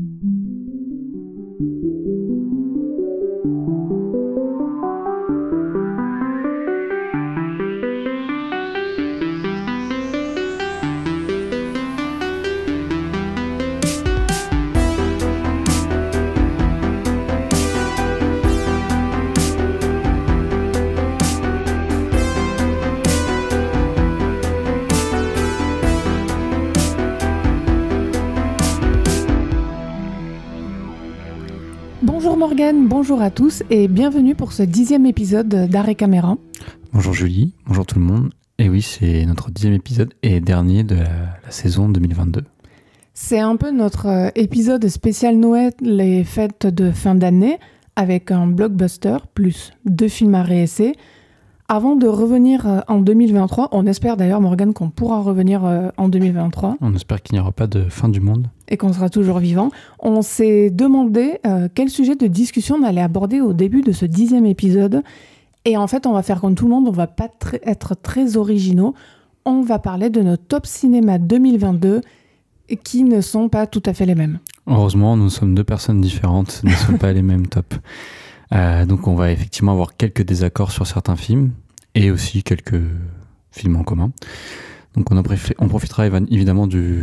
Mm-hmm. Bonjour à tous et bienvenue pour ce dixième épisode d'Arrêt Caméra. Bonjour Julie, bonjour tout le monde. Et oui, c'est notre dixième épisode et dernier de la, saison 2022. C'est un peu notre euh, épisode spécial Noël, les fêtes de fin d'année, avec un blockbuster plus deux films à réessayer avant de revenir euh, en 2023, on espère d'ailleurs, Morgane, qu'on pourra revenir euh, en 2023. On espère qu'il n'y aura pas de fin du monde. Et qu'on sera toujours vivant. On s'est demandé euh, quel sujet de discussion on allait aborder au début de ce dixième épisode. Et en fait, on va faire comme tout le monde, on va pas être très originaux. On va parler de nos top cinéma 2022 qui ne sont pas tout à fait les mêmes. Heureusement, nous sommes deux personnes différentes, nous ne sont pas les mêmes tops. donc on va effectivement avoir quelques désaccords sur certains films, et aussi quelques films en commun. Donc on, profitera évidemment de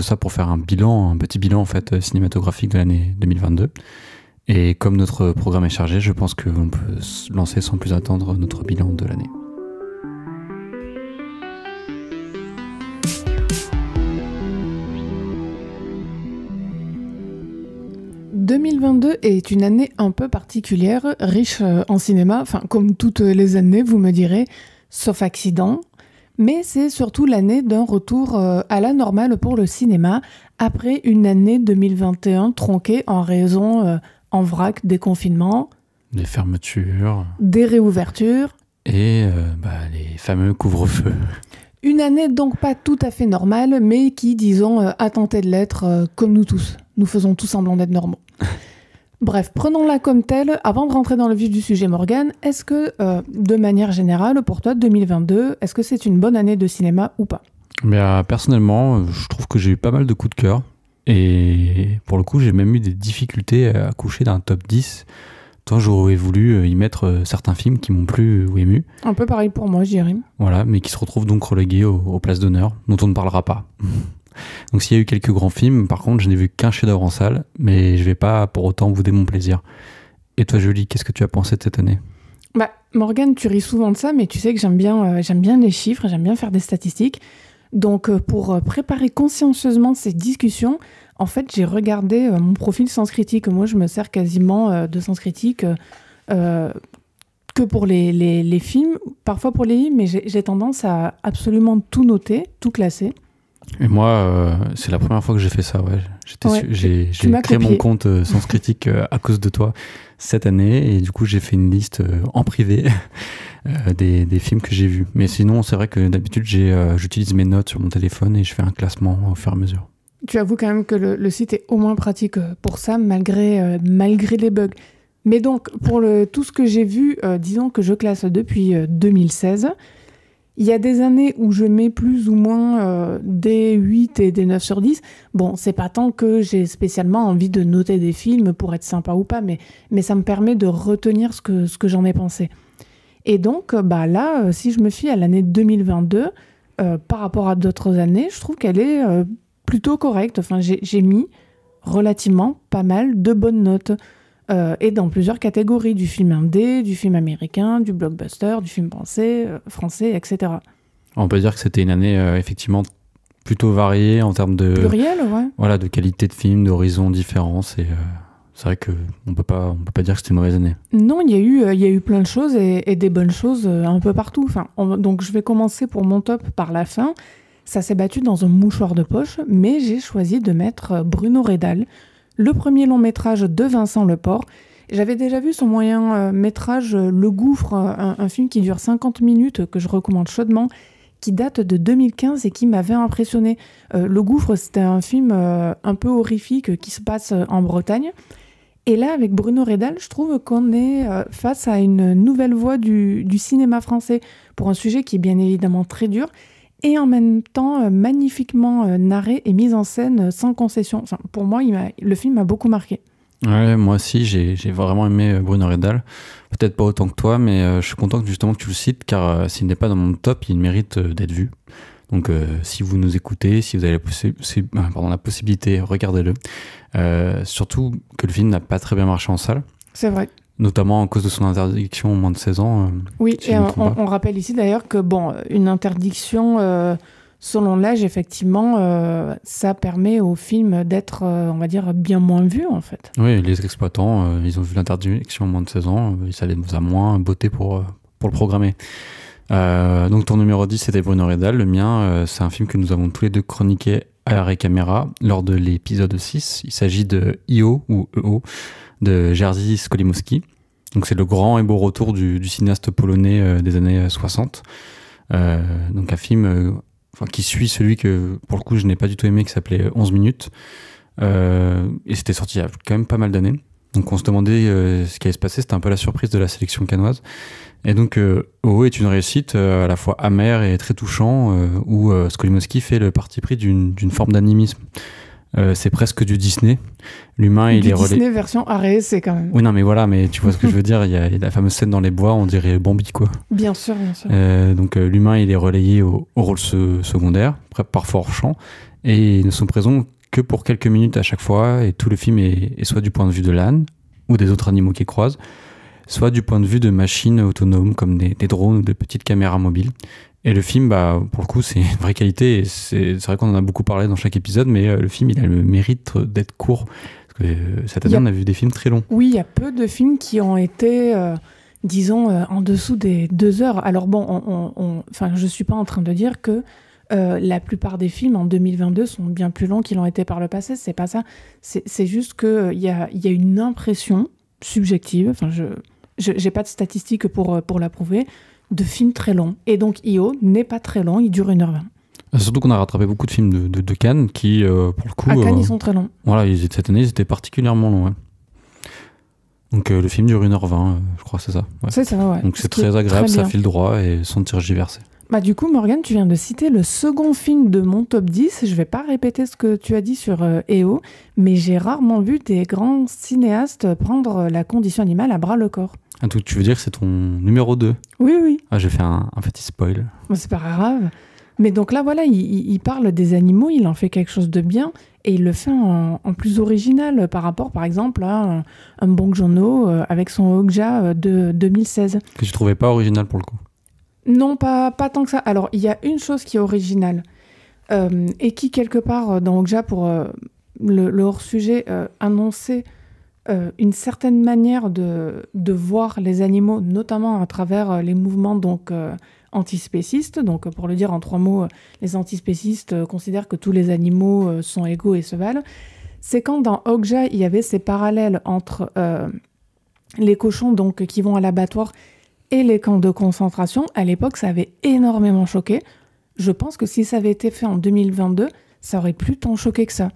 ça pour faire un bilan, un petit bilan en fait cinématographique de l'année 2022. Et comme notre programme est chargé, je pense qu'on peut lancer sans plus attendre notre bilan de l'année. 2022 est une année un peu particulière, riche euh, en cinéma, enfin comme toutes les années, vous me direz, sauf accident. Mais c'est surtout l'année d'un retour euh, à la normale pour le cinéma, après une année 2021 tronquée en raison euh, en vrac des confinements, des fermetures, des réouvertures et bah, les fameux couvre-feux. Une année donc pas tout à fait normale, mais qui, disons, a tenté de l'être comme nous tous. Nous faisons tous semblant d'être normaux. Bref, prenons-la comme telle. Avant de rentrer dans le vif du sujet, Morgan, est-ce que, euh, de manière générale, pour toi, 2022, est-ce que c'est une bonne année de cinéma ou pas Mais, bah, Personnellement, je trouve que j'ai eu pas mal de coups de cœur. Et pour le coup, j'ai même eu des difficultés à coucher d'un top 10. Toi, j'aurais voulu euh, y mettre euh, certains films qui m'ont plu ou ému. Un peu pareil pour moi, j'irai. Voilà, mais qui se retrouvent donc relégués aux places d'honneur, dont on ne parlera pas. Donc s'il y a eu quelques grands films, par contre, je n'ai vu qu'un chef-d'œuvre en salle, mais je ne vais pas pour autant vous donner mon plaisir. Et toi, Julie, qu'est-ce que tu as pensé de cette année bah, Morgane, tu ris souvent de ça, mais tu sais que j'aime bien, euh, bien les chiffres, j'aime bien faire des statistiques. Donc, euh, pour euh, préparer consciencieusement ces discussions, en fait, j'ai regardé mon profil Sens Critique. Moi, je me sers quasiment de Sens Critique que pour les, les, films, parfois pour les livres, mais j'ai tendance à absolument tout noter, tout classer. Et moi, euh, c'est la première fois que j'ai fait ça. Ouais. j'ai créé mon compte euh, Sens Critique euh, à cause de toi cette année. Et du coup, j'ai fait une liste en privé des, films que j'ai vus. Mais sinon, c'est vrai que d'habitude, j'utilise mes notes sur mon téléphone et je fais un classement au fur et à mesure. Tu avoues quand même que le, site est au moins pratique pour ça, malgré, malgré les bugs. Mais donc, pour tout ce que j'ai vu, disons que je classe depuis 2016. Il y a des années où je mets plus ou moins euh, des 8 et des 9 sur 10. Bon, c'est pas tant que j'ai spécialement envie de noter des films pour être sympa ou pas, mais, mais ça me permet de retenir ce que, ce que j'en ai pensé. Et donc, euh, bah là, euh, si je me fie à l'année 2022, par rapport à d'autres années, je trouve qu'elle est plutôt correcte. Enfin, j'ai mis relativement pas mal de bonnes notes. Euh, et dans plusieurs catégories, du film indé, du film américain, du blockbuster, du film pensé, français, euh, etc. On peut dire que c'était une année euh, effectivement plutôt variée en termes de Voilà, de qualité de film, d'horizons différents. C'est c'est vrai que on peut pas dire que c'était une mauvaise année. Non, il y a eu il y a eu plein de choses et, des bonnes choses un peu partout. Enfin, donc je vais commencer pour mon top par la fin. Ça s'est battu dans un mouchoir de poche, mais j'ai choisi de mettre Bruno Redal le premier long métrage de Vincent Leport. J'avais déjà vu son moyen euh, métrage euh, Le Gouffre, euh, un, film qui dure 50 minutes, que je recommande chaudement, qui date de 2015 et qui m'avait impressionné. le Gouffre, c'était un film un peu horrifique qui se passe en Bretagne. Et là, avec Bruno Redal, je trouve qu'on est face à une nouvelle voie du, cinéma français pour un sujet qui est bien évidemment très dur, et en même temps euh, magnifiquement euh, narré et mis en scène euh, sans concession. Enfin, pour moi, il le film m'a beaucoup marqué. Ouais, moi aussi, j'ai vraiment aimé Bruno Redal. Peut-être pas autant que toi, mais je suis content que, justement que tu le cites, car s'il n'est pas dans mon top, il mérite d'être vu. Donc si vous nous écoutez, si vous avez la, ah, la possibilité, regardez-le. surtout que le film n'a pas très bien marché en salle. C'est vrai notamment en cause de son interdiction au moins de 16 ans. Euh, oui, et on, rappelle ici d'ailleurs que, bon, une interdiction euh, selon l'âge, effectivement, euh, ça permet au film d'être, on va dire, bien moins vu, en fait. Oui, les exploitants, ils ont vu l'interdiction au moins de 16 ans, ça les a moins beauté pour, pour le programmer. donc ton numéro 10 c'était Bruno Redal, le mien c'est un film que nous avons tous les deux chroniqué à l'arrêt caméra lors de l'épisode 6. Il s'agit de IO ou EO de Jerzy Skolimowski. Donc c'est le grand et beau retour du, cinéaste polonais euh, des années 60. Euh, euh, donc un film qui suit celui que pour le coup je n'ai pas du tout aimé qui s'appelait 11 minutes. et c'était sorti il y a quand même pas mal d'années. Donc on se demandait ce qui allait se passer, c'était un peu la surprise de la sélection canoise. Et donc est une réussite à la fois amère et très touchant, où Skolimowski fait le parti pris d'une forme d'animisme. Euh, c'est presque du Disney. L'humain, il est relayé. Disney version c'est quand même. Oui, non, mais voilà, mais tu vois ce que je veux dire. Il y, a, la fameuse scène dans les bois, on dirait Bambi, quoi. Bien sûr, bien sûr. Euh, donc euh, l'humain, il est relayé au, rôle secondaire, parfois hors champ, et ils ne sont présents que pour quelques minutes à chaque fois, et tout le film est, soit du point de vue de l'âne ou des autres animaux qui croisent, soit du point de vue de machines autonomes comme des, drones ou des petites caméras mobiles. Et le film, bah, pour le coup, c'est une vraie qualité. C'est vrai qu'on en a beaucoup parlé dans chaque épisode, mais euh, le film, il a le mérite d'être court. Parce que cette euh, année, on a vu des films très longs. Oui, il y a peu de films qui ont été, euh, disons, en dessous des deux heures. Alors bon, on, je ne suis pas en train de dire que la plupart des films en 2022 sont bien plus longs qu'ils l'ont été par le passé. C'est pas ça. C'est juste qu'il y a, y a une impression subjective. Enfin, je n'ai pas de statistiques pour, pour la prouver de films très longs. Et donc IO n'est pas très long, il dure 1h20. Euh, surtout qu'on a rattrapé beaucoup de films de, Cannes qui, euh, pour le coup. À Cannes, euh, ils sont très longs. Voilà, ils, cette année, ils étaient particulièrement longs. Donc le film dure 1h20, je crois, c'est ça. C'est ça, ouais. Donc c'est très agréable, ça file droit et sans tirgiverser bah du coup, Morgane, tu viens de citer le second film de mon top 10. Je vais pas répéter ce que tu as dit sur euh, EO, mais j'ai rarement vu des grands cinéastes prendre la condition animale à bras le corps. Ah, donc tu veux dire que c'est ton numéro 2 Oui, oui. Ah, j'ai fait un, un, petit spoil. c'est pas grave. Mais donc là, voilà, il, parle des animaux, il en fait quelque chose de bien, et il le fait en, plus original par rapport, par exemple, à un, bon journal euh, avec son ogja euh, de 2016. Que je trouvais pas original pour le coup. Non, pas, pas tant que ça. Alors, il y a une chose qui est originale euh, et qui, quelque part, euh, dans Okja, pour euh, le, hors-sujet, annonçait une certaine manière de, de, voir les animaux, notamment à travers les mouvements donc antispécistes. Donc, pour le dire en trois mots, les antispécistes considèrent que tous les animaux sont égaux et se valent. C'est quand dans Okja, il y avait ces parallèles entre les cochons donc qui vont à l'abattoir et les camps de concentration, à l'époque, ça avait énormément choqué. Je pense que si ça avait été fait en 2022, ça aurait plus tant choqué que ça.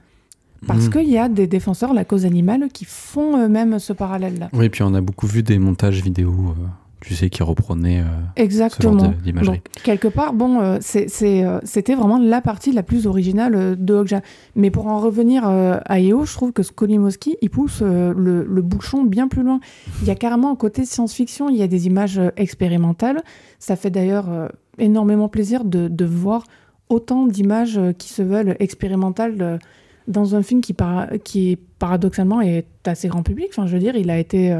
Parce hmm. qu'il y a des défenseurs de la cause animale qui font eux-mêmes ce parallèle-là. Oui, puis on a beaucoup vu des montages vidéo. Euh, tu sais, qui reprenait euh, Exactement. ce d'imagerie. quelque part, bon, euh, euh, c'était vraiment la partie la plus originale de Okja. Mais pour en revenir à EO, je trouve que Skolimowski, il pousse le, bouchon bien plus loin. Il y a carrément un côté science-fiction, il y a des images expérimentales. Ça fait d'ailleurs énormément plaisir de, voir autant d'images qui se veulent expérimentales dans un film qui, qui paradoxalement est assez grand public. Enfin, je veux dire, il a été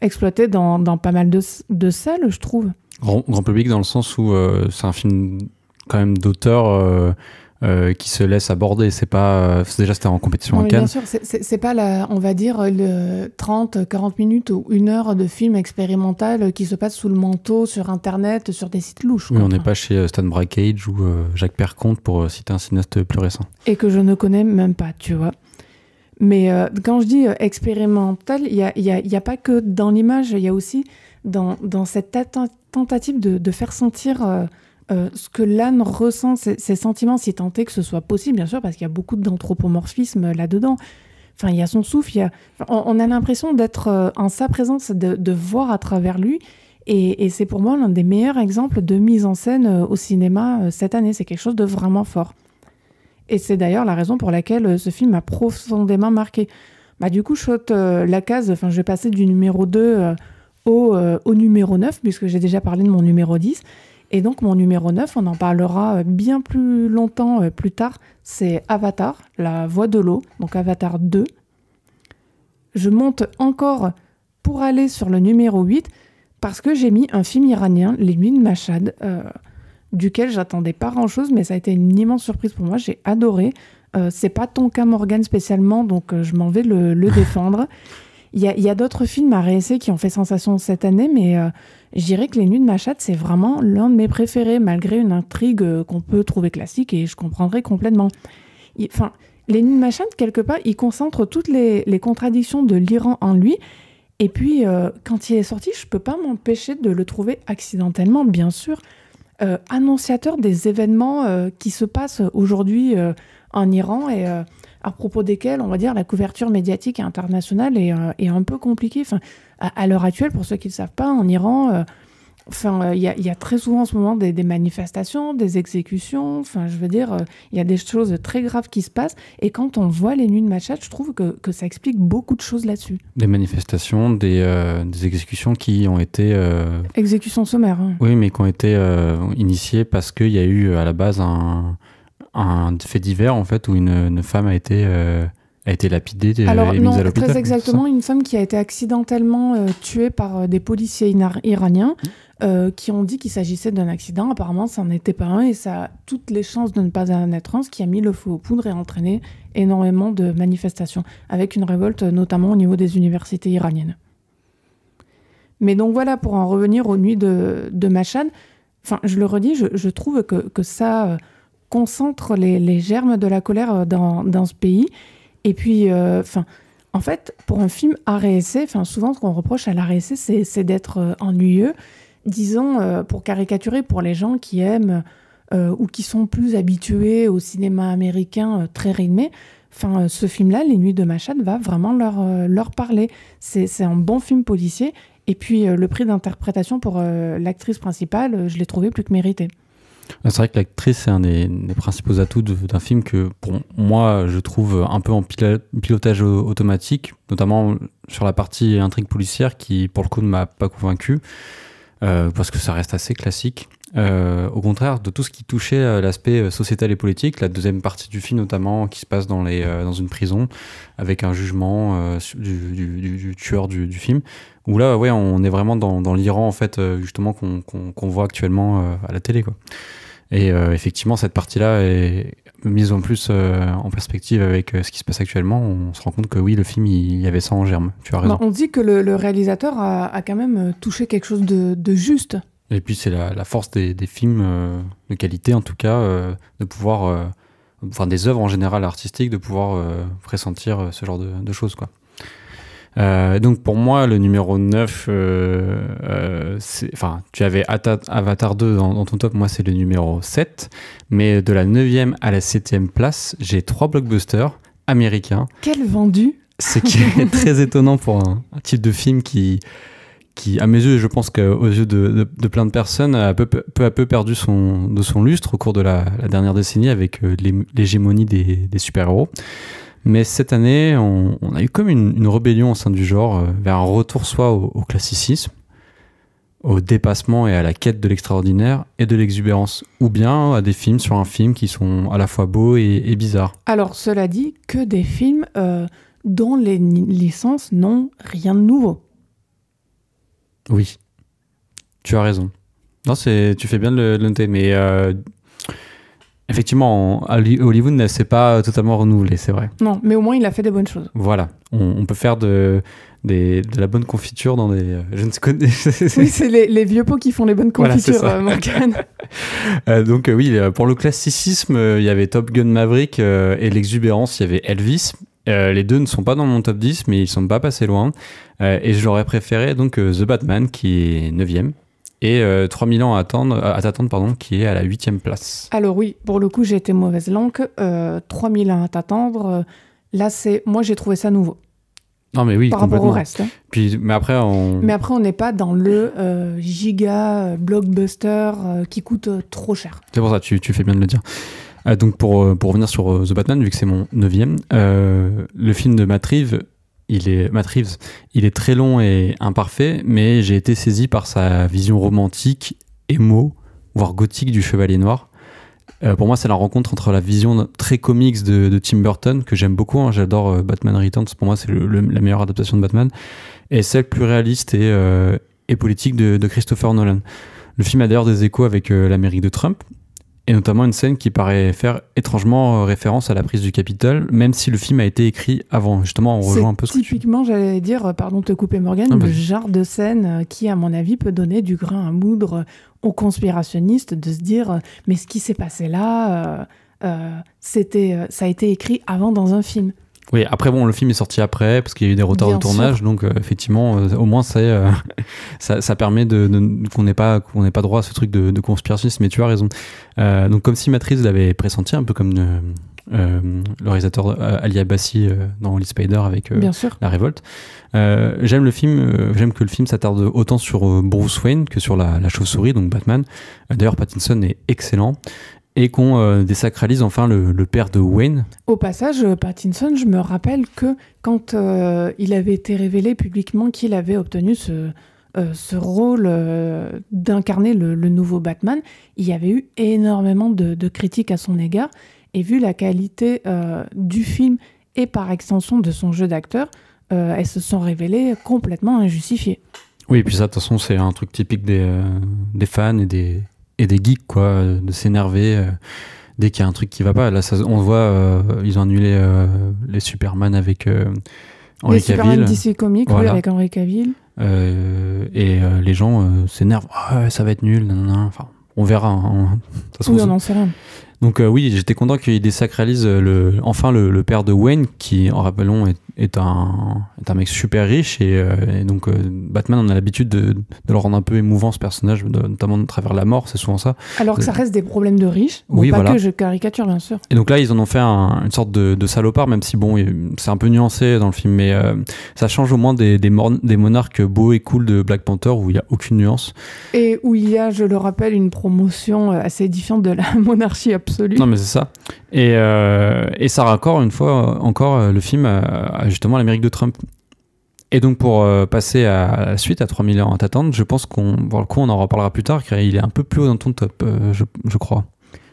exploité dans, dans pas mal de, de, salles, je trouve. Grand, public dans le sens où euh, c'est un film quand même d'auteur euh, euh, qui se laisse aborder. C'est pas déjà c'était en compétition à Cannes. Bien sûr, c'est pas la, on va dire le 30, 40 minutes ou une heure de film expérimental qui se passe sous le manteau sur Internet, sur des sites louches. on n'est pas chez Stan Brakhage ou Jacques Perconte pour citer un cinéaste plus récent. Et que je ne connais même pas, tu vois. Mais euh, quand je dis euh, expérimental, il n'y a, y a, pas que dans l'image, il y a aussi dans, cette tentative de, faire sentir euh, ce que l'âne ressent, ses, sentiments, si tant que ce soit possible, bien sûr, parce qu'il y a beaucoup d'anthropomorphisme là-dedans. Enfin, il y a son souffle, on, a l'impression d'être en sa présence, de, voir à travers lui. et c'est pour moi l'un des meilleurs exemples de mise en scène au cinéma cette année. C'est quelque chose de vraiment fort. Et c'est d'ailleurs la raison pour laquelle euh, ce film m'a profondément marqué. Bah, du coup, je euh, saute la case, enfin, je vais passer du numéro 2 euh, au, au, numéro 9, puisque j'ai déjà parlé de mon numéro 10. Et donc, mon numéro 9, on en parlera bien plus longtemps plus tard, c'est Avatar, la Voix de l'eau, donc Avatar 2. Je monte encore pour aller sur le numéro 8, parce que j'ai mis un film iranien, Les Nuits de Machad duquel j'attendais pas grand chose, mais ça a été une immense surprise pour moi. J'ai adoré. Euh, c'est pas ton cas, Morgan, spécialement, donc euh, je m'en vais le, défendre. Il y a, d'autres films à réessayer qui ont fait sensation cette année, mais j'irai euh, je dirais que Les Nuits de Machat c'est vraiment l'un de mes préférés, malgré une intrigue qu'on peut trouver classique et je comprendrai complètement. Enfin, Les Nuits de Machat, quelque part, il concentre toutes les, les contradictions de l'Iran en lui. Et puis, quand il est sorti, je peux pas m'empêcher de le trouver accidentellement, bien sûr. Euh, annonciateur des événements euh, qui se passent aujourd'hui euh, en Iran et à propos desquels, on va dire, la couverture médiatique internationale est, un peu compliquée. à, à l'heure actuelle, pour ceux qui ne savent pas, en Iran, Enfin, euh, il y, a très souvent en ce moment des, manifestations, des exécutions. Enfin, je veux dire, euh, il y a des choses très graves qui se passent. Et quand on voit les nuits de Machat, je trouve que, ça explique beaucoup de choses là-dessus. Des manifestations, des, euh, exécutions qui ont été. Exécutions sommaires. Hein. Oui, mais qui ont été initiées parce qu'il y a eu à la base un, fait divers, en fait, où une, une femme a été a été lapidé euh, Alors, non, Très exactement, une femme qui a été accidentellement euh, tuée par euh, des policiers iraniens euh, qui ont dit qu'il s'agissait d'un accident. Apparemment, ça n'était pas un et ça a toutes les chances de ne pas en être un, ce qui a mis le feu aux poudres et entraîné énormément de manifestations, avec une révolte notamment au niveau des universités iraniennes. Mais donc voilà, pour en revenir aux nuits de, de Machad, enfin, je le redis, je, je trouve que, que ça concentre les, les, germes de la colère dans, dans ce pays et puis, euh, enfin. en fait, pour un film RSC, enfin souvent ce qu'on reproche à l'ARSC, c'est d'être euh, ennuyeux. Disons, euh, pour caricaturer, pour les gens qui aiment ou qui sont plus habitués au cinéma américain très rythmé, enfin, ce film-là, Les Nuits de Machat » va vraiment leur, leur parler. C'est un bon film policier. Et puis, le prix d'interprétation pour l'actrice principale, je l'ai trouvé plus que mérité. C'est vrai que l'actrice, est un des, principaux atouts d'un film que, pour moi, je trouve un peu en pilotage automatique, notamment sur la partie intrigue policière qui, pour le coup, ne m'a pas convaincu, euh, parce que ça reste assez classique. Euh, au contraire de tout ce qui touchait euh, l'aspect euh, sociétal et politique, la deuxième partie du film notamment qui se passe dans, les, dans une prison avec un jugement du, tueur du, film, où là ouais on est vraiment dans, l'Iran en fait justement qu'on voit actuellement à la télé quoi. Et effectivement cette partie là est mise en plus en perspective avec ce qui se passe actuellement, on se rend compte que oui le film il y avait ça en germe. Tu bah, on dit que le, réalisateur a, quand même touché quelque chose de juste et puis c'est la, force des, films euh, de qualité en tout cas, euh, de pouvoir, euh, enfin des œuvres en général artistiques, de pouvoir pressentir ce genre de, choses quoi. donc pour moi le numéro 9, enfin tu avais Avatar 2 dans, ton top, moi c'est le numéro 7, mais de la 9e à la 7e place j'ai trois blockbusters américains. Quel vendu Ce qui est très étonnant pour un type de film qui qui, à mes yeux, et je pense qu'aux yeux de, de, plein de personnes, a peu, peu, à peu perdu son, de son lustre au cours de la, dernière décennie avec euh, l'hégémonie des, des super-héros. Mais cette année, on, a eu comme une, une rébellion au sein du genre euh, vers un retour soit au, classicisme, au dépassement et à la quête de l'extraordinaire et de l'exubérance, ou bien à des films sur un film qui sont à la fois beaux et, bizarres. Alors cela dit, que des films euh, dont les licences n'ont rien de nouveau. Oui, tu as raison. Non, c'est, tu fais bien de le noter, mais euh, effectivement, Hollywood ne s'est pas totalement renouvelé, c'est vrai. Non, mais au moins il a fait des bonnes choses. Voilà, on, peut faire de, la bonne confiture dans des. Euh, je ne connais. oui, c'est les, vieux pots qui font les bonnes confitures, euh, Morgan. donc, oui, pour le classicisme, il y avait Top Gun Maverick et l'exubérance, il y avait Elvis. Euh, les deux ne sont pas dans mon top 10, mais ils ne sont pas passés loin. Euh, et j'aurais préféré donc euh, The Batman, qui est 9 et et 3000 ans à, attendre, à t'attendre, pardon, qui est à la 8 place. Alors oui, pour le coup, j'ai été mauvaise langue. 3000 ans à t'attendre, là, c'est moi, j'ai trouvé ça nouveau. Non, mais oui, par rapport au reste. Hein. mais après, on. Mais après, on n'est pas dans le giga blockbuster qui coûte trop cher. C'est pour ça, tu fais bien de le dire. Ah, donc euh, pour, revenir sur euh, The Batman, vu que c'est mon neuvième, euh, le film de Matt Reeves, il est, il est très long et imparfait, mais j'ai été saisi par sa vision romantique, émo, voire gothique du Chevalier Noir. pour moi, c'est la rencontre entre la vision très comics de, Tim Burton, que j'aime beaucoup, hein, j'adore Batman Returns, pour moi c'est la meilleure adaptation de Batman, et celle plus réaliste et, et politique de, de, Christopher Nolan. Le film a d'ailleurs des échos avec l'Amérique de Trump, et notamment une scène qui paraît faire étrangement euh, référence à la prise du Capitole, même si le film a été écrit avant. Justement, on rejoint un peu ce Typiquement, j'allais dire, euh, pardon de te couper Morgan, ah, le genre de scène euh, qui, à mon avis, peut donner du grain à moudre aux conspirationnistes de se dire, mais ce qui s'est passé là, ça a été écrit avant dans un film. Oui, après, bon, le film est sorti après, parce qu'il y a eu des retards de tournage, donc euh, effectivement, euh, au moins, euh, ça, ça, permet de, qu'on n'ait pas, qu'on pas droit à ce truc de, de conspirationnisme, mais tu as raison. donc, comme si Matrice l'avait pressenti, un peu comme le réalisateur Ali Abassi dans Holy Spider avec La Révolte. j'aime le film, j'aime que le film s'attarde autant sur Bruce Wayne que sur la, la chauve-souris, donc Batman. D'ailleurs, Pattinson est excellent et qu'on euh, désacralise enfin le, père de Wayne. Au passage, euh, Pattinson, je me rappelle que quand euh, il avait été révélé publiquement qu'il avait obtenu ce, ce rôle d'incarner le, nouveau Batman, il y avait eu énormément de, critiques à son égard, et vu la qualité du film et par extension de son jeu d'acteur, elles se sont révélées complètement injustifiées. Oui, et puis ça, de toute façon, c'est un truc typique des fans et des et des geeks, quoi, euh, de s'énerver euh, dès qu'il y a un truc qui va pas. Là, ça, on voit, euh, ils ont annulé les Superman avec euh, Cavill. les Superman DC Comics, oui, avec Henry Cavill. et les gens s'énervent. Ah, ça va être nul. Enfin, on verra. Hein, oui, on sait rien. Donc euh, oui, j'étais content qu'il désacralise euh, enfin le, père de Wayne, qui, en rappelons, est, un, mec super riche. Et, euh, donc Batman, on a l'habitude de, le rendre un peu émouvant, ce personnage, notamment à travers la mort, c'est souvent ça. Alors que ça reste des problèmes de riches, oui, pas que je caricature, bien sûr. Et donc là, ils en ont fait une sorte de, salopard, même si bon, c'est un peu nuancé dans le film, mais ça change au moins des, monarques beaux et cool de Black Panther, où il n'y a aucune nuance. Et où il y a, je le rappelle, une promotion assez édifiante de la monarchie à non, mais c'est ça. Et, euh, et ça raccorde une fois encore euh, le film euh, à, justement l'Amérique de Trump. Et donc pour passer à la suite, à 3000 ans à t'attendre, je pense qu'on, le coup, on en reparlera plus tard, car il est un peu plus haut dans ton top, je, je, crois.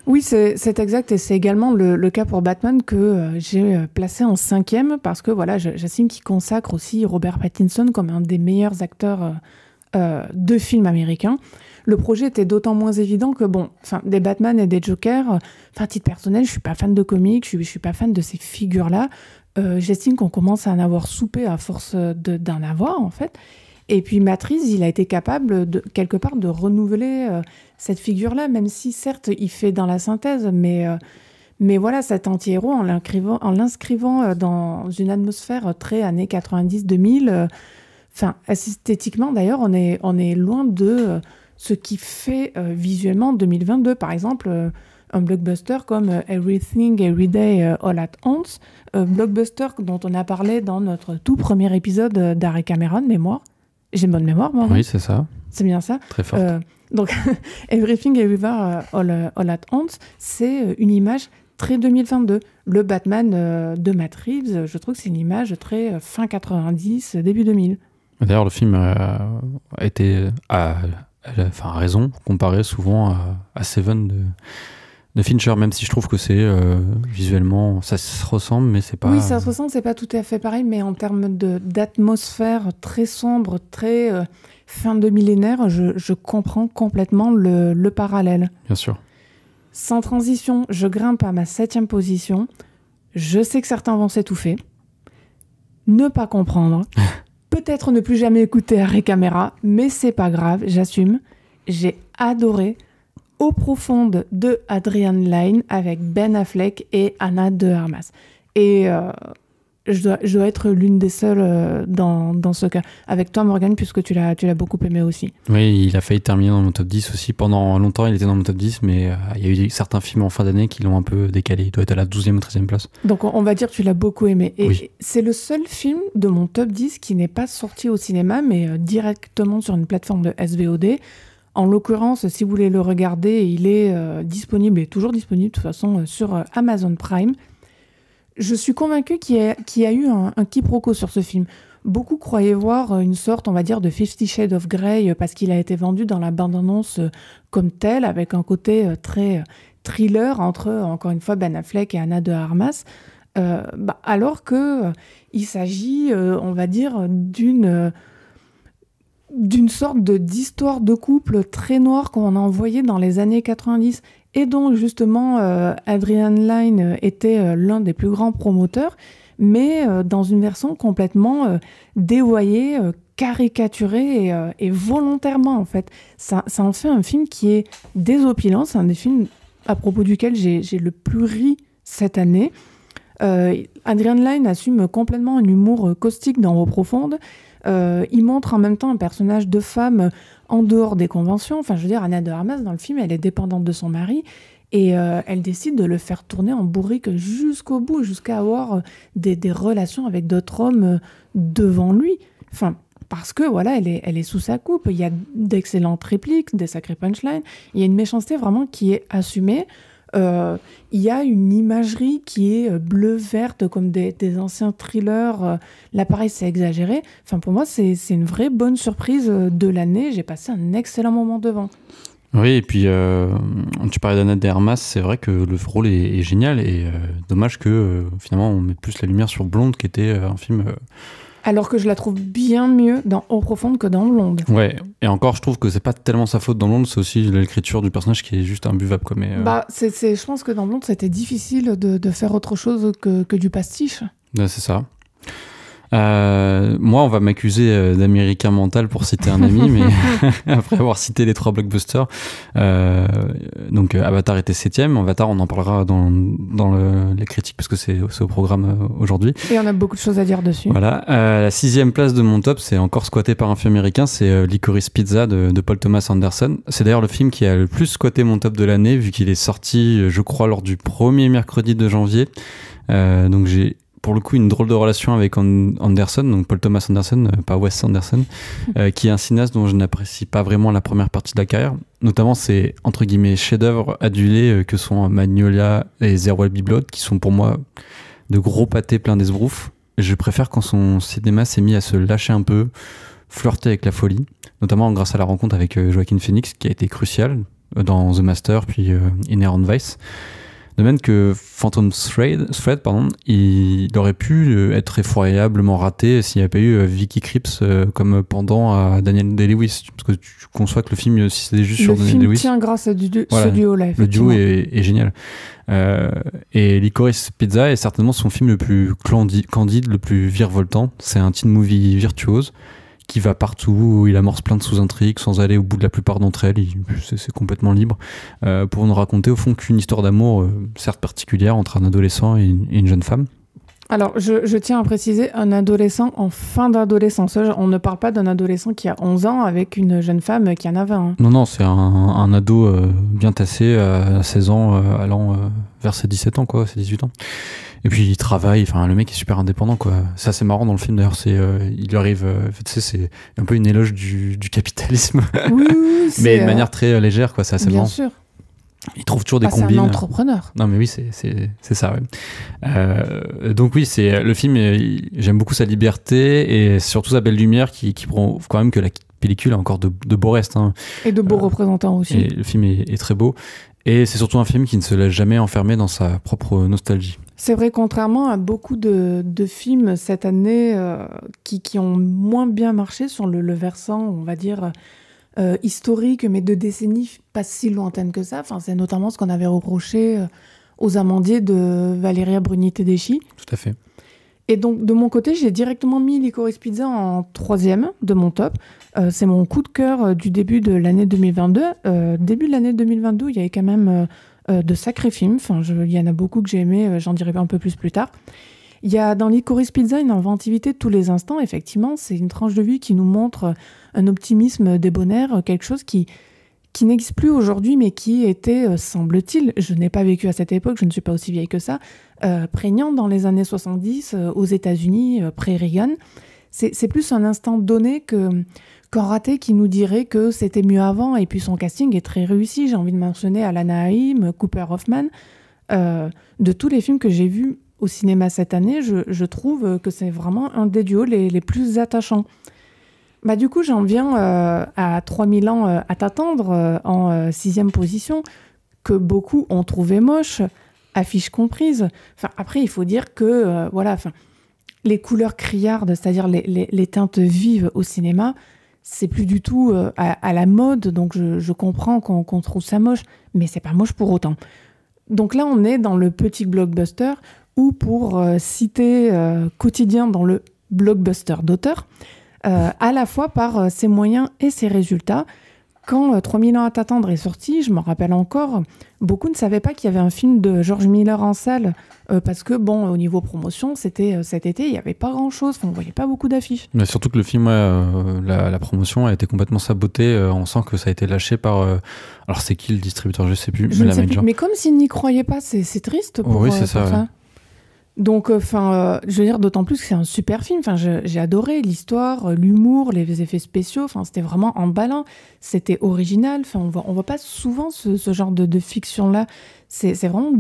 Oui, c'est exact, et c'est également le, cas pour Batman que j'ai placé en cinquième, parce que voilà, qu'il consacre aussi Robert Pattinson comme un des meilleurs acteurs euh, deux films américains, le projet était d'autant moins évident que, bon, enfin, des Batman et des Joker, euh, enfin, titre personnel, je suis pas fan de comics, je, je suis pas fan de ces figures-là. Euh, j'estime qu'on commence à en avoir soupé à force d'en avoir, en fait. Et puis Matrice, il a été capable, de, quelque part, de renouveler cette figure-là, même si, certes, il fait dans la synthèse, mais, mais voilà, cet anti-héros, en l'inscrivant dans une atmosphère très années 90-2000, Enfin, esthétiquement, d'ailleurs, on est, on est loin de euh, ce qui fait euh, visuellement 2022. Par exemple, euh, un blockbuster comme Everything, Every Day, All at Once, blockbuster dont on a parlé dans notre tout premier épisode d'Arrêt Cameron, Mémoire. J'ai bonne mémoire, moi. Oui, hein. c'est ça. C'est bien ça. Très fort. donc, Everything, Everywhere, All, All at Once, c'est une image très 2022. Le Batman de Matt Reeves, je trouve que c'est une image très fin 90, début 2000. D'ailleurs, le film a été à, raison comparé souvent à, Seven de, de, Fincher, même si je trouve que c'est euh, visuellement ça se ressemble, mais c'est pas. Oui, ça se ressemble, c'est pas tout à fait pareil, mais en termes d'atmosphère très sombre, très euh, fin de millénaire, je, je comprends complètement le, le parallèle. Bien sûr. Sans transition, je grimpe à ma septième position. Je sais que certains vont s'étouffer, ne pas comprendre. peut-être ne plus jamais écouter Harry Caméra, mais c'est pas grave, j'assume. J'ai adoré Au profonde de Adrian Lyne avec Ben Affleck et Anna de Armas. Et euh, je dois, être l'une des seules euh, dans, dans, ce cas. Avec toi, Morgane, puisque tu l'as, tu l'as beaucoup aimé aussi. Oui, il a failli terminer dans mon top 10 aussi. Pendant longtemps, il était dans mon top 10, mais euh, il y a eu certains films en fin d'année qui l'ont un peu décalé. Il doit être à la 12e ou 13e place. Donc, on va dire que tu l'as beaucoup aimé. Et c'est le seul film de mon top 10 qui n'est pas sorti au cinéma, mais euh, directement sur une plateforme de SVOD. En l'occurrence, si vous voulez le regarder, il est disponible et toujours disponible de toute façon sur Amazon Prime je suis convaincue qu'il y, a eu un, quiproquo sur ce film. Beaucoup croyaient voir euh, une sorte, on va dire, de Fifty Shades of Grey euh, parce qu'il a été vendu dans la bande-annonce euh, comme tel, avec un côté très thriller entre, encore une fois, Ben Affleck et Anna de Armas. Bah, alors que il s'agit, on va dire, d'une d'une sorte d'histoire de, de couple très noire qu'on a envoyée dans les années 90 et donc, justement euh, Adrian Lyne euh, était euh, l'un des plus grands promoteurs, mais dans une version complètement dévoyée, caricaturée et, volontairement en fait. Ça, ça, en fait un film qui est désopilant, c'est un des films à propos duquel j'ai le plus ri cette année. Euh, Adrian Lyne assume complètement un humour caustique dans Eau Profonde. il montre en même temps un personnage de femme en dehors des conventions. Enfin, je veux dire, Anna de Armas, dans le film, elle est dépendante de son mari et euh, elle décide de le faire tourner en bourrique jusqu'au bout, jusqu'à avoir euh, des, relations avec d'autres hommes euh, devant lui. Enfin, parce que voilà, elle est, elle est sous sa coupe. Il y a d'excellentes répliques, des sacrés punchlines. Il y a une méchanceté vraiment qui est assumée. Euh, il y a une imagerie qui est euh, bleu-verte, comme des, anciens thrillers. Euh, l'appareil c'est exagéré. Enfin, pour moi, c'est une vraie bonne surprise de l'année. J'ai passé un excellent moment devant. Oui, et puis tu parlais d'Anna Dermas, c'est vrai que le rôle est, génial et dommage que finalement on mette plus la lumière sur Blonde qui était un film alors que je la trouve bien mieux dans Eau profonde que dans Longue. Ouais, et encore, je trouve que c'est pas tellement sa faute dans Longue, c'est aussi l'écriture du personnage qui est juste imbuvable. buvap mais, euh. Bah, c'est, c'est, je pense que dans Longue, c'était difficile de, faire autre chose que, du pastiche. c'est ça. Euh, moi, on va m'accuser euh, d'américain mental pour citer un ami, mais après avoir cité les trois blockbusters, euh, donc euh, Avatar était septième. Avatar, on en parlera dans, dans le, les critiques parce que c'est au programme euh, aujourd'hui. Et on a beaucoup de choses à dire dessus. Voilà. Euh, la sixième place de mon top, c'est encore squatté par un film américain, c'est Licorice Pizza de, de, Paul Thomas Anderson. C'est d'ailleurs le film qui a le plus squatté mon top de l'année, vu qu'il est sorti, je crois, lors du premier mercredi de janvier. donc j'ai pour le coup une drôle de relation avec Anderson, donc Paul Thomas Anderson, euh, pas Wes Anderson, euh, qui est un cinéaste dont je n'apprécie pas vraiment la première partie de la carrière, notamment ses entre guillemets chefs-d'œuvre adulés euh, que sont Magnolia et Zero Will Blood, qui sont pour moi de gros pâtés pleins d'esbrouf. Je préfère quand son cinéma s'est mis à se lâcher un peu, flirter avec la folie, notamment grâce à la rencontre avec Joaquin Phoenix qui a été cruciale dans The Master puis Inherent Vice. De même que Phantom Thread, Thread pardon, il, aurait pu euh, être effroyablement raté s'il n'y avait pas eu euh, Vicky Cripps euh, comme pendant à Daniel Day-Lewis. Parce que tu conçois que le film, si c'était juste sur Daniel Day-Lewis. tient grâce à ce duo-là. Le duo est, génial. Euh, et Licorice Pizza est certainement son film le plus candide, le plus virevoltant. C'est un teen movie virtuose il va partout, il amorce plein de sous-intrigues sans aller au bout de la plupart d'entre elles, c'est complètement libre, euh, pour nous raconter au fond qu'une histoire d'amour, euh, certes particulière, entre un adolescent et une jeune femme. Alors, je, tiens à préciser, un adolescent en fin d'adolescence. On ne parle pas d'un adolescent qui a 11 ans avec une jeune femme qui en a 20. Hein. Non, non, c'est un, ado euh, bien tassé euh, à 16 ans, euh, allant vers ses 17 ans, quoi, ses 18 ans. Et puis il travaille, enfin le mec est super indépendant quoi. C'est assez marrant dans le film d'ailleurs, c'est il arrive, tu sais c'est un peu une éloge du, capitalisme, mais de manière très légère quoi, c'est assez marrant. Il trouve toujours des ah, combines. C'est un entrepreneur. Non, mais oui, c'est ça. Euh, donc, oui, c'est le film, euh, j'aime beaucoup sa liberté et surtout sa belle lumière qui, prouve quand même que la pellicule a encore de, beaux restes. Hein. Et de beaux euh, représentants aussi. le film est, très beau. Et c'est surtout un film qui ne se laisse jamais enfermer dans sa propre nostalgie. C'est vrai, contrairement à beaucoup de, de films cette année qui, qui, ont moins bien marché sur le, le versant, on va dire euh, historique, mais de décennies pas si lointaines que ça. Enfin, c'est notamment ce qu'on avait reproché euh, aux amandiers de Valéria Bruni Tedeschi. Tout à fait. Et donc, de mon côté, j'ai directement mis l'icoris Pizza en troisième de mon top. Euh, c'est mon coup de cœur du début de l'année 2022. début de l'année 2022, il y avait quand même de sacrés films. Enfin, je, il y en a beaucoup que j'ai aimés, j'en dirai un peu plus plus tard. Il y a dans l'Icoris Pizza une inventivité de tous les instants, effectivement. C'est une tranche de vie qui nous montre un optimisme débonnaire, quelque chose qui, qui n'existe plus aujourd'hui, mais qui était, euh, semble-t-il, je n'ai pas vécu à cette époque, je ne suis pas aussi vieille que ça, euh, prégnant dans les années 70 euh, aux États-Unis, euh, pré C'est plus un instant donné que qu'en raté qui nous dirait que c'était mieux avant. Et puis son casting est très réussi. J'ai envie de mentionner Alana Haim, Cooper Hoffman. de tous les films que j'ai vus, au cinéma cette année, je, trouve que c'est vraiment un des duos les, plus attachants. Bah, du coup, j'en viens euh, à 3000 ans euh, à t'attendre euh, en sixième position, que beaucoup ont trouvé moche, affiche comprise. Enfin, après, il faut dire que voilà, enfin, les couleurs criardes, c'est-à-dire les, teintes vives au cinéma, c'est plus du tout à, la mode, donc je, comprends qu'on trouve ça moche, mais c'est pas moche pour autant. Donc là, on est dans le petit blockbuster ou pour euh, citer euh, Quotidien dans le blockbuster d'auteur, euh, à la fois par ses moyens et ses résultats. Quand 3000 ans à t'attendre est sorti, je m'en rappelle encore, beaucoup ne savaient pas qu'il y avait un film de George Miller en salle parce que bon, au niveau promotion, c'était cet été, il n'y avait pas grand chose, on ne voyait pas beaucoup d'affiches. Mais surtout que le film, la, promotion a été complètement sabotée. on sent que ça a été lâché par. alors c'est qui le distributeur, je sais plus. sais plus, mais comme s'ils n'y croyaient pas, c'est triste pour, oui, c'est ça, donc, euh, enfin, euh, je veux dire, d'autant plus que c'est un super film. Enfin, j'ai adoré l'histoire, euh, l'humour, les effets spéciaux. Enfin, c'était vraiment emballant. C'était original. Enfin, on voit, on voit pas souvent ce, genre de, fiction-là. C'est vraiment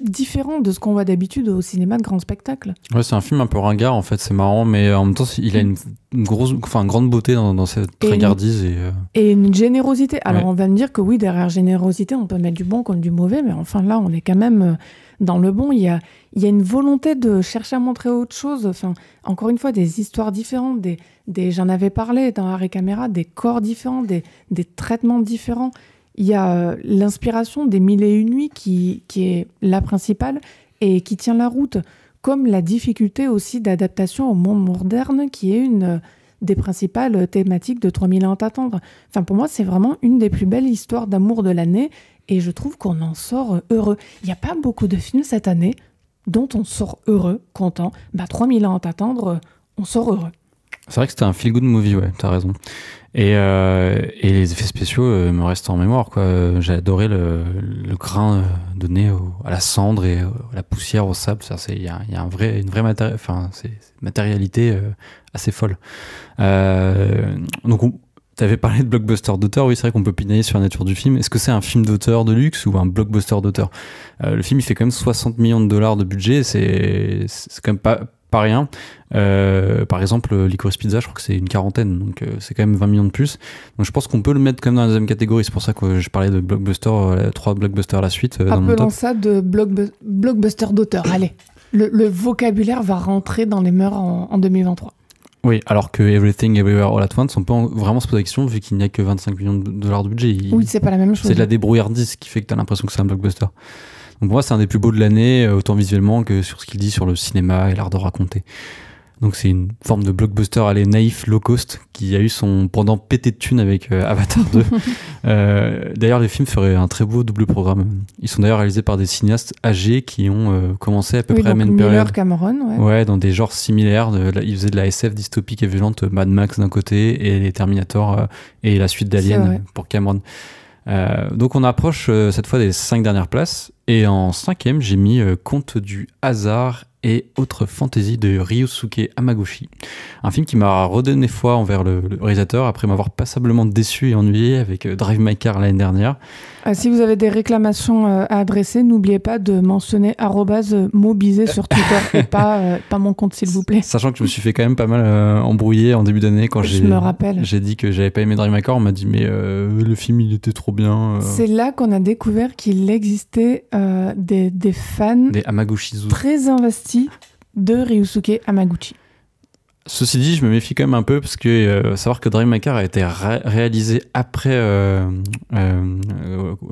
différent de ce qu'on voit d'habitude au cinéma de grands spectacles. Ouais, c'est un film un peu ringard en fait. C'est marrant, mais en même temps, il a une, grosse, enfin, grande beauté dans, cette et ringardise et, une générosité. Alors, on va me dire que oui, derrière générosité, on peut mettre du bon contre du mauvais, mais enfin là, on est quand même dans le bon, il y a, a une volonté de chercher à montrer autre chose. Enfin, encore une fois, des histoires différentes, des, j'en avais parlé dans Harry Caméra, des corps différents, des, traitements différents. Il y a euh, l'inspiration des mille et une nuits qui, est la principale et qui tient la route, comme la difficulté aussi d'adaptation au monde moderne qui est une euh, des principales thématiques de 3000 ans à t'attendre. Enfin, pour moi, c'est vraiment une des plus belles histoires d'amour de l'année et je trouve qu'on en sort euh, heureux. Il n'y a pas beaucoup de films cette année dont on sort heureux, content. Bah, 3000 ans à t'attendre, euh, on sort heureux. C'est vrai que c'était un feel-good movie, ouais, t'as raison. Et, euh, et, les effets spéciaux me restent en mémoire, quoi. J'ai adoré le, grain donné à la cendre et à la poussière, au sable. Il y a, y a un vrai, une vraie matérialité assez folle. donc, on, avais parlé de blockbuster d'auteur, oui, c'est vrai qu'on peut pinailler sur la nature du film. Est-ce que c'est un film d'auteur de luxe ou un blockbuster d'auteur euh, Le film, il fait quand même 60 millions de dollars de budget, c'est quand même pas, pas rien. Euh, par exemple, Licorice Pizza, je crois que c'est une quarantaine, donc euh, c'est quand même 20 millions de plus. Donc je pense qu'on peut le mettre quand même dans la deuxième catégorie, c'est pour ça que je parlais de blockbuster, trois blockbusters à la suite. dans ça de blockbuster d'auteur, allez. Le, vocabulaire va rentrer dans les mœurs en 2023. Oui, alors que Everything Everywhere All At Once, on peut vraiment se poser la question vu qu'il n'y a que 25 millions de dollars de budget. Oui, c'est pas la même chose. C'est de la débrouillardise qui fait que tu as l'impression que c'est un blockbuster. Donc pour moi, c'est un des plus beaux de l'année, euh, autant visuellement que sur ce qu'il dit sur le cinéma et l'art de raconter. Donc c'est une forme de blockbuster allez naïf low cost qui a eu son pendant pété de thunes avec euh, Avatar 2. Euh, d'ailleurs les films feraient un très beau double programme. Ils sont d'ailleurs réalisés par des cinéastes âgés qui ont euh, commencé à peu près à même période. Cameron, ouais. dans des genres similaires. De, ils faisaient de la SF dystopique et violente, Mad Max d'un côté et les Terminator et la suite d'Alien pour Cameron. donc on approche cette fois des cinq dernières places et en cinquième j'ai mis Compte du hasard et autres fantaisies de Ryusuke Hamaguchi. Un film qui m'a redonné foi envers le, réalisateur après m'avoir passablement déçu et ennuyé avec euh, Drive My Car l'année dernière. Euh, si vous avez des réclamations euh, à adresser, n'oubliez pas de mentionner @mobisé sur Twitter et pas, mon compte s'il vous plaît. Sachant que je me suis fait quand même pas mal embrouiller en début d'année quand j'ai dit que j'avais pas aimé Drive My Car, on m'a dit mais le film il était trop bien. C'est là qu'on a découvert qu'il existait des, fans des très investis de Ryusuke Amaguchi Ceci dit, je me méfie quand même un peu parce que euh, savoir que Drive My a été réalisé après euh, euh,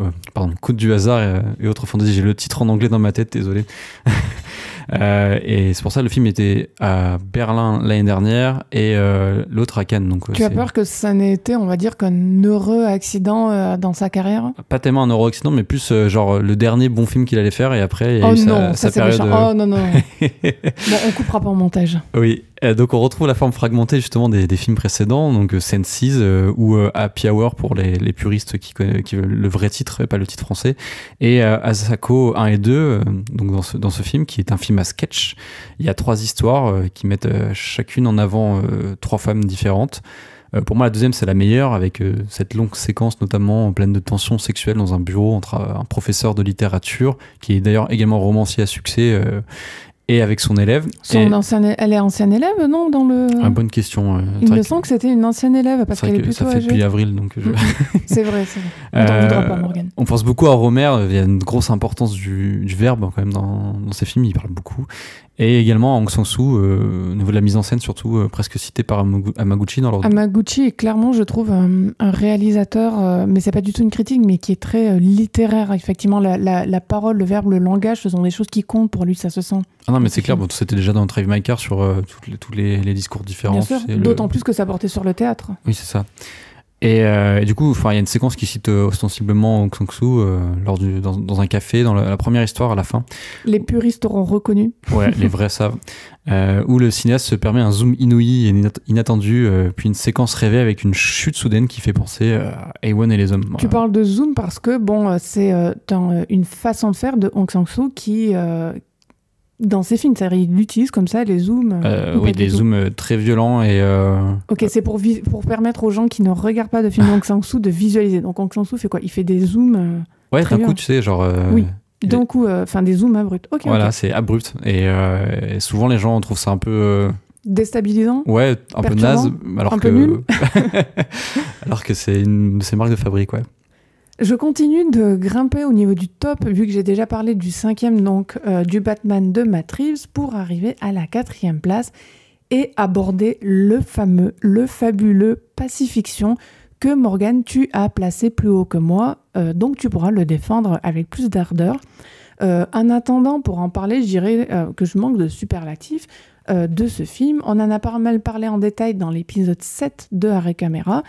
euh pardon, Coup du hasard et, autres fantasy. J'ai le titre en anglais dans ma tête, désolé. Euh, et c'est pour ça que le film était à Berlin l'année dernière et euh, l'autre à Cannes. Donc, tu as peur que ça n'ait été, on va dire, qu'un heureux accident euh, dans sa carrière Pas tellement un heureux accident, mais plus genre le dernier bon film qu'il allait faire et après il y a oh non, ça c'est période. Oh non, non. bon, on coupera pas en montage. Oui. Euh, donc on retrouve la forme fragmentée justement des, films précédents, donc euh, Senses euh, ou Happy Hour pour les, puristes qui, qui veulent le vrai titre et pas le titre français, et Asako 1 et 2, donc dans ce, dans ce film qui est un film à sketch. Il y a trois histoires qui mettent chacune en avant trois femmes différentes. pour moi, la deuxième, c'est la meilleure, avec cette longue séquence, notamment pleine de tensions sexuelles dans un bureau entre un professeur de littérature, qui est d'ailleurs également romancier à succès, et avec son élève. elle est ancienne élève, non dans le... Ah, bonne question. Il me semble que, c'était une ancienne élève, parce qu'elle est, Ça fait depuis avril, donc mhm. c'est vrai, c'est vrai. On, euh, pense beaucoup à Romer, il y a une grosse importance du, verbe quand même dans, dans, ses films, il parle beaucoup. Et également Aung San Suu, euh, au niveau de la mise en scène, surtout euh, presque cité par Amaguchi dans leur. Amaguchi est clairement, je trouve, un, réalisateur, mais euh, mais c'est pas du tout une critique, mais qui est très littéraire. Effectivement, la, parole, le verbe, le langage, ce sont des choses qui comptent pour lui, ça se sent. Ah non, mais c'est clair, bon, c'était déjà dans Drive My Car sur tous les, les, discours différents. Bien sûr, d'autant plus que ça portait sur le théâtre. Oui, c'est ça. Euh, et, du coup, il y a une séquence qui cite euh, ostensiblement Aung San Suu euh, lors du, dans, un café, dans la, première histoire à la fin. Les puristes auront reconnu. Ouais, les vrais savent. où le cinéaste se permet un zoom inouï et inattendu, puis une séquence rêvée avec une chute soudaine qui fait penser à Ewan et les hommes. Tu parles de zoom parce que bon, c'est une façon de faire de Aung San Suu qui, dans ses films, c'est-à-dire il utilise comme ça les zooms euh, euh, Oui, des zooms euh, très violents et. Ok, c'est pour, pour permettre aux gens qui ne regardent pas de films d'Ang Sang de visualiser. Donc Ang San fait quoi Il fait des zooms. ouais, d'un coup, tu sais, genre. oui. D'un coup, enfin des zooms abrupts. Ok. Voilà, c'est abrupt et, souvent les gens trouvent ça un peu. Déstabilisant Ouais, un peu naze, alors que. Peu alors que c'est une... marques de fabrique, ouais. Je continue de grimper au niveau du top, vu que j'ai déjà parlé du cinquième, donc euh, du Batman de Matt Reeves, pour arriver à la quatrième place et aborder le fameux, le fabuleux Pacifiction que Morgan, tu as placé plus haut que moi, euh, donc tu pourras le défendre avec plus d'ardeur. Euh, en attendant, pour en parler, je dirais que je manque de superlatif de ce film. On en a pas mal parlé en détail dans l'épisode 7 de Harry Caméra.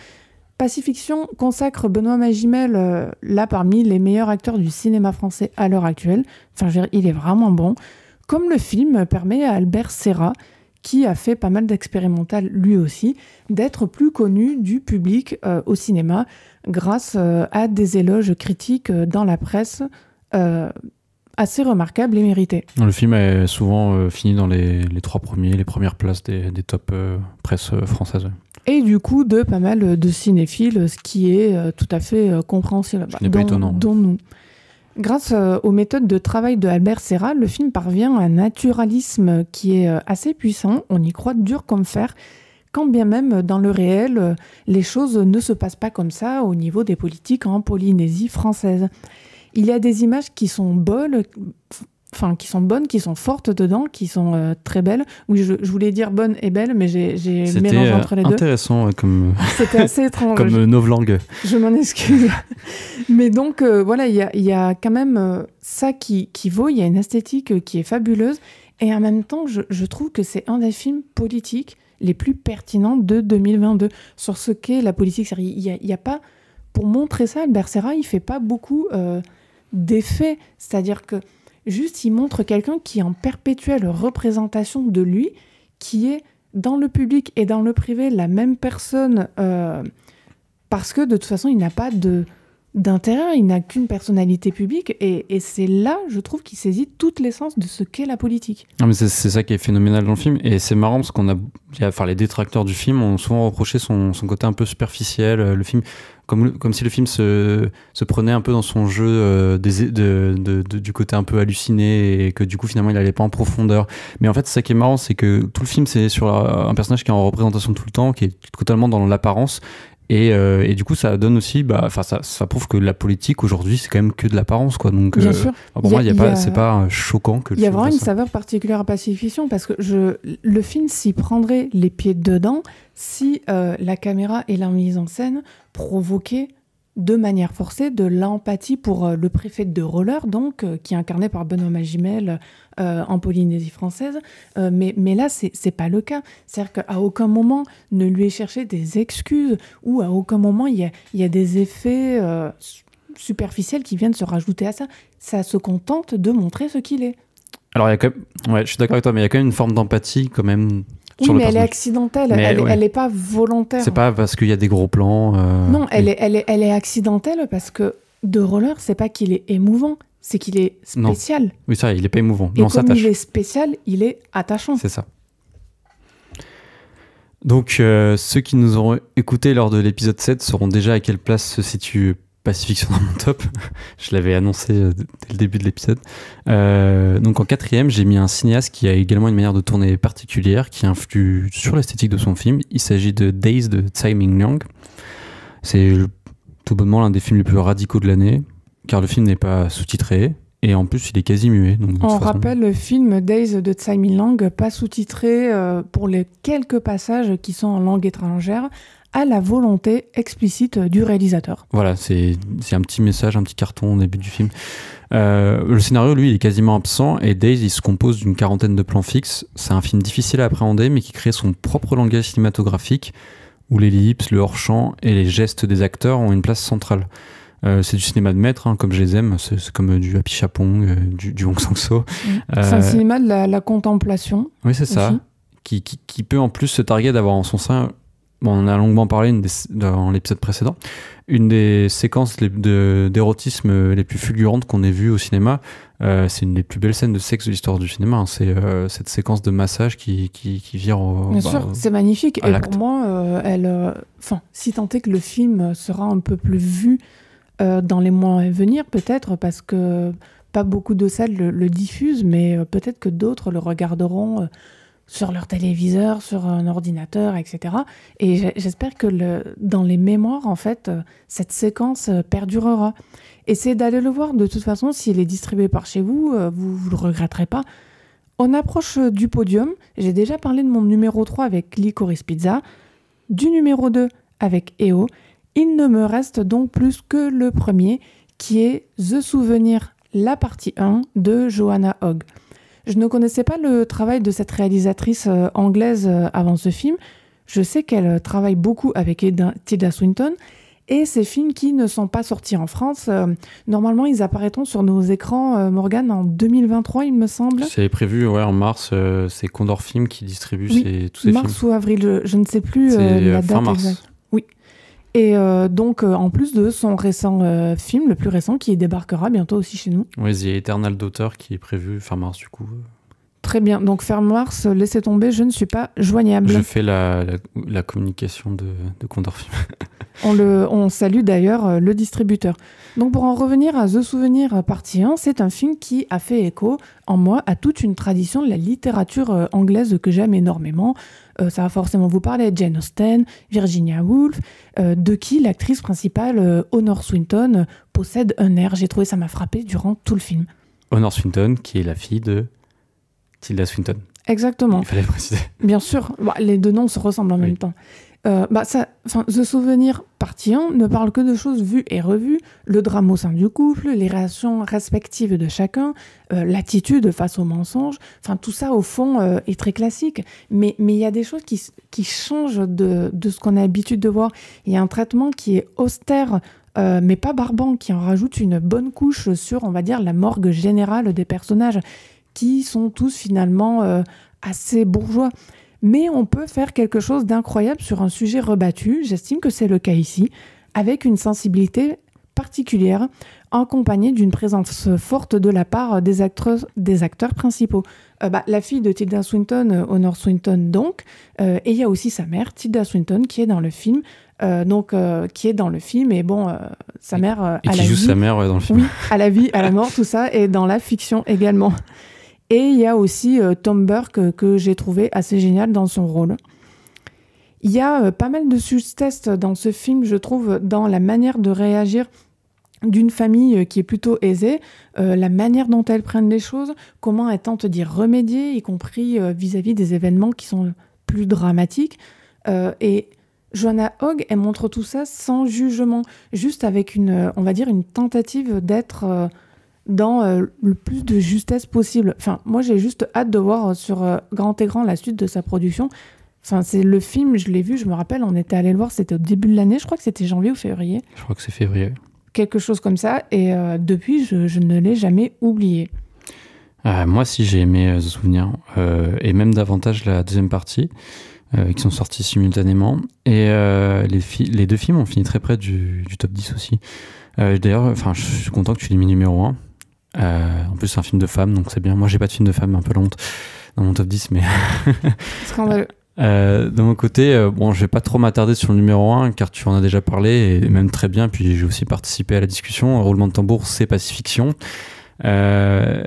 Pacifiction consacre Benoît Magimel euh, là parmi les meilleurs acteurs du cinéma français à l'heure actuelle. Enfin, je veux dire, il est vraiment bon. Comme le film permet à Albert Serra, qui a fait pas mal d'expérimental lui aussi, d'être plus connu du public euh, au cinéma grâce euh, à des éloges critiques dans la presse assez remarquables et mérités. Le film est souvent fini dans les, trois premiers, les premières places des, des top presse françaises et du coup de pas mal de cinéphiles, ce qui est euh, tout à fait euh, compréhensible. Ce n'est pas étonnant. nous. Grâce euh, aux méthodes de travail de Albert Serra, le film parvient à un naturalisme qui est assez puissant, on y croit dur comme fer, quand bien même dans le réel, les choses ne se passent pas comme ça au niveau des politiques en Polynésie française. Il y a des images qui sont bolles, enfin qui sont bonnes, qui sont fortes dedans, qui sont euh, très belles. Oui, je, voulais dire bonne et belle, mais j'ai mélangé euh, entre les deux. C'était intéressant euh, comme. C'était assez étrange. comme Novlang. novlangue. Je, m'en excuse. mais donc voilà, il y a, quand même ça qui, qui vaut. Il y a une esthétique qui est fabuleuse et en même temps, je, trouve que c'est un des films politiques les plus pertinents de 2022 sur ce qu'est la politique. Il n'y a, a, pas pour montrer ça, Bercera, il fait pas beaucoup d'effets. C'est-à-dire que Juste, il montre quelqu'un qui est en perpétuelle représentation de lui, qui est dans le public et dans le privé la même personne, euh, parce que de toute façon, il n'a pas de d'intérêt, il n'a qu'une personnalité publique, et, c'est là, je trouve, qu'il saisit toute l'essence de ce qu'est la politique. mais c'est, ça qui est phénoménal dans le film, et c'est marrant parce qu'on a, enfin, les détracteurs du film ont souvent reproché son, son côté un peu superficiel, euh, le film comme, si le film se, prenait un peu dans son jeu euh, du côté un peu halluciné et que du coup finalement il n'allait pas en profondeur. Mais en fait, ce qui est marrant, c'est que tout le film c'est sur un personnage qui est en représentation tout le temps, qui est totalement dans l'apparence euh, et, du coup, ça donne aussi, bah, enfin, ça, ça, prouve que la politique aujourd'hui, c'est quand même que de l'apparence, quoi. Donc, Bien pour moi, a, c'est pas euh, choquant que. Il y a vraiment une saveur particulière à Pacifiction parce que je, le film s'y prendrait les pieds dedans si euh, la caméra et la mise en scène provoquaient de manière forcée de l'empathie pour euh, le préfet de Roller, donc, euh, qui est incarné par Benoît Magimel euh, en Polynésie française. mais, mais là, ce n'est pas le cas. C'est-à-dire qu'à aucun moment ne lui est cherché des excuses ou à aucun moment il y a, des effets superficiels qui viennent se rajouter à ça. Ça se contente de montrer ce qu'il est. Alors, il je suis d'accord avec toi, mais il y a quand même une forme d'empathie quand même oui, mais elle est accidentelle, elle n'est pas volontaire. C'est pas parce qu'il y a des gros plans. Euh, non, elle, est, elle, accidentelle parce que De Roller, c'est pas qu'il est émouvant, c'est qu'il est spécial. Oui, Oui, ça, il n'est pas émouvant. Et comme il est spécial, il est attachant. C'est ça. Donc, euh, ceux qui nous auront écoutés lors de l'épisode 7 sauront déjà à quelle place se situe pacifique sur mon top. je l'avais annoncé euh, dès le début de l'épisode. Euh, donc en quatrième, j'ai mis un cinéaste qui a également une manière de tourner particulière qui influe sur l'esthétique de son film. Il s'agit de Days de Tsai Ming-liang. C'est tout bonnement l'un des films les plus radicaux de l'année, car le film n'est pas sous-titré. Et en plus, il est quasi muet. Donc, On rappelle le film Days de Tsai Ming-liang, pas sous-titré euh, pour les quelques passages qui sont en langue étrangère à la volonté explicite du réalisateur. Voilà, c'est un petit message, un petit carton au début du film. Euh, le scénario, lui, il est quasiment absent et Days, il se compose d'une quarantaine de plans fixes. C'est un film difficile à appréhender, mais qui crée son propre langage cinématographique où l'ellipse, le hors-champ et les gestes des acteurs ont une place centrale. Euh, c'est du cinéma de maître, hein, comme je les aime. C'est comme du Happy Chapong, euh, du, du Wong Sang So. Mm. c'est un cinéma de la, contemplation. Oui, c'est ça. Qui, qui, qui, peut en plus se targuer d'avoir en son sein on a longuement parlé dans l'épisode précédent, une des séquences d'érotisme les plus fulgurantes qu'on ait vues au cinéma. Euh, c'est une des plus belles scènes de sexe de l'histoire du cinéma. Hein. C'est euh, cette séquence de massage qui, qui, qui vire au. Bien bah, sûr, c'est magnifique. Et pour moi, euh, elle. si tant est que le film sera un peu plus vu dans les mois à venir, peut-être, parce que pas beaucoup de salles le, le diffusent, mais peut-être que d'autres le regarderont sur leur téléviseur, sur un ordinateur, etc. Et j'espère que dans les mémoires, en fait, euh, cette séquence euh, perdurera. Essayez d'aller le voir. De toute façon, s'il est distribué par chez vous, euh, vous ne le regretterez pas. On approche du podium. J'ai déjà parlé de mon numéro 3 avec Licorice Pizza, du numéro 2 avec EO. Il ne me reste donc plus que le premier, qui est The Souvenir, la partie 1 de Johanna Hogg. Je ne connaissais pas le travail de cette réalisatrice euh, anglaise euh, avant ce film. Je sais qu'elle euh, travaille beaucoup avec Tilda Swinton et ces films qui ne sont pas sortis en France. normalement, ils apparaîtront sur nos écrans, Morgane, en 2023, il me semble. C'est prévu, ouais, en mars. c'est Condor Film qui distribue tous ces mars films. Mars ou avril, je, ne sais plus la date exacte. Et euh, donc, euh, en plus de son récent euh, film, le plus récent, qui débarquera bientôt aussi chez nous. Oui, The Eternal d'auteur qui est prévu fin mars, du coup. Très bien. Donc, fermoir, euh, laissez tomber, je ne suis pas joignable. Je fais la, communication de, Condorfilm. on, le, on salue d'ailleurs euh, le distributeur. Donc, pour en revenir à The Souvenir euh, partie 1, c'est un film qui a fait écho en moi à toute une tradition de la littérature anglaise que j'aime énormément. ça va forcément vous parler Jane Austen, Virginia Woolf, de qui l'actrice principale, Honor Swinton, possède un air. J'ai trouvé ça m'a frappé durant tout le film. Honor Swinton, qui est la fille de Tilda Swinton. Exactement. Il fallait le préciser. Bien sûr, bah, les deux noms se ressemblent en même temps. Euh, bah ça, The Souvenir, partie ne parle que de choses vues et revues, le drame au sein du couple, les réactions respectives de chacun, euh, l'attitude face aux mensonges, enfin tout ça au fond euh, est très classique, mais il y a des choses qui, changent de, ce qu'on a l'habitude de voir. Il y a un traitement qui est austère, mais pas barbant, qui en rajoute une bonne couche sur, on va dire, la morgue générale des personnages qui sont tous finalement euh, assez bourgeois. Mais on peut faire quelque chose d'incroyable sur un sujet rebattu, j'estime que c'est le cas ici, avec une sensibilité particulière, accompagnée d'une présence forte de la part des, acteurs, des acteurs principaux. Euh, bah, la fille de Tilda Swinton, euh, Honor Swinton donc, et il y a aussi sa mère, Tilda Swinton, qui est dans le film, donc qui est dans le film et bon sa mère à la sa mère dans le film oui à la vie à la mort tout ça et dans la fiction également et il y a aussi euh, Tom Burke euh, que j'ai trouvé assez génial dans son rôle. Il y a euh, pas mal de sous-test dans ce film, je trouve, dans la manière de réagir d'une famille qui est plutôt aisée, la manière dont elles prennent les choses, comment elles tentent d'y remédier, y compris vis-à-vis des événements qui sont plus dramatiques. et Joanna Hogg, elle montre tout ça sans jugement, juste avec une, on va dire, une tentative d'être dans euh, le plus de justesse possible. Enfin, moi, j'ai juste hâte de voir euh, sur euh, grand écran la suite de sa production. Enfin, c'est le film, je l'ai vu, je me rappelle, on était allé le voir, c'était au début de l'année, je crois que c'était janvier ou février. Je crois que c'est février. Quelque chose comme ça, et depuis, je, ne l'ai jamais oublié. moi, si j'ai aimé ce Souvenir, et même davantage la deuxième partie, qui sont sortis simultanément. Et les, les, deux films ont fini très près du, top 10 aussi. D'ailleurs, enfin, je suis content que tu l'aies mis numéro 1. Euh, en plus, c'est un film de femme, donc c'est bien. Moi, j'ai pas de film de femme, un peu la honte dans mon top 10, mais. Scandaleux. Euh, de mon côté, euh, bon, je vais pas trop m'attarder sur le numéro 1 car tu en as déjà parlé et même très bien. Puis j'ai aussi participé à la discussion. Roulement de tambour, c'est pacifiction. Euh,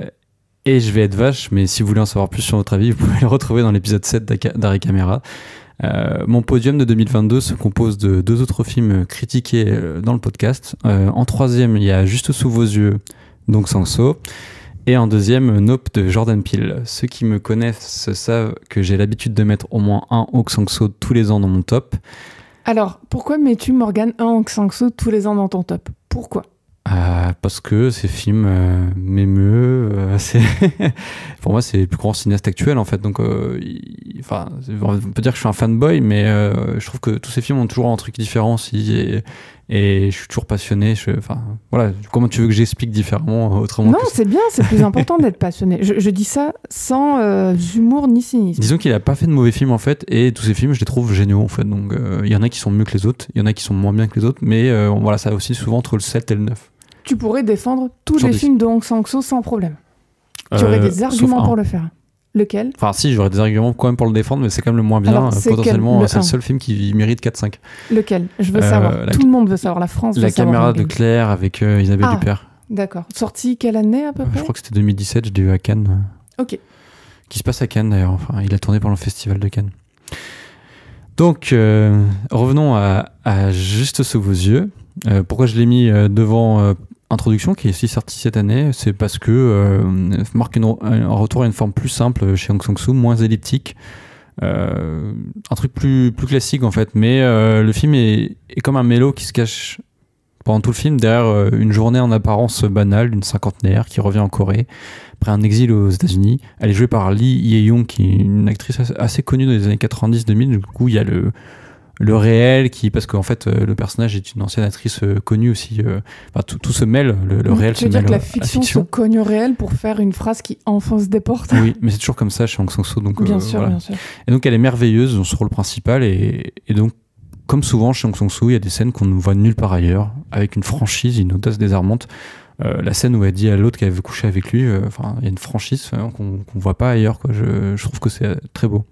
et je vais être vache, mais si vous voulez en savoir plus sur votre avis, vous pouvez le retrouver dans l'épisode 7 d'Arrêt Caméra. mon podium de 2022 se compose de deux autres films critiqués dans le podcast. en troisième, il y a Juste sous vos yeux donc Sanso. Et en deuxième, Nope de Jordan Peele. Ceux qui me connaissent savent que j'ai l'habitude de mettre au moins un Hong sang tous les ans dans mon top. Alors, pourquoi mets-tu Morgan un Hong tous les ans dans ton top Pourquoi euh, Parce que ces films euh, m'émeut. Euh, pour moi, c'est le plus grand cinéaste actuel, en fait. Donc, euh, enfin, on peut dire que je suis un fanboy, mais je trouve que tous ces films ont toujours un truc différent. Si... Et je suis toujours passionné. enfin, voilà, comment tu veux que j'explique différemment euh, autrement Non, c'est bien, c'est plus important d'être passionné. Je, dis ça sans euh, humour ni cynisme. Disons qu'il a pas fait de mauvais films en fait, et tous ces films, je les trouve géniaux en fait. Donc, euh, il y en a qui sont mieux que les autres, il y en a qui sont moins bien que les autres, mais voilà, ça aussi souvent entre le 7 et le 9. Tu pourrais défendre tous les films de Hong sang sans problème. Tu aurais des arguments pour le faire. Lequel Enfin, si, j'aurais des arguments quand même pour le défendre, mais c'est quand même le moins bien. potentiellement, c'est le seul film qui mérite 4-5. Lequel Je veux euh, savoir. Tout le monde veut savoir. La France La caméra de Claire avec euh, Isabelle ah, D'accord. Sorti quelle année à peu euh, près Je crois que c'était 2017, je l'ai eu à Cannes. Ok. Qui se passe à Cannes d'ailleurs. Enfin, il a tourné pendant le festival de Cannes. Donc, revenons à Juste sous vos yeux. pourquoi je l'ai mis devant Introduction qui est aussi sortie cette année, c'est parce que euh, marque un retour à une forme plus simple chez Hong Sang-soo, moins elliptique, euh, un truc plus, plus classique en fait. Mais euh, le film est, comme un mélo qui se cache pendant tout le film derrière une journée en apparence banale d'une cinquantenaire qui revient en Corée après un exil aux États-Unis. Elle est jouée par Lee Ye-young qui est une actrice assez connue dans les années 90-2000. Du coup, il y a le le réel qui parce qu'en fait euh, le personnage est une ancienne actrice euh, connue aussi euh, enfin, tout, se mêle le, réel se mêle dire que la fiction, se cogne au réel pour faire une phrase qui enfonce des portes oui mais c'est toujours comme ça chez Hong Sang Soo donc bien sûr, bien sûr et donc elle est merveilleuse dans ce rôle principal et, donc comme souvent chez Hong Sang Soo il y a des scènes qu'on ne voit nulle part ailleurs avec une franchise une audace désarmante la scène où elle dit à l'autre qu'elle veut coucher avec lui, enfin, il y a une franchise qu'on ne voit pas ailleurs. Quoi. Je, je trouve que c'est très beau.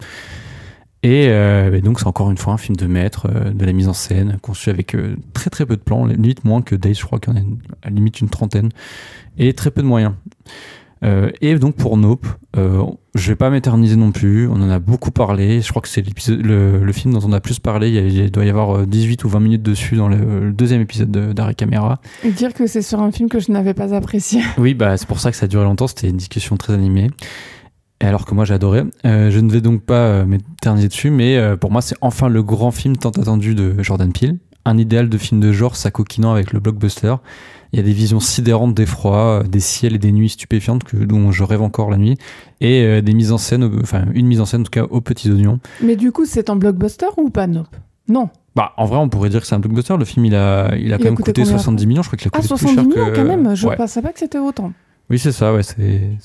Et, euh, bah, donc c'est encore une fois un film de maître, euh, de la mise en scène, conçu avec euh, très très peu de plans, limite moins que Days, je crois qu'il y en a à limite une trentaine, et très peu de moyens. et donc pour Nope, je vais pas m'éterniser non plus, on en a beaucoup parlé, je crois que c'est le, le, film dont on a plus parlé, il, doit y avoir 18 ou 20 minutes dessus dans le, deuxième épisode d'Arrêt Caméra. Et dire que c'est sur un film que je n'avais pas apprécié. Oui, bah, c'est pour ça que ça a duré longtemps, c'était une discussion très animée alors que moi j'adorais. Euh, je ne vais donc pas euh, m'éterniser dessus, mais euh, pour moi c'est enfin le grand film tant attendu de Jordan Peele. Un idéal de film de genre s'acoquinant avec le blockbuster. Il y a des visions sidérantes d'effroi, des ciels et des nuits stupéfiantes que, dont je rêve encore la nuit, et des mises en scène, enfin une mise en scène en tout cas aux petits oignons. Mais du coup c'est un blockbuster ou pas Non. Bah, en vrai, on pourrait dire que c'est un blockbuster. Le film, il a, il a quand même coûté, 70 millions. Je crois qu'il a ah, coûté 70 millions, quand même. Je ne pensais pas que c'était autant. Oui, c'est ça, ouais, c'est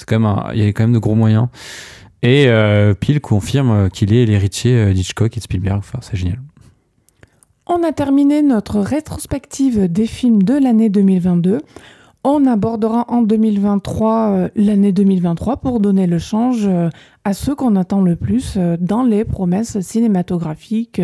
quand même il y a quand même de gros moyens. Et euh, confirme euh, qu'il est l'héritier euh, d'Hitchcock et de Spielberg, enfin, c'est génial. On a terminé notre rétrospective des films de l'année 2022. On abordera en 2023 euh, l'année 2023 pour donner le change à ceux qu'on attend le plus dans les promesses cinématographiques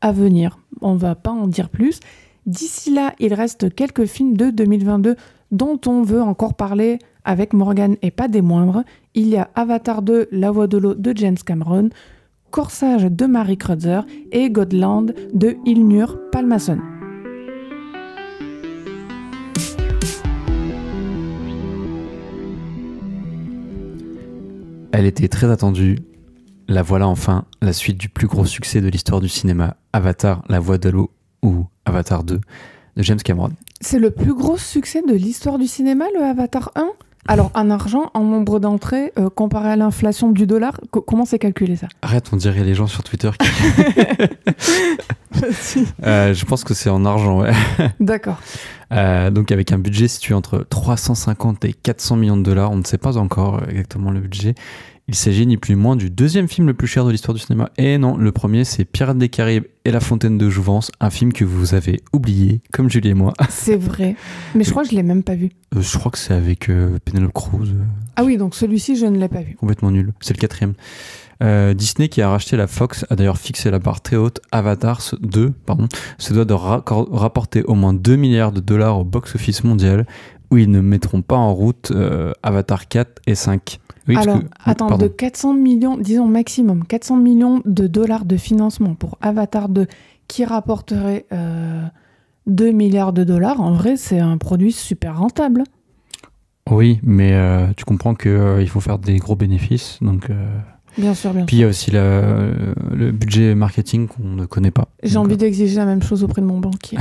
à venir. On va pas en dire plus. D'ici là, il reste quelques films de 2022 dont on veut encore parler avec Morgan et pas des moindres, il y a Avatar 2, La Voix de l'eau de James Cameron, Corsage de Mary Kreutzer et Godland de Ilnur Palmason. Elle était très attendue. La voilà enfin, la suite du plus gros succès de l'histoire du cinéma, Avatar, La Voix de l'eau ou Avatar 2. James Cameron. C'est le plus gros succès de l'histoire du cinéma, le Avatar 1 alors, en argent en nombre d'entrées euh, comparé à l'inflation du dollar, comment c'est calculé ça Arrête, on dirait les gens sur Twitter. Qui... Euh, je pense que c'est en argent, ouais. D'accord. Euh, donc, avec un budget situé entre 350 et 400 millions de dollars, on ne sait pas encore exactement le budget. Il s'agit ni plus ni moins du deuxième film le plus cher de l'histoire du cinéma. Et non, le premier c'est Pirates des Caraïbes et La Fontaine de Jouvence, un film que vous avez oublié, comme Julie et moi. C'est vrai. Mais je crois que je l'ai même pas vu. Euh, je crois que c'est avec euh, Penelope Cruz. Euh. Ah oui, donc celui-ci je ne l'ai pas vu. Complètement nul. C'est le quatrième. Disney qui a racheté la Fox a d'ailleurs fixé la barre très haute. Avatar 2 pardon, se doit de rapporter au moins 2 milliards de dollars au box-office mondial. Oui, ils ne mettront pas en route euh, Avatar 4 et 5. Alors, de 400 millions, disons maximum, 400 millions de dollars de financement pour Avatar 2 qui rapporterait 2 euh, milliards de dollars, en vrai, c'est un produit super rentable. Oui, mais euh, tu comprends qu'il faut faire des gros bénéfices, donc... Bien sûr, bien Puis il y a aussi le budget marketing qu'on ne connaît pas. J'ai envie euh, d'exiger la même chose auprès de mon banquier.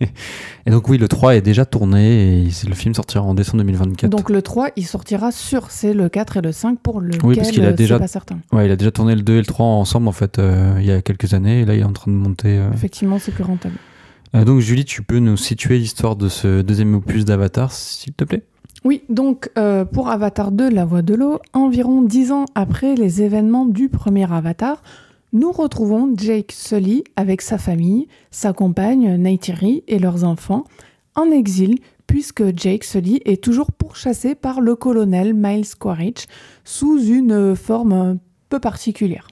et donc oui, le 3 est déjà tourné et le film sortira en décembre 2024. Donc le 3, il sortira sur c'est le 4 et le 5 pour le oui, parce qu'il a euh, déjà, pas certain. Ouais, il a déjà tourné le 2 et le 3 ensemble en fait euh, il y a quelques années et là il est en train de monter. Effectivement, c'est plus rentable. donc Julie, tu peux nous situer l'histoire de ce deuxième opus d'Avatar, s'il te plaît oui, donc euh, pour Avatar 2, La Voix de l'eau, environ dix ans après les événements du premier Avatar, nous retrouvons Jake Sully avec sa famille, sa compagne Neytiri et leurs enfants en exil puisque Jake Sully est toujours pourchassé par le colonel Miles Quaritch sous une forme peu particulière.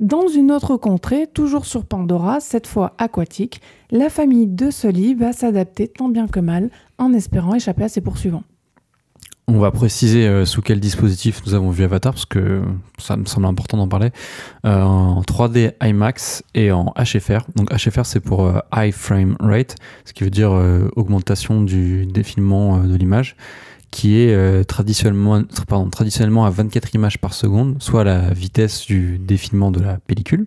Dans une autre contrée, toujours sur Pandora, cette fois aquatique, la famille de Sully va s'adapter tant bien que mal en espérant échapper à ses poursuivants. On va préciser euh, sous quel dispositif nous avons vu Avatar, parce que ça me semble important d'en parler, euh, en 3D IMAX et en HFR. Donc HFR, c'est pour euh, High Frame Rate, ce qui veut dire augmentation du défilement de l'image, qui est traditionnellement, pardon, traditionnellement à 24 images par seconde, soit la vitesse du défilement de la pellicule.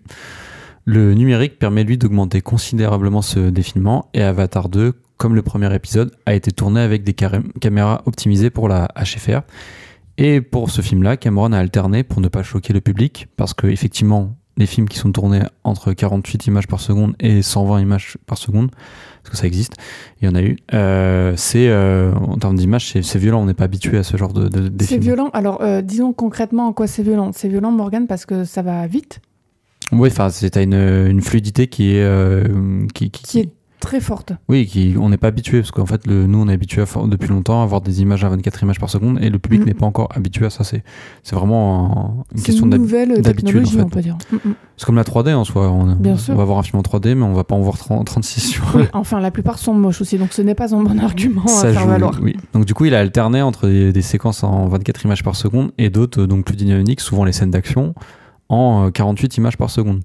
Le numérique permet lui d'augmenter considérablement ce défilement et Avatar 2 comme le premier épisode, a été tourné avec des caméras optimisées pour la HFR. Et pour ce film-là, Cameron a alterné pour ne pas choquer le public, parce que effectivement, les films qui sont tournés entre 48 images par seconde et 120 images par seconde, parce que ça existe, il y en a eu. Euh, c'est euh, en termes d'images, c'est violent. On n'est pas habitué à ce genre de, de C'est violent. Alors, euh, disons concrètement en quoi c'est violent. C'est violent, Morgan, parce que ça va vite. Oui, enfin, c'est une, une, fluidité qui qui, est très forte. Oui, qui, on n'est pas habitué, parce qu'en fait, le, nous, on est habitué depuis longtemps à avoir des images à 24 images par seconde, et le public mm. n'est pas encore habitué à ça. C'est, vraiment une question d'habitude. Mm, mm. C'est comme la 3D en soi. On, Bien sûr. on, va voir un film en 3D, mais on va pas en voir 36 sur. enfin, la plupart sont moches aussi, donc ce n'est pas un bon argument ça joue, Oui. Donc, du coup, il a alterné entre des, des séquences en 24 images par seconde et d'autres, donc plus dynamiques, souvent les scènes d'action, en 48 euh, images par seconde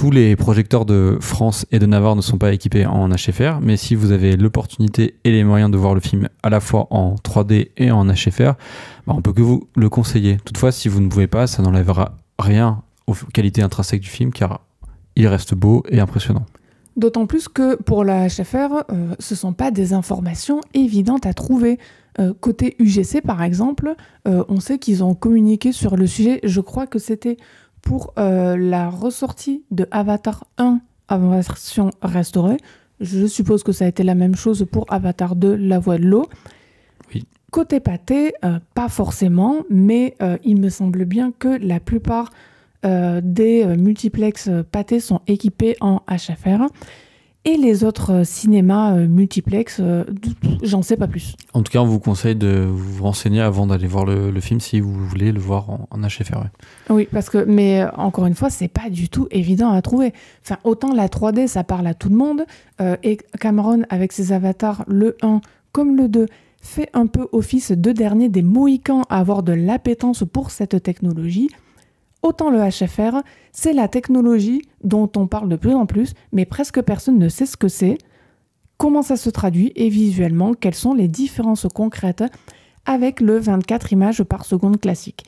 tous les projecteurs de France et de Navarre ne sont pas équipés en HFR, mais si vous avez l'opportunité et les moyens de voir le film à la fois en 3D et en HFR, on bah, on peut que vous le conseiller. Toutefois, si vous ne pouvez pas, ça n'enlèvera rien aux qualités intrinsèques du film, car il reste beau et impressionnant. D'autant plus que pour la HFR, euh, ce ne sont pas des informations évidentes à trouver. Euh, côté UGC, par exemple, euh, on sait qu'ils ont communiqué sur le sujet, je crois que c'était pour euh, la ressortie de Avatar 1 en version restaurée. Je suppose que ça a été la même chose pour Avatar 2, La Voix de l'eau. Côté pâté, euh, pas forcément, mais euh, il me semble bien que la plupart des multiplex pâtés sont équipés en HFR et les autres euh, cinémas euh, multiplex, euh, j'en sais pas plus. En tout cas, on vous conseille de vous renseigner avant d'aller voir le, film si vous voulez le voir en, HFR. E. Oui, parce que, mais encore une fois, c'est pas du tout évident à trouver. Enfin, autant la 3D, ça parle à tout le monde, et Cameron, avec ses avatars, le 1 comme le 2, fait un peu office de dernier des Mohicans à avoir de l'appétence pour cette technologie. Autant le HFR, c'est la technologie dont on parle de plus en plus, mais presque personne ne sait ce que c'est, comment ça se traduit et visuellement, quelles sont les différences concrètes avec le 24 images par seconde classique.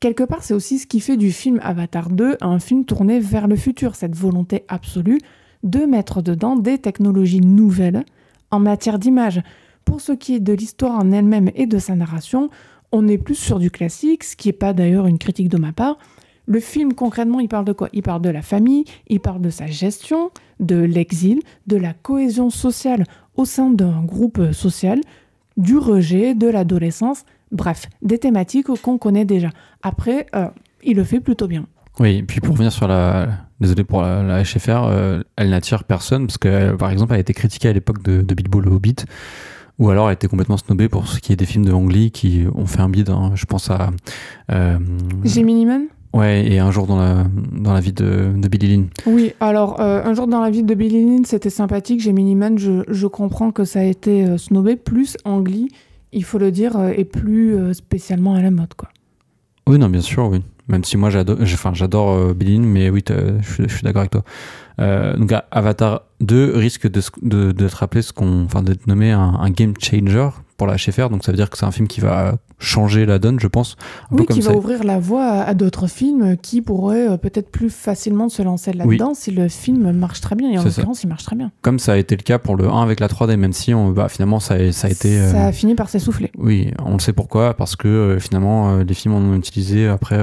Quelque part, c'est aussi ce qui fait du film Avatar 2 un film tourné vers le futur, cette volonté absolue de mettre dedans des technologies nouvelles en matière d'image. Pour ce qui est de l'histoire en elle-même et de sa narration, on est plus sur du classique, ce qui n'est pas d'ailleurs une critique de ma part, le film, concrètement, il parle de quoi Il parle de la famille, il parle de sa gestion, de l'exil, de la cohésion sociale au sein d'un groupe social, du rejet, de l'adolescence, bref, des thématiques qu'on connaît déjà. Après, euh, il le fait plutôt bien. Oui, et puis pour revenir sur la. Désolé pour la, HFR, euh, elle n'attire personne parce que, euh, par exemple, elle a été critiquée à l'époque de, de au le Hobbit ou alors elle a été complètement snobée pour ce qui est des films de Hong qui ont fait un bide. Hein. Je pense à. Euh, Ouais, et un jour dans la, dans la vie de, de Billy Lynn. Oui, alors euh, un jour dans la vie de Billy Lynn, c'était sympathique. J'ai Miniman, je, je comprends que ça a été euh, snobé, plus Angli, il faut le dire, euh, et plus spécialement à la mode, quoi. Oui, non, bien sûr, oui. Même si moi j'adore, j'adore Billy Lynn, mais oui, je suis d'accord avec toi. donc Avatar 2 risque de, de, de te rappeler ce qu'on, enfin d'être nommé un, un game changer pour la HFR. donc ça veut dire que c'est un film qui va changer la donne, je pense. oui, qui va ouvrir la voie à, d'autres films qui pourraient euh, peut-être plus facilement se lancer là-dedans si le film marche très bien. Et en l'occurrence, il marche très bien. Comme ça a été le cas pour le 1 avec la 3D, même si on, bah, finalement ça a, été. Euh, a fini par s'essouffler. Oui, on le sait pourquoi, parce que euh, finalement les films en ont utilisé après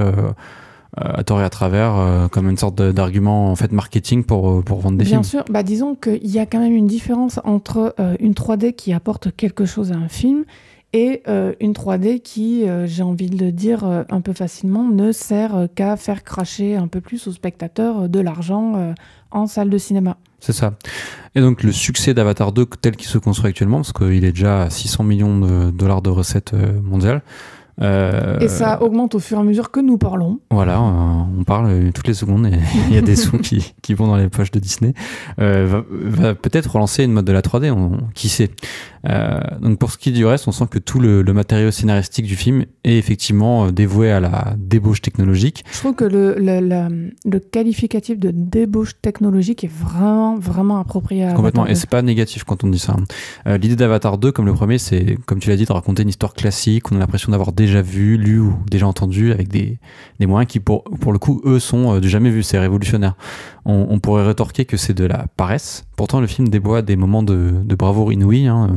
à tort et à travers comme une sorte d'argument en fait marketing pour, pour vendre des films. Bien sûr, bah, disons qu'il y a quand même une différence entre une 3D qui apporte quelque chose à un film et euh, une 3D qui, euh, j'ai envie de le dire euh, un peu facilement, ne sert qu'à faire cracher un peu plus aux spectateurs de l'argent en salle de cinéma. C'est ça. Et donc le succès d'Avatar 2 tel qu'il se construit actuellement, parce qu'il est déjà à 600 millions de dollars de recettes mondiales, et ça augmente au fur et à mesure que nous parlons. Voilà, on parle toutes les secondes et il y a des sons qui, vont dans les poches de Disney. va, peut-être relancer une mode de la 3D, qui sait. Euh, donc pour ce qui est du reste, on sent que tout le, le matériau scénaristique du film est effectivement euh, dévoué à la débauche technologique. Je trouve que le, le, le, qualificatif de débauche technologique est vraiment, vraiment approprié à Complètement, et c'est pas négatif quand on dit ça. Hein. Euh, l'idée d'Avatar 2, comme le premier, c'est, comme tu l'as dit, de raconter une histoire classique, on a l'impression d'avoir déjà vu, lu ou déjà entendu, avec des, des moyens qui, pour, pour le coup, eux, sont du jamais vu, c'est révolutionnaire on, pourrait rétorquer que c'est de la paresse. Pourtant, le film déboîte des moments de, bravoure inouïe. Hein,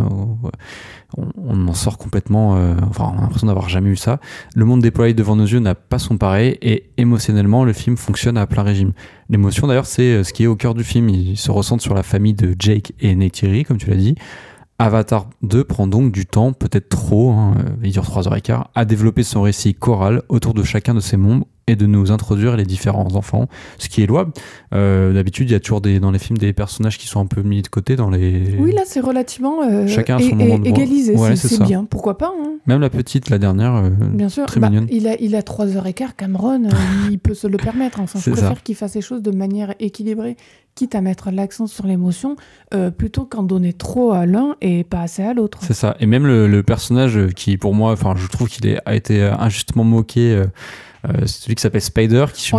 euh, on, en sort complètement. Euh, enfin, on a l'impression d'avoir jamais eu ça. Le monde déployé devant nos yeux n'a pas son pareil et émotionnellement, le film fonctionne à plein régime. L'émotion, d'ailleurs, c'est euh, ce qui est au cœur du film. Il se ressent sur la famille de Jake et Neytiri, comme tu l'as dit. Avatar 2 prend donc du temps, peut-être trop, hein, il dure 3h15, à développer son récit choral autour de chacun de ses membres et de nous introduire les différents enfants, ce qui est louable. Euh, d'habitude, il y a toujours des, dans les films des personnages qui sont un peu mis de côté dans les. Oui, là, c'est relativement euh, Chacun égalisé. c'est bien. Pourquoi pas hein. Même la petite, la dernière, euh, bien sûr. très bah, mignonne. Il a, il a 3h15, Cameron, il peut se le permettre. Enfin, je préfère qu'il fasse les choses de manière équilibrée, quitte à mettre l'accent sur l'émotion, plutôt qu'en donner trop à l'un et pas assez à l'autre. C'est ça. Et même le, le, personnage qui, pour moi, enfin, je trouve qu'il a été injustement moqué euh, celui qui s'appelle Spider qui On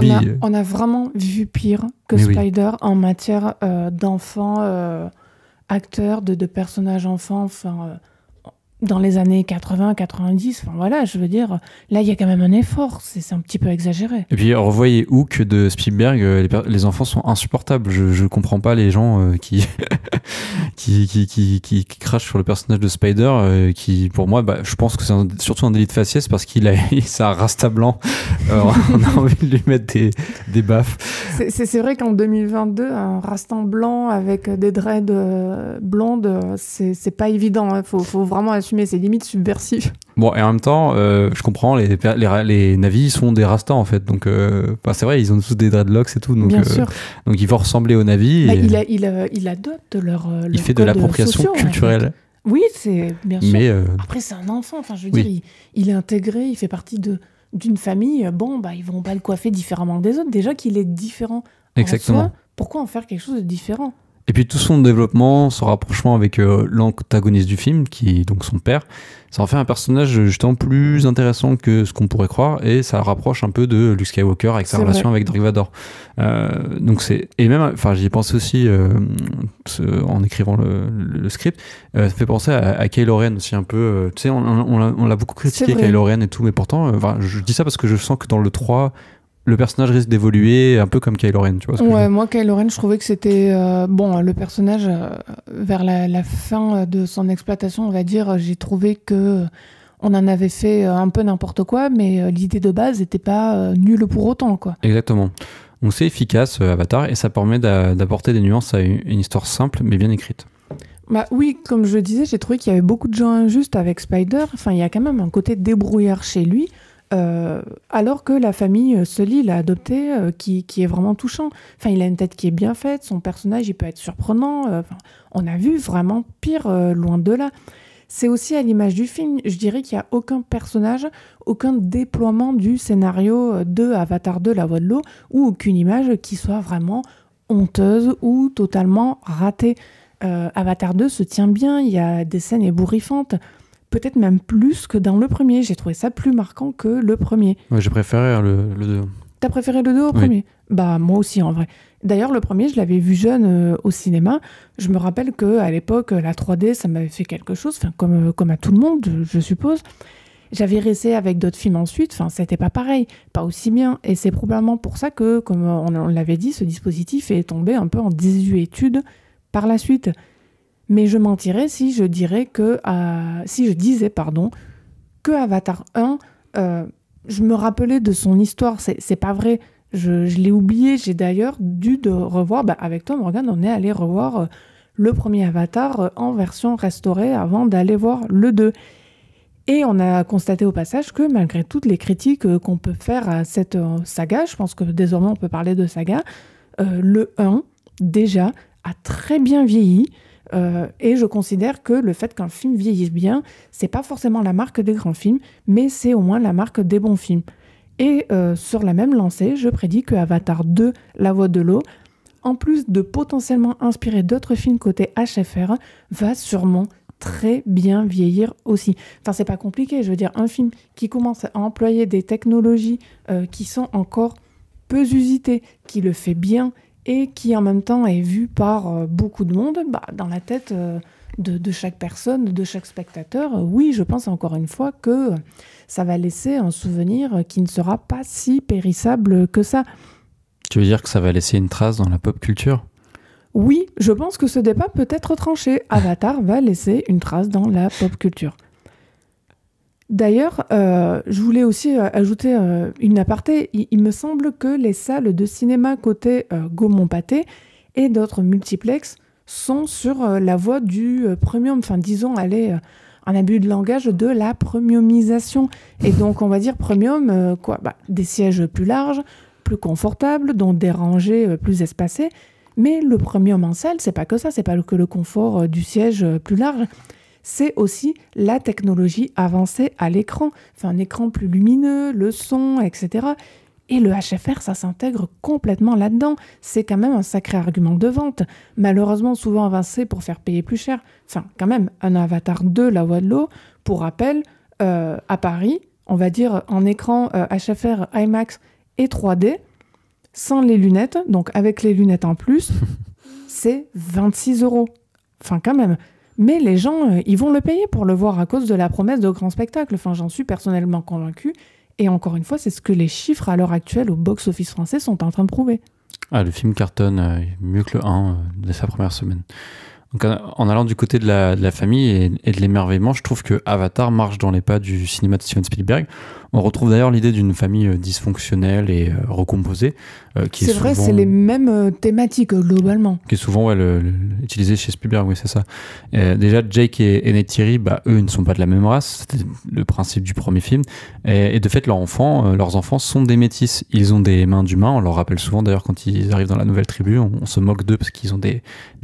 a, euh, vraiment vu pire que Spider en matière euh, d'enfants acteurs, de, de personnages enfants dans les années 80, 90, voilà, je veux dire, là il y a quand même un effort, c'est un petit peu exagéré. Et puis revoyez Hook de Spielberg, euh, les, enfants sont insupportables, je, ne comprends pas les gens euh, qui, qui, qui, crachent sur le personnage de Spider, euh, qui pour moi, bah, je pense que c'est surtout un délit de faciès parce qu'il a ça rasta blanc, on a envie de lui mettre des, des baffes. C'est vrai qu'en 2022, un rastan blanc avec des dreads blondes, c'est pas évident, il hein. faut, faut vraiment être mais c'est limites subversives. Bon, et en même temps, euh, je comprends, les, les, les, navis sont des rastans, en fait, donc euh, bah, c'est vrai, ils ont tous des dreadlocks et tout, donc, Bien euh, sûr. donc ils vont ressembler aux navis. Bah, il, il, il, adopte leur. leur il fait de l'appropriation culturelle. Oui, c'est bien sûr. Mais Après, c'est un enfant. Enfin, je veux dire, il, est intégré, il fait partie de d'une famille. Bon, bah, ils vont pas le coiffer différemment des autres. Déjà qu'il est différent. Exactement. En soi, pourquoi en faire quelque chose de différent et puis tout son développement, son rapprochement avec euh, l'antagoniste du film, qui est donc son père, ça en fait un personnage euh, justement plus intéressant que ce qu'on pourrait croire, et ça rapproche un peu de Luke Skywalker avec sa relation avec Dark Euh, donc c'est et même, enfin j'y pense aussi euh, en écrivant le, script, euh, ça fait penser à, Kylo Ren aussi un peu. tu sais, on, on, l'a beaucoup critiqué Kylo Ren et tout, mais pourtant, je dis ça parce que je sens que dans le 3 le personnage risque d'évoluer un peu comme Kylo Ren, tu vois. ouais, moi Kylo Ren, je trouvais que c'était euh, bon le personnage euh, vers la, fin de son exploitation, on va dire, j'ai trouvé que euh, on en avait fait un peu n'importe quoi, mais l'idée de base n'était pas nulle pour autant, quoi. Exactement. Donc c'est efficace Avatar et ça permet d'apporter des nuances à une histoire simple mais bien écrite. Bah oui, comme je le disais, j'ai trouvé qu'il y avait beaucoup de gens injustes avec Spider. Enfin, il y a quand même un côté débrouillard chez lui euh, alors que la famille euh, Sully l'a adopté, euh, qui, est vraiment touchant. Enfin, il a une tête qui est bien faite, son personnage, il peut être surprenant. on a vu vraiment pire, loin de là. C'est aussi à l'image du film, je dirais qu'il n'y a aucun personnage, aucun déploiement du scénario de Avatar 2, La Voix de l'eau, ou aucune image qui soit vraiment honteuse ou totalement ratée. Avatar 2 se tient bien, il y a des scènes ébouriffantes peut-être même plus que dans le premier. J'ai trouvé ça plus marquant que le premier. j'ai préféré le, le 2. T'as préféré le 2 au premier Bah moi aussi en vrai. D'ailleurs le premier je l'avais vu jeune euh, au cinéma. Je me rappelle que à l'époque la 3D ça m'avait fait quelque chose, comme euh, comme à tout le monde je suppose. J'avais resté avec d'autres films ensuite, enfin c'était pas pareil, pas aussi bien. Et c'est probablement pour ça que comme on, on l'avait dit, ce dispositif est tombé un peu en désuétude par la suite mais je mentirais si je dirais que si je disais pardon que Avatar 1 euh, je me rappelais de son histoire c'est pas vrai je, l'ai oublié j'ai d'ailleurs dû de revoir bah, avec toi Morgan on est allé revoir euh, le premier Avatar euh, en version restaurée avant d'aller voir le 2 et on a constaté au passage que malgré toutes les critiques qu'on peut faire à cette saga je pense que désormais on peut parler de saga le 1 déjà a très bien vieilli euh, et je considère que le fait qu'un film vieillisse bien, c'est pas forcément la marque des grands films, mais c'est au moins la marque des bons films. Et euh, sur la même lancée, je prédis que Avatar 2, La Voix de l'eau, en plus de potentiellement inspirer d'autres films côté HFR, va sûrement très bien vieillir aussi. Enfin, c'est pas compliqué, je veux dire, un film qui commence à employer des technologies euh, qui sont encore peu usitées, qui le fait bien, et qui en même temps est vu par euh, beaucoup de monde, bah, dans la tête euh, de, chaque personne, de chaque spectateur, oui, je pense encore une fois que ça va laisser un souvenir qui ne sera pas si périssable que ça. Tu veux dire que ça va laisser une trace dans la pop culture Oui, je pense que ce débat peut être tranché. Avatar va laisser une trace dans la pop culture. D'ailleurs, euh, je voulais aussi euh, ajouter euh, une aparté. Il, me semble que les salles de cinéma côté Gaumont-Pâté et d'autres multiplex sont sur la voie du premium, enfin disons, allez, un abus de langage de la premiumisation. Et donc, on va dire premium, quoi bah, Des sièges plus larges, plus confortables, dont des rangées plus espacées. Mais le premium en salle, c'est pas que ça, c'est pas que le confort du siège plus large c'est aussi la technologie avancée à l'écran, enfin un écran plus lumineux, le son, etc. Et le HFR, ça s'intègre complètement là-dedans. C'est quand même un sacré argument de vente. Malheureusement, souvent avancé pour faire payer plus cher. Enfin, quand même, un Avatar 2, la voie de l'eau, pour rappel, euh, à Paris, on va dire en écran HFR, euh, IMAX et 3D, sans les lunettes, donc avec les lunettes en plus, c'est 26 euros. Enfin, quand même. Mais les gens, euh, ils vont le payer pour le voir à cause de la promesse de grands spectacles. Enfin, j'en suis personnellement convaincu. Et encore une fois, c'est ce que les chiffres à l'heure actuelle au box-office français sont en train de prouver. Ah, le film cartonne euh, mieux que le 1 euh, dès sa première semaine. en allant du côté de la, famille et, et de l'émerveillement, je trouve que Avatar marche dans les pas du cinéma de Steven Spielberg. On retrouve d'ailleurs l'idée d'une famille euh, dysfonctionnelle et euh, recomposée. Euh, qui c'est vrai, c'est les mêmes thématiques globalement. Qui est souvent ouais, chez Spielberg, oui, c'est ça. déjà, Jake et, et bah, eux, ils ne sont pas de la même race. C'était le principe du premier film. Et, de fait, leurs enfants, leurs enfants sont des métis. Ils ont des mains d'humains. On leur rappelle souvent, d'ailleurs, quand ils arrivent dans la nouvelle tribu, on, se moque d'eux parce qu'ils ont des,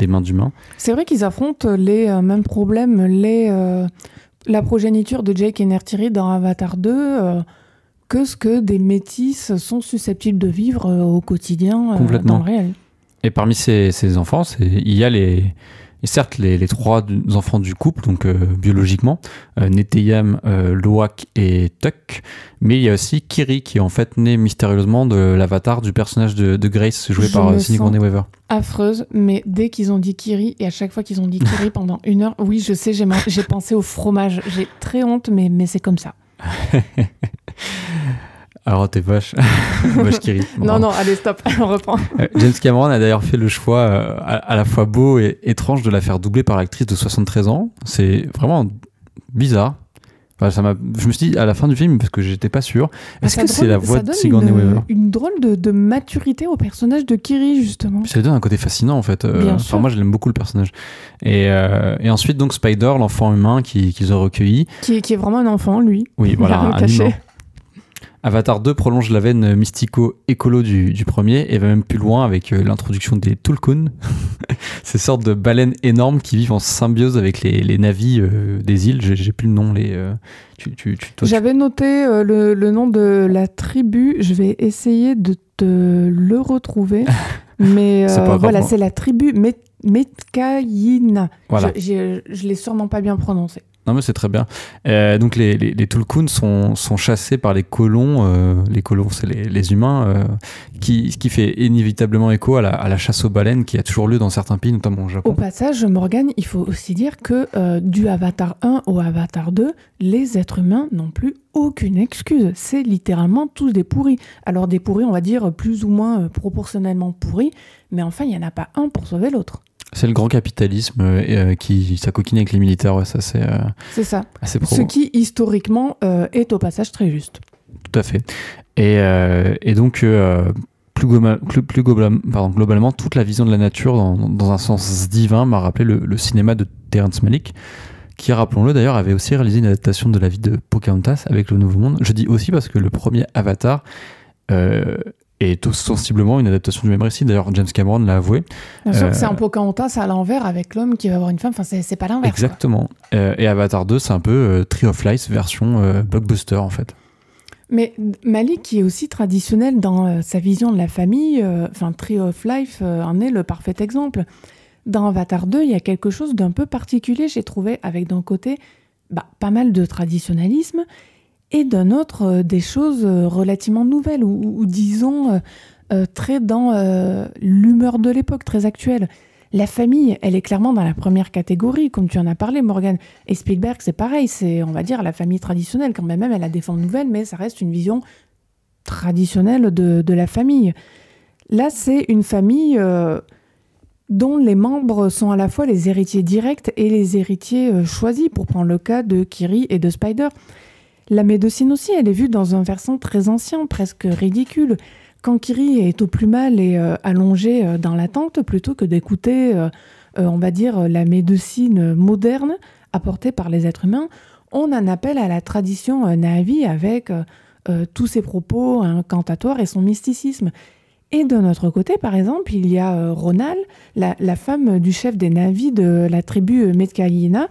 mains d'humains. C'est vrai qu'ils affrontent les mêmes problèmes, les la progéniture de Jake et Nertiri dans Avatar 2 euh, que ce que des métis sont susceptibles de vivre euh, au quotidien euh, dans le réel. Et parmi ces, ces enfants, il y a les, certes, les, trois enfants du couple, donc euh, biologiquement, euh, euh, Loak et Tuck, mais il y a aussi Kiri qui est en fait né mystérieusement de l'avatar du personnage de, Grace joué par euh, Sigourney Weaver. Affreuse, mais dès qu'ils ont dit Kiri, et à chaque fois qu'ils ont dit Kiri pendant une heure, oui, je sais, j'ai, j'ai pensé au fromage. J'ai très honte, mais, mais c'est comme ça. Alors, t'es vache, vache Kiri. non, non, allez, stop, on reprend. Euh, James Cameron a d'ailleurs fait le choix euh, à, la fois beau et étrange de la faire doubler par l'actrice de 73 ans. C'est vraiment bizarre. je me suis dit à la fin du film, parce que j'étais pas sûr, bah, est-ce que c'est la voix de Sigourney une, Weaver Une drôle de, maturité au personnage de Kiri, justement. ça donne un côté fascinant, en fait. Euh, moi, je l'aime beaucoup, le personnage. Et, ensuite, donc, Spider, l'enfant humain qu'ils ont recueilli. Qui, est vraiment un enfant, lui. Oui, voilà. Un caché. Avatar 2 prolonge la veine mystico-écolo du, premier et va même plus loin avec euh, l'introduction des Tulkun, ces sortes de baleines énormes qui vivent en symbiose avec les, les navis euh, des îles. J'ai plus le nom. Les, euh, J'avais noté le, nom de la tribu. Je vais essayer de te le retrouver. Mais voilà, hein. c'est la tribu Metkaïna, Je, je, je l'ai sûrement pas bien prononcé. Non, mais c'est très bien. Euh, donc, les, les, sont, chassés par les colons. Euh, les colons, c'est les, humains, euh, qui, ce qui fait inévitablement écho à la, à la, chasse aux baleines qui a toujours lieu dans certains pays, notamment au Japon. Au passage, Morgane, il faut aussi dire que du Avatar 1 au Avatar 2, les êtres humains n'ont plus aucune excuse. C'est littéralement tous des pourris. Alors, des pourris, on va dire plus ou moins proportionnellement pourris, mais enfin, il n'y en a pas un pour sauver l'autre. C'est le grand capitalisme euh, euh, qui s'acoquine avec les militaires, ça c'est. Euh, c'est ça. Ce qui historiquement est au passage très juste. Tout à fait. Et, donc plus, plus globalement, toute la vision de la nature dans, un sens divin m'a rappelé le, cinéma de Terence Malick qui, rappelons-le d'ailleurs, avait aussi réalisé une adaptation de la vie de Pocahontas avec le Nouveau Monde. Je dis aussi parce que le premier Avatar est sensiblement une adaptation du même récit. D'ailleurs, James Cameron l'a avoué. un un que c'est euh, un Pocahontas à l'envers avec l'homme qui va avoir une femme. Enfin, c'est pas l'inverse. Exactement. Euh, et Avatar 2, c'est un peu euh, Tree of Life version blockbuster en fait. Mais Malik, qui est aussi traditionnel dans sa vision de la famille, enfin Tree of Life en est le parfait exemple. Dans Avatar 2, il y a quelque chose d'un peu particulier, j'ai trouvé, avec d'un côté bah, pas mal de traditionnalisme et d'un autre euh, des choses euh, relativement nouvelles ou, disons euh, très dans l'humeur de l'époque, très actuelle. La famille, elle est clairement dans la première catégorie, comme tu en as parlé, Morgan. Et Spielberg, c'est pareil, c'est, on va dire, la famille traditionnelle. Quand même, elle a des formes nouvelles, mais ça reste une vision traditionnelle de, la famille. Là, c'est une famille dont les membres sont à la fois les héritiers directs et les héritiers choisis, pour prendre le cas de Kiri et de Spider. La médecine aussi, elle est vue dans un versant très ancien, presque ridicule. Quand Kiri est au plus mal et euh, allongé euh, dans la tente, plutôt que d'écouter, euh, on va dire, la médecine moderne apportée par les êtres humains, on en appelle à la tradition navi avec tous ses propos incantatoires et son mysticisme. Et de notre côté, par exemple, il y a Ronal, la, femme du chef des Navis de la tribu Metkayina,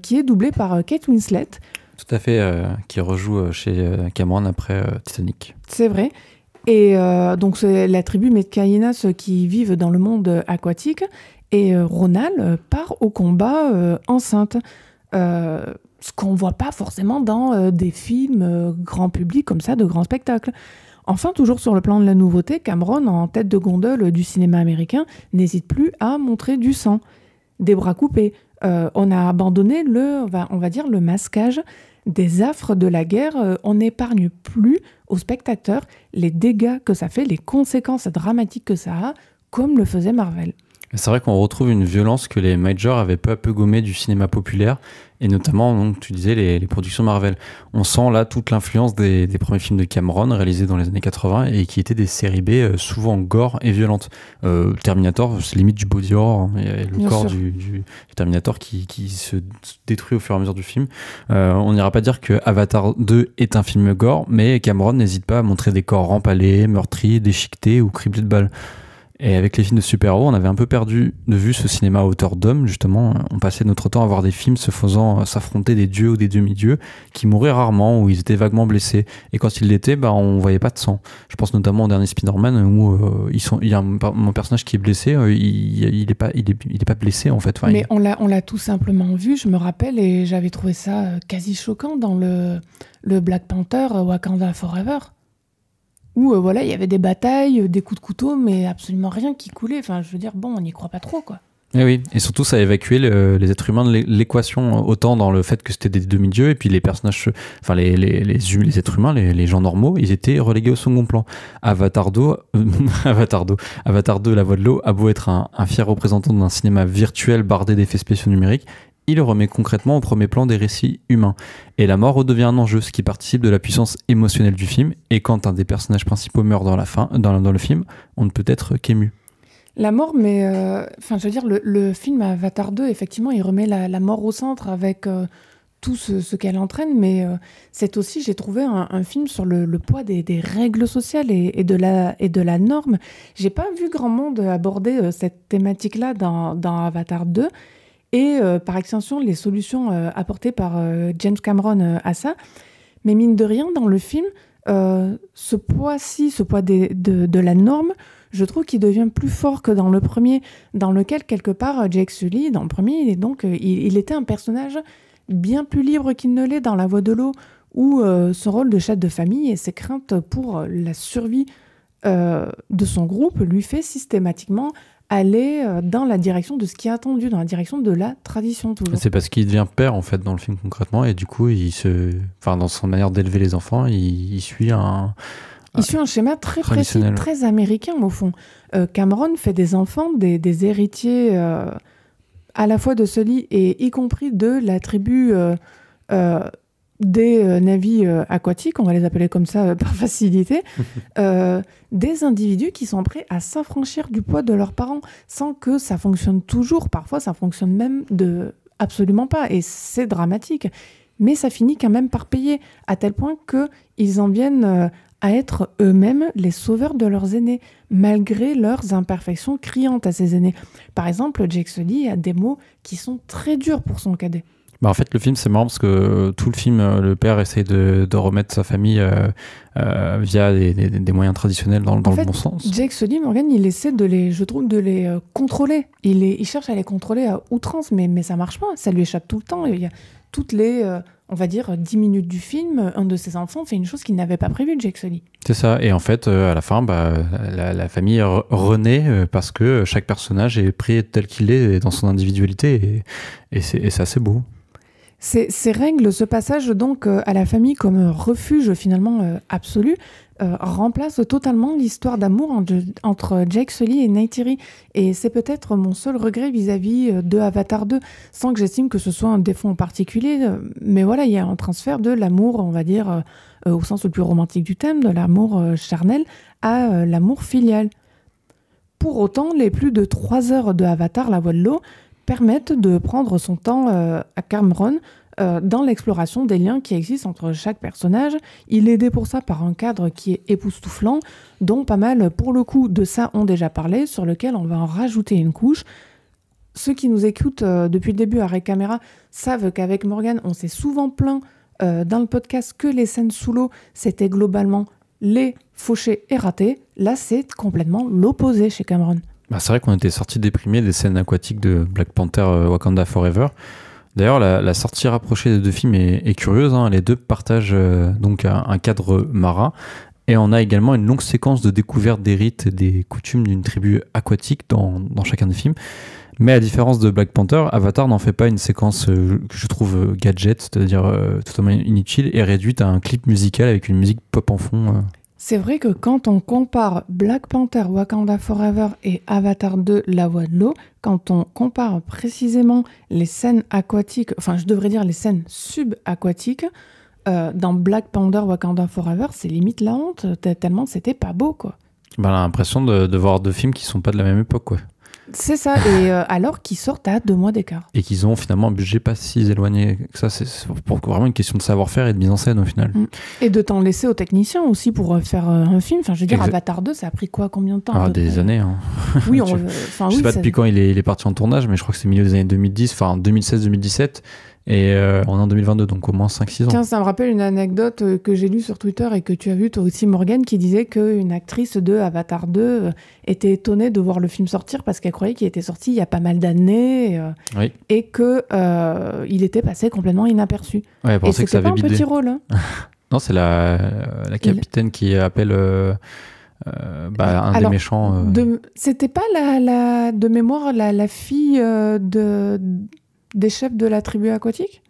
qui est doublée par Kate Winslet, tout à fait, euh, qui rejoue euh, chez euh, Cameron après Titanic. C'est vrai. Et donc, c'est la tribu ceux qui vivent dans le monde aquatique. Et Ronald part au combat enceinte. ce qu'on ne voit pas forcément dans des films grand public comme ça, de grands spectacles. Enfin, toujours sur le plan de la nouveauté, Cameron, en tête de gondole du cinéma américain, n'hésite plus à montrer du sang, des bras coupés, euh, on a abandonné le, on va, dire, le masquage des affres de la guerre. Euh, on n'épargne plus aux spectateurs les dégâts que ça fait, les conséquences dramatiques que ça a, comme le faisait Marvel. C'est vrai qu'on retrouve une violence que les majors avaient peu à peu gommée du cinéma populaire, et notamment, donc, tu disais, les, productions Marvel. On sent là toute l'influence des, premiers films de Cameron réalisés dans les années 80 et qui étaient des séries B euh, souvent gore et violentes. Euh, Terminator, c'est limite du body horror, hein, le corps du, Terminator qui, se détruit au fur et à mesure du film. Euh, on n'ira pas dire que Avatar 2 est un film gore, mais Cameron n'hésite pas à montrer des corps rempalés, meurtris, déchiquetés ou criblés de balles. Et avec les films de super-héros, on avait un peu perdu de vue ce cinéma auteur hauteur d'homme, justement. On passait notre temps à voir des films se faisant euh, s'affronter des dieux ou des demi-dieux qui mouraient rarement ou ils étaient vaguement blessés. Et quand ils l'étaient, bah, on voyait pas de sang. Je pense notamment au dernier Spider-Man où euh, il y a mon personnage qui est blessé, euh, il, il, est pas, il, est, pas blessé en fait. Mais on l'a tout simplement vu, je me rappelle, et j'avais trouvé ça quasi choquant dans le Black Panther Wakanda Forever où euh, voilà, il y avait des batailles, euh, des coups de couteau, mais absolument rien qui coulait. Enfin, je veux dire, bon, on n'y croit pas trop, quoi. Et eh oui, et surtout ça a évacué les êtres humains de l'équation, euh, autant dans le fait que c'était des demi-dieux, et puis les personnages, enfin les, hum, êtres humains, les, gens normaux, ils étaient relégués au second plan. Avatar Avatar Avatar 2, La Voix de l'eau, a beau être un fier représentant d'un cinéma virtuel bardé d'effets spéciaux numériques, il remet concrètement au premier plan des récits humains. Et la mort redevient un enjeu, ce qui participe de la puissance émotionnelle du film, et quand un des personnages principaux meurt dans, la fin, dans, le film, on ne peut être qu'ému. La mort, mais euh, enfin, je veux dire, le, film Avatar 2, effectivement, il remet la, mort au centre avec euh, tout ce, qu'elle entraîne, mais euh, c'est aussi, j'ai trouvé un, film sur le, poids des, règles sociales et, de la, et de la norme. J'ai pas vu grand monde aborder cette thématique-là dans, dans Avatar 2 et euh, par extension les solutions euh, apportées par euh, James Cameron à ça. Mais mine de rien, dans le film, ce poids-ci, ce poids de, la norme, je trouve qu'il devient plus fort que dans le premier, dans lequel, quelque part, Jake Sully, dans le premier, il, donc, il, était un personnage bien plus libre qu'il ne l'est dans La Voie de l'eau, où son rôle de chef de famille et ses craintes pour la survie de son groupe lui fait systématiquement aller euh, dans la direction de ce qui est attendu, dans la direction de la tradition C'est parce qu'il devient père en fait dans le film concrètement et du coup il se, enfin dans son manière d'élever les enfants, il, suit un. Il suit un schéma très précis, très américain au fond. Euh, Cameron fait des enfants, des, héritiers euh, à la fois de ce lit et y compris de la tribu euh, des euh, navis euh, aquatiques, on va les appeler comme ça euh, par facilité, des individus qui sont prêts à s'affranchir du poids de leurs parents sans que ça fonctionne toujours. Parfois, ça fonctionne même de absolument pas, et c'est dramatique. Mais ça finit quand même par payer, à tel point qu'ils en viennent à être eux-mêmes les sauveurs de leurs aînés, malgré leurs imperfections criantes à ces aînés. Par exemple, Jake Sully a des mots qui sont très durs pour son cadet. Bah, en fait, le film, c'est marrant parce que tout le film, euh, le père essaie de, remettre sa famille euh, euh, via des, moyens traditionnels dans, dans le bon sens. Jake Sully, Morgan, il essaie de les, je trouve, de les contrôler. Il, cherche à les contrôler à outrance, mais, mais ça marche pas. Ça lui échappe tout le temps. Il y a toutes les on va dire, dix minutes du film, un de ses enfants fait une chose qu'il n'avait pas prévue, Jake Sully. C'est ça. Et en fait, à la fin, bah, la, famille renaît parce que chaque personnage est pris tel qu'il est dans son individualité. Et, et c'est assez beau. Ces, règles, ce passage donc euh, à la famille comme refuge finalement euh, absolu, remplacent euh, remplace totalement l'histoire d'amour entre Jake Sully et Neytiri. Et c'est peut-être mon seul regret vis-à-vis de Avatar 2, sans que j'estime que ce soit un défaut en particulier. Mais voilà, il y a un transfert de l'amour, on va dire, au sens le plus romantique du thème, de l'amour charnel, à l'amour filial. Pour autant, les plus de trois heures de Avatar, la voie de l'eau, permettent de prendre son temps euh, à Cameron euh, dans l'exploration des liens qui existent entre chaque personnage. Il est aidé pour ça par un cadre qui est époustouflant, dont pas mal, pour le coup, de ça ont déjà parlé, sur lequel on va en rajouter une couche. Ceux qui nous écoutent euh, depuis le début à caméra savent qu'avec Morgan, on s'est souvent plaint dans le podcast que les scènes sous l'eau, c'était globalement les fauchées et ratées. Là, c'est complètement l'opposé chez Cameron. Bah, c'est vrai qu'on était sorti déprimé des scènes aquatiques de Black Panther euh, Wakanda Forever. D'ailleurs, la, sortie rapprochée des deux films est, curieuse. Hein. Les deux partagent euh, donc un, cadre marin. Et on a également une longue séquence de découverte des rites et des coutumes d'une tribu aquatique dans, chacun des films. Mais à différence de Black Panther, Avatar n'en fait pas une séquence euh, que je trouve gadget, c'est-à-dire totalement inutile, et réduite à un clip musical avec une musique pop en fond. C'est vrai que quand on compare Black Panther Wakanda Forever et Avatar 2 La Voix de l'eau, quand on compare précisément les scènes aquatiques, enfin je devrais dire les scènes subaquatiques, euh, dans Black Panther Wakanda Forever, c'est limite la honte, tellement c'était pas beau quoi. Ben, l'impression de, de, voir deux films qui sont pas de la même époque quoi. C'est ça, et euh, alors qu'ils sortent à deux mois d'écart. Et qu'ils ont finalement un budget pas si éloigné que ça. C'est vraiment une question de savoir-faire et de mise en scène au final. Mm. Et de temps laisser aux techniciens aussi pour euh, faire euh, un film. Enfin, je veux dire, Avatar 2, ça a pris quoi Combien de temps ah, Des années. Hein. Oui, je sais pas depuis quand il est, il est, parti en tournage, mais je crois que c'est milieu des années 2010, enfin 2016-2017. Et euh, on est en 2022, donc au moins 5-6 ans. Tiens, ça me rappelle une anecdote euh, que j'ai lue sur Twitter et que tu as vue toi aussi, Morgane, qui disait qu'une actrice de Avatar 2 euh, était étonnée de voir le film sortir parce qu'elle croyait qu'il était sorti il y a pas mal d'années et qu'il euh, était passé complètement inaperçu. Ouais, et que ça avait pas un petit rôle. Hein. non, c'est la, la capitaine qui appelle... Bah, un des méchants. c'était pas la, de mémoire la, fille de, des chefs de la tribu aquatique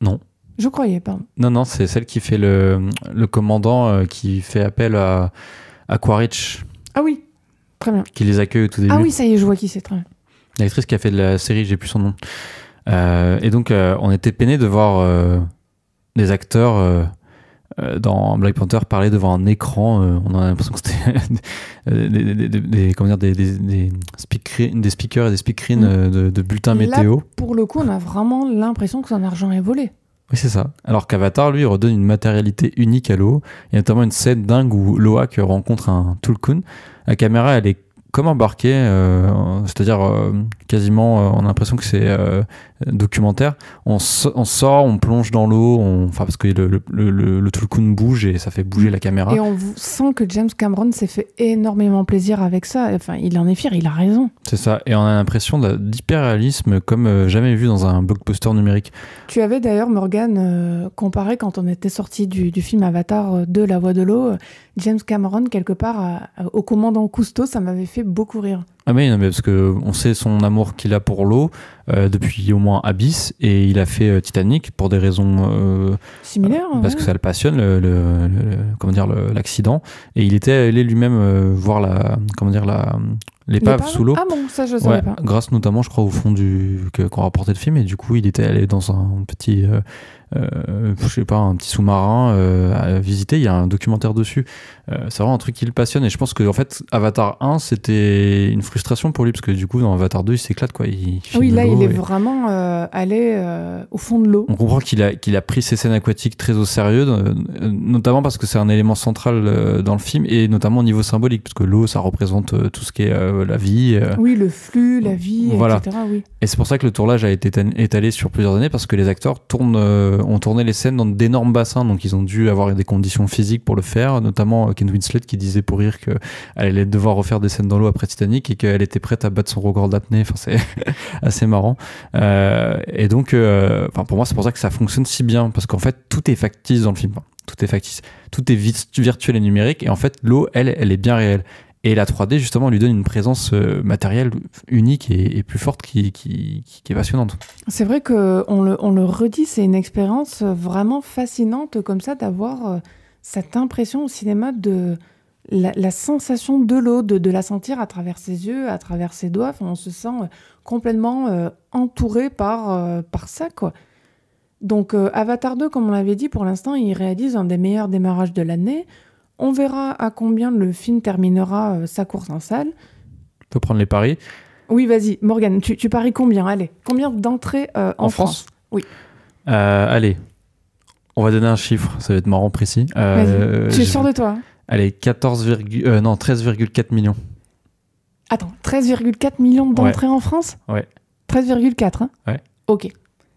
Non. Je croyais, pardon. Non, non, c'est celle qui fait le, commandant euh, qui fait appel à Quaritch. Ah oui, très bien. Qui les accueille au tout ah début. Ah oui, ça y est, je vois qui c'est, très bien. L'actrice qui a fait de la série, j'ai plus son nom. Euh, et donc, euh, on était peinés de voir des acteurs euh, dans Black Panther parler devant un écran. Euh, on a l'impression que c'était des, des, des, des, des, speakers et des speakerines mm. euh, de, de, bulletins Là, météo. Pour le coup, on a vraiment l'impression que son argent est volé. Oui, c'est ça. Alors qu'Avatar, lui, redonne une matérialité unique à l'eau. Il y a notamment une scène dingue où Loa rencontre un Tulkun. La caméra, elle est comme embarqué, euh, c'est-à-dire euh, quasiment, euh, on a l'impression que c'est documentaire. On, sort, on plonge dans l'eau, enfin parce que le, le, le, le ne bouge et ça fait bouger la caméra. Et on sent que James Cameron s'est fait énormément plaisir avec ça. Enfin, il en est fier, il a raison. C'est ça. Et on a l'impression d'hyper-réalisme comme jamais vu dans un blockbuster numérique. Tu avais d'ailleurs Morgan comparé quand on était sorti du, film Avatar de La Voix de l'eau, James Cameron quelque part au commandant Cousteau, ça m'avait fait beaucoup rire. Ah mais, non, mais parce que on sait son amour qu'il a pour l'eau euh, depuis au moins Abyss et il a fait euh, Titanic pour des raisons euh, similaires parce que ça le passionne le, comment dire l'accident et il était allé lui-même voir la comment dire la l'épave sous l'eau. Ah bon, ça je savais pas. Grâce notamment je crois au fond du qu'on rapportait le film et du coup il était allé dans un petit euh, je sais pas, un petit sous-marin euh, à visiter. Il y a un documentaire dessus. Euh, c'est vraiment un truc qui le passionne. Et je pense que en fait, Avatar 1, c'était une frustration pour lui parce que du coup, dans Avatar 2, il s'éclate quoi. oui, là, il est vraiment allé au fond de l'eau. On comprend qu'il a qu'il a pris ses scènes aquatiques très au sérieux, notamment parce que c'est un élément central dans le film et notamment au niveau symbolique parce que l'eau, ça représente tout ce qui est la vie. oui, le flux, la vie, etc. Et c'est pour ça que le tournage a été étalé sur plusieurs années parce que les acteurs tournent ont tourné les scènes dans d'énormes bassins, donc ils ont dû avoir des conditions physiques pour le faire, notamment euh, Ken Winslet qui disait pour rire qu'elle allait devoir refaire des scènes dans l'eau après Titanic et qu'elle était prête à battre son record d'apnée, enfin c'est assez marrant. Euh, et donc, euh, enfin, pour moi c'est pour ça que ça fonctionne si bien, parce qu'en fait tout est factice dans le film tout est factice, tout est virtuel et numérique, et en fait l'eau, elle, elle est bien réelle. Et la 3D, justement, lui donne une présence euh, matérielle unique et, plus forte qui, qui, qui, est passionnante. C'est vrai qu'on le, on le redit, c'est une expérience vraiment fascinante comme ça d'avoir euh, cette impression au cinéma de la, sensation de l'eau, de, de, la sentir à travers ses yeux, à travers ses doigts. on se sent euh, complètement entouré par, par ça, quoi. Donc Avatar 2, comme on l'avait dit pour l'instant, il réalise un des meilleurs démarrages de l'année. On verra à combien le film terminera euh, sa course en salle. Tu peux prendre les paris. Oui, vas-y, Morgane, tu, paries combien Allez, combien d'entrées euh, en, France, Oui. Euh, allez, on va donner un chiffre, ça va être marrant précis. tu es sûr de toi hein Allez, 14, non, 13,4 millions. Attends, 13,4 millions d'entrées en France Ouais. 13,4, hein Ouais. Ok.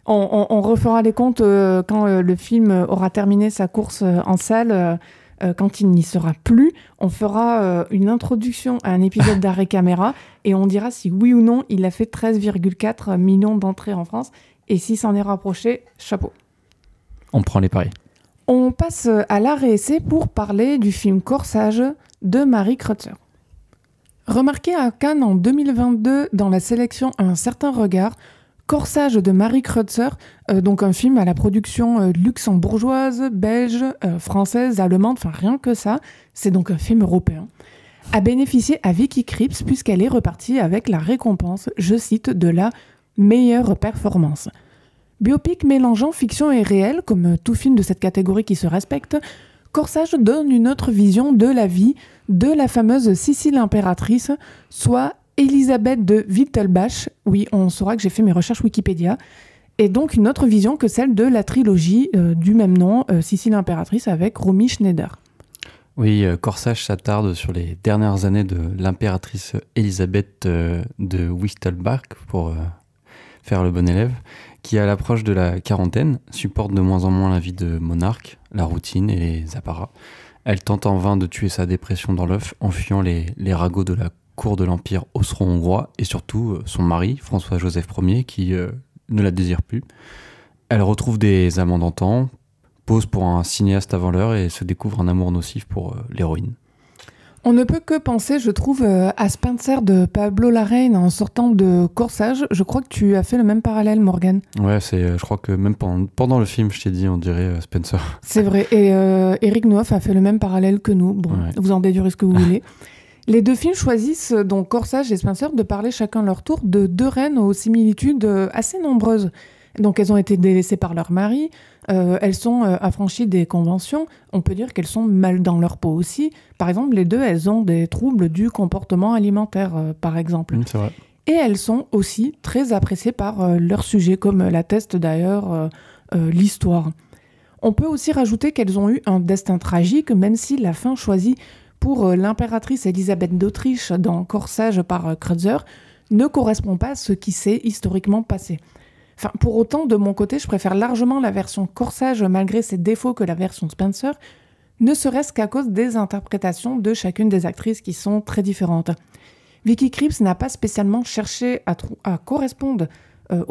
on, refera les comptes quand le film aura terminé sa course en salle. Euh, quand il n'y sera plus, on fera euh, une introduction à un épisode d'arrêt caméra et on dira si oui ou non il a fait 13,4 millions d'entrées en France. Et s'il s'en est rapproché, chapeau. On prend les paris. On passe à l'arrêt essai pour parler du film Corsage de Marie Kreutzer. Remarqué à Cannes en 2022 dans la sélection Un certain regard, Corsage de Marie Kreutzer, euh, donc un film à la production euh, luxembourgeoise, belge, euh, française, allemande, enfin rien que ça. C'est donc un film européen. A bénéficié à Vicky Krieps puisqu'elle est repartie avec la récompense, je cite, de la meilleure performance. Biopic mélangeant fiction et réel, comme tout film de cette catégorie qui se respecte, Corsage donne une autre vision de la vie de la fameuse Sicile impératrice, soit Elisabeth de Wittelbach. Oui, on saura que j'ai fait mes recherches Wikipédia. Et donc une autre vision que celle de la trilogie euh, du même nom, euh, Sicile impératrice, avec Romy Schneider. Oui, euh, Corsage s'attarde sur les dernières années de l'impératrice Elisabeth de Wittelbach, pour faire le bon élève, qui à l'approche de la quarantaine supporte de moins en moins la vie de monarque, la routine et les apparats. Elle tente en vain de tuer sa dépression dans l'œuf en fuyant les, les ragots de la cours de l'Empire austro-hongrois et surtout euh, son mari, François-Joseph Ier, qui euh, ne la désire plus. Elle retrouve des amants d'antan, pose pour un cinéaste avant l'heure et se découvre un amour nocif pour euh, l'héroïne. On ne peut que penser, je trouve, à Spencer de Pablo Larraine en sortant de Corsage. Je crois que tu as fait le même parallèle, Morgan. Ouais, c'est, je crois que même pendant, le film, je t'ai dit, on dirait Spencer. C'est vrai. Et Eric Noff a fait le même parallèle que nous. Bon, vous en déduirez ce que vous voulez. Les deux films choisissent euh, donc Corsage et Spencer de parler chacun leur tour de deux reines aux similitudes euh, assez nombreuses. Donc elles ont été délaissées par leur mari, euh, elles sont affranchies des conventions, on peut dire qu'elles sont mal dans leur peau aussi. Par exemple, les deux, elles ont des troubles du comportement alimentaire, par exemple. Mmh, vrai. Et elles sont aussi très appréciées par leur sujet, comme l'atteste d'ailleurs l'histoire. On peut aussi rajouter qu'elles ont eu un destin tragique, même si la fin choisie pour euh, l'impératrice Elisabeth d'Autriche dans Corsage par euh, Kreutzer ne correspond pas à ce qui s'est historiquement passé. Enfin, pour autant, de mon côté, je préfère largement la version Corsage malgré ses défauts que la version Spencer, ne serait-ce qu'à cause des interprétations de chacune des actrices qui sont très différentes. Vicky Cripps n'a pas spécialement cherché à, à correspondre euh,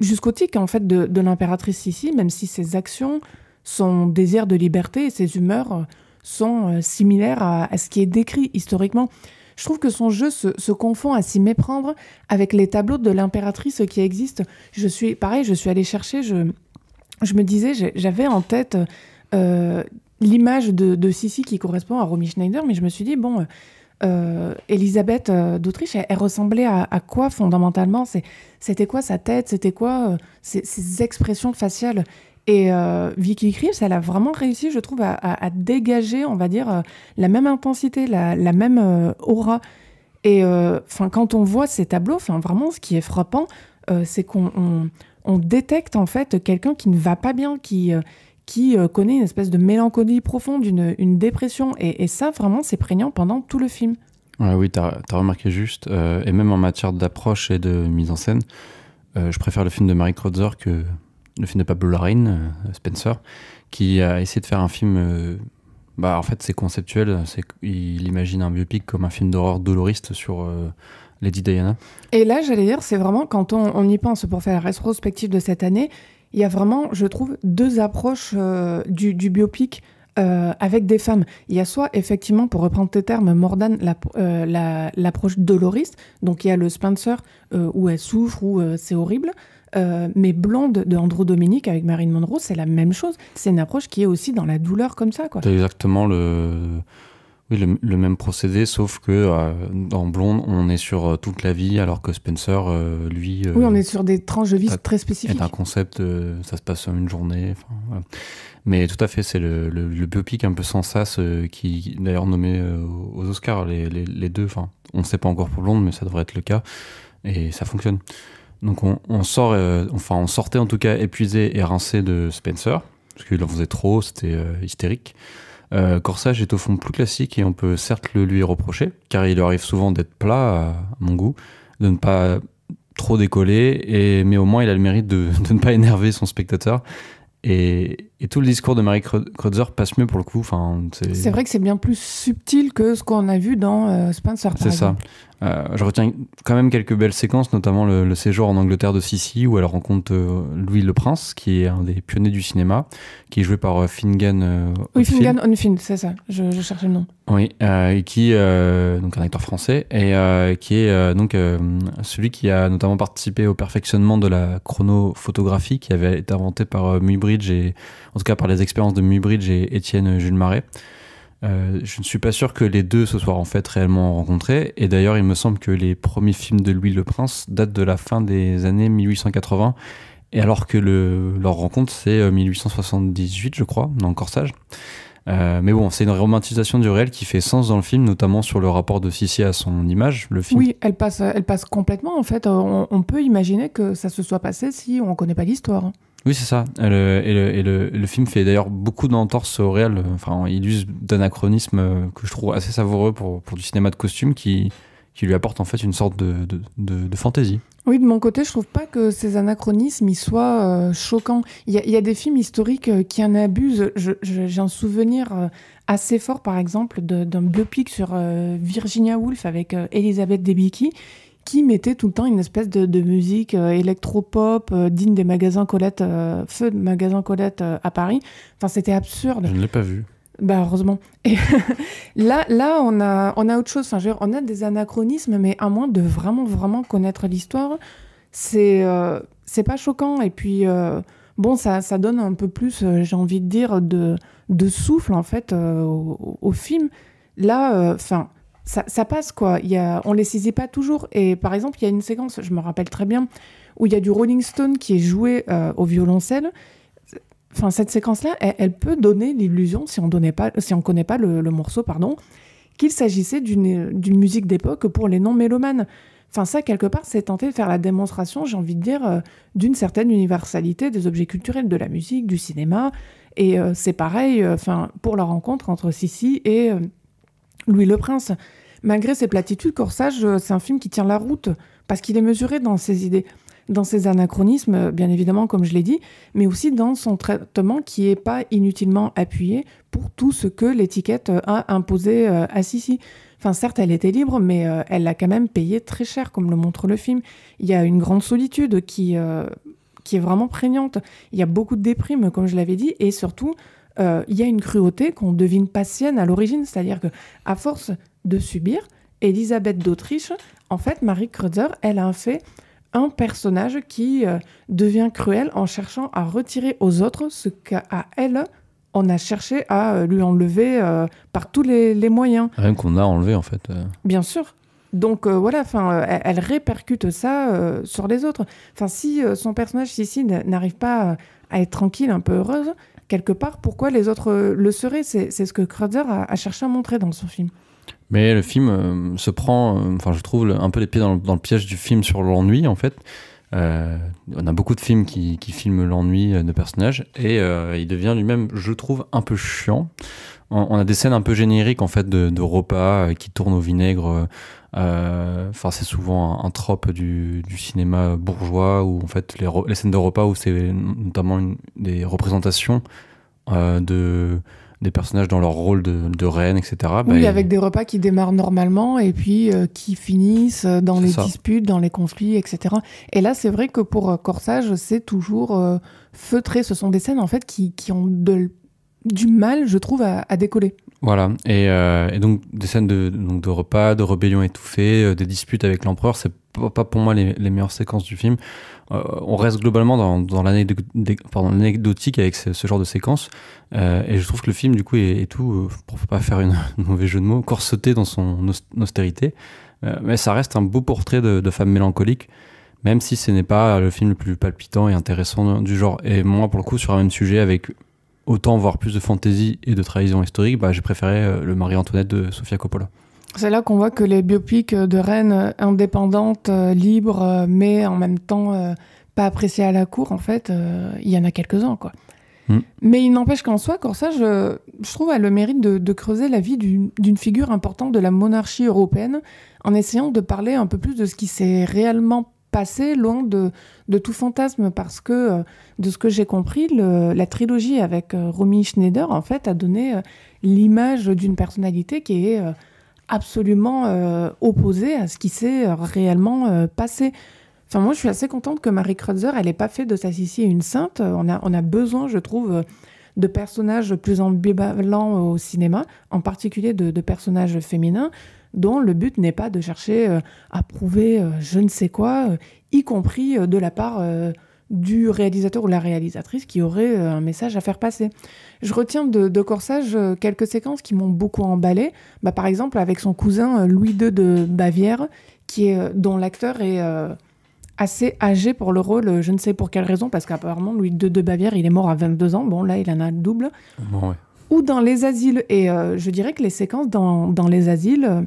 jusqu'au tic en fait de, l'impératrice ici, même si ses actions, son désir de liberté et ses humeurs sont euh, similaires à, ce qui est décrit historiquement. Je trouve que son jeu se, confond à s'y méprendre avec les tableaux de l'impératrice qui existent. Je suis, pareil, je suis allée chercher, je, me disais, j'avais en tête euh, l'image de, de, Sissi qui correspond à Romy Schneider, mais je me suis dit, bon, euh, Elisabeth d'Autriche, elle, ressemblait à, quoi fondamentalement C'était quoi sa tête C'était quoi ses, expressions faciales et euh, Vicky Krieps, elle a vraiment réussi, je trouve, à, dégager, on va dire, euh, la même intensité, la, même euh, aura. Et enfin, quand on voit ces tableaux, vraiment, ce qui est frappant, c'est qu'on détecte en fait quelqu'un qui ne va pas bien, qui qui connaît une espèce de mélancolie profonde, une, dépression. Et, ça, vraiment, c'est prégnant pendant tout le film. oui, tu as, remarqué juste. et même en matière d'approche et de mise en scène, je préfère le film de Marie Kreutzer que le film de Pablo Larraín, euh, Spencer, qui a essayé de faire un film. Euh, bah, en fait, c'est conceptuel. C'est il imagine un biopic comme un film d'horreur doloriste sur euh, Lady Diana. Et là, j'allais dire, c'est vraiment quand on, y pense pour faire la rétrospective de cette année, il y a vraiment, je trouve, deux approches du, biopic. avec des femmes. Il y a soit, effectivement, pour reprendre tes termes, Mordan, l'approche la, doloriste, donc il y a le Spencer où elle souffre, où c'est horrible. Euh, mais Blonde de Andrew Dominique avec Marine Monroe, c'est la même chose. C'est une approche qui est aussi dans la douleur comme ça. c'est exactement le... Oui, le, même procédé, sauf que dans euh, Blonde, on est sur euh, toute la vie, alors que Spencer, lui. oui, on est sur des tranches de vie très spécifiques. C'est un concept, ça se passe en une journée. Mais tout à fait, c'est le, biopic un peu sans sas qui, d'ailleurs, nommé aux Oscars, les, les deux. Enfin, on ne sait pas encore pour Blonde, mais ça devrait être le cas. Et ça fonctionne. Donc on, sort, euh, enfin on sortait en tout cas épuisé et rincé de Spencer, parce qu'il en faisait trop, c'était euh, hystérique. Euh, Corsage est au fond plus classique et on peut certes le lui reprocher, car il arrive souvent d'être plat, à mon goût, de ne pas trop décoller, et, mais au moins il a le mérite de, de ne pas énerver son spectateur. Et, et tout le discours de Marie Kreutzer passe mieux pour le coup. Enfin, c'est vrai que c'est bien plus subtil que ce qu'on a vu dans euh, Spencer. C'est ça. Euh, je retiens quand même quelques belles séquences, notamment le, séjour en Angleterre de Sissi, où elle rencontre euh, Louis Le Prince, qui est un des pionniers du cinéma, qui est joué par Finigan. oui, On Onfin, c'est ça. Je, cherche le nom. Oui, et qui donc un acteur français et qui est donc celui qui a notamment participé au perfectionnement de la chronophotographie qui avait été inventée par Muybridge et en tout cas par les expériences de Mubridge et Étienne Jules Marais. Euh, je ne suis pas sûr que les deux se soient en fait réellement rencontrés. Et d'ailleurs, il me semble que les premiers films de Louis le Prince datent de la fin des années 1880. Et alors que le, leur rencontre, c'est 1878, euh, je crois, dans le Corsage. Euh, mais bon, c'est une romantisation du réel qui fait sens dans le film, notamment sur le rapport de Sissi à son image. Le film. Oui, elle passe, elle passe complètement. En fait, on, on peut imaginer que ça se soit passé si on ne connaît pas l'histoire. Oui, c'est ça. Et le, film fait d'ailleurs beaucoup d'entorses au réel. Enfin, il use d'anachronismes euh, que je trouve assez savoureux pour, pour du cinéma de costume qui, lui apporte en fait une sorte de, fantaisie. Oui, de mon côté, je trouve pas que ces anachronismes soient euh, choquants. Il y, a des films historiques euh, qui en abusent. J'ai un souvenir assez fort, par exemple, d'un biopic sur Virginia Woolf avec Elisabeth Debicki, qui mettait tout le temps une espèce de, musique euh, électropop électro-pop euh, digne des magasins Colette, euh, feu de magasins Colette à Paris. Enfin, c'était absurde. Je ne l'ai pas vu. Bah heureusement. Et là, là, on a, on a autre chose. Enfin, on a des anachronismes, mais à moins de vraiment, vraiment connaître l'histoire, c'est, c'est pas choquant. Et puis, bon, ça, ça donne un peu plus, j'ai envie de dire, de, de souffle en fait au, au film. Là, enfin ça, passe quoi. Il y on les saisit pas toujours. Et par exemple, il y a une séquence, je me rappelle très bien, où il y a du Rolling Stone qui est joué euh, au violoncelle. Enfin, cette séquence-là, elle, peut donner l'illusion, si on ne connaît pas le, morceau, pardon, qu'il s'agissait d'une musique d'époque pour les non-mélomanes. Enfin, ça, quelque part, c'est tenter de faire la démonstration, j'ai envie de dire, euh, d'une certaine universalité des objets culturels, de la musique, du cinéma. Et euh, c'est pareil enfin, pour la rencontre entre Sissi et Louis le Prince. Malgré ses platitudes, Corsage, euh, c'est un film qui tient la route, parce qu'il est mesuré dans ses idées, dans ses anachronismes, euh, bien évidemment, comme je l'ai dit, mais aussi dans son traitement qui n'est pas inutilement appuyé pour tout ce que l'étiquette euh, a imposé à Sissi. Enfin, certes, elle était libre, mais elle l'a quand même payé très cher, comme le montre le film. Il y a une grande solitude qui... qui est vraiment prégnante. Il y a beaucoup de déprime, comme je l'avais dit, et surtout, euh, il y a une cruauté qu'on devine pas sienne à l'origine. C'est-à-dire que, à force de subir, Elisabeth d'Autriche, en fait, Marie Kreutzer, elle a fait un personnage qui euh, devient cruel en cherchant à retirer aux autres ce qu'à elle, on a cherché à euh, lui enlever par tous les, moyens. Rien qu'on a enlevé, en fait. Bien sûr. Donc voilà, enfin, elle, répercute ça sur les autres. si son personnage Sissi n'arrive pas à être tranquille, un peu heureuse, quelque part, pourquoi les autres euh, le seraient C'est ce que Crowder a, cherché à montrer dans son film. Mais le film euh, se prend, euh, enfin je trouve, un peu les pieds dans le, piège du film sur l'ennui en fait. on a beaucoup de films qui, filment l'ennui de personnages et il devient lui-même, je trouve, un peu chiant. On, a des scènes un peu génériques en fait de, de repas qui tournent au vinaigre euh, enfin, c'est souvent un, trope du, cinéma bourgeois où en fait les, scènes de repas où c'est notamment des représentations euh, de des personnages dans leur rôle de, reine, etc. oui, ben avec des repas qui démarrent normalement et puis euh, qui finissent dans les disputes, dans les conflits, etc. Et là, c'est vrai que pour Corsage, c'est toujours feutré. Ce sont des scènes en fait qui, qui ont de du mal, je trouve, à, décoller. Voilà, euh, et, donc des scènes de, donc de repas, de rébellion étouffée, euh, des disputes avec l'empereur, c'est pas pour moi les, meilleures séquences du film. Euh, on reste globalement dans, dans l'anecdotique avec ce, genre de séquences, et je trouve que le film, du coup, est, tout, pour pas faire un mauvais jeu de mots, corseté dans son austérité, mais ça reste un beau portrait de, de femme mélancolique, même si ce n'est pas le film le plus palpitant et intéressant du genre. Et moi, pour le coup, sur un même sujet avec autant voir plus de fantaisie et de trahison historique, bah, j'ai préféré euh, le Marie-Antoinette de Sofia Coppola. C'est là qu'on voit que les biopics euh, de reines euh, indépendantes, libres, mais en même temps pas appréciées à la cour, en fait, il y en a quelques-uns, quoi. Hmm. Mais il n'empêche qu'en soi, Corsage, je, je trouve, a le mérite de, creuser la vie d'une figure importante de la monarchie européenne en essayant de parler un peu plus de ce qui s'est réellement passé loin de, tout fantasme parce que, euh, de ce que j'ai compris, la trilogie avec euh, Romy Schneider, en fait, a donné euh, l'image d'une personnalité qui est absolument opposée à ce qui s'est réellement passé. Enfin, moi, je suis assez contente que Marie Kreutzer, elle n'ait pas fait de sa une sainte. On a, on a besoin, je trouve, de personnages plus ambivalents au cinéma, en particulier de personnages féminins dont le but n'est pas de chercher euh, à prouver euh, je ne sais quoi, euh, y compris de la part du réalisateur ou la réalisatrice qui aurait un message à faire passer. Je retiens de, Corsage quelques séquences qui m'ont beaucoup emballé. Bah, par exemple, avec son cousin Louis II de Bavière, qui est, dont l'acteur est assez âgé pour le rôle, je ne sais pour quelle raison, parce qu'apparemment, Louis II de Bavière, il est mort à 22 ans. Bon, là, il en a le double. Ou dans Les Asiles. Et je dirais que les séquences dans, dans Les Asiles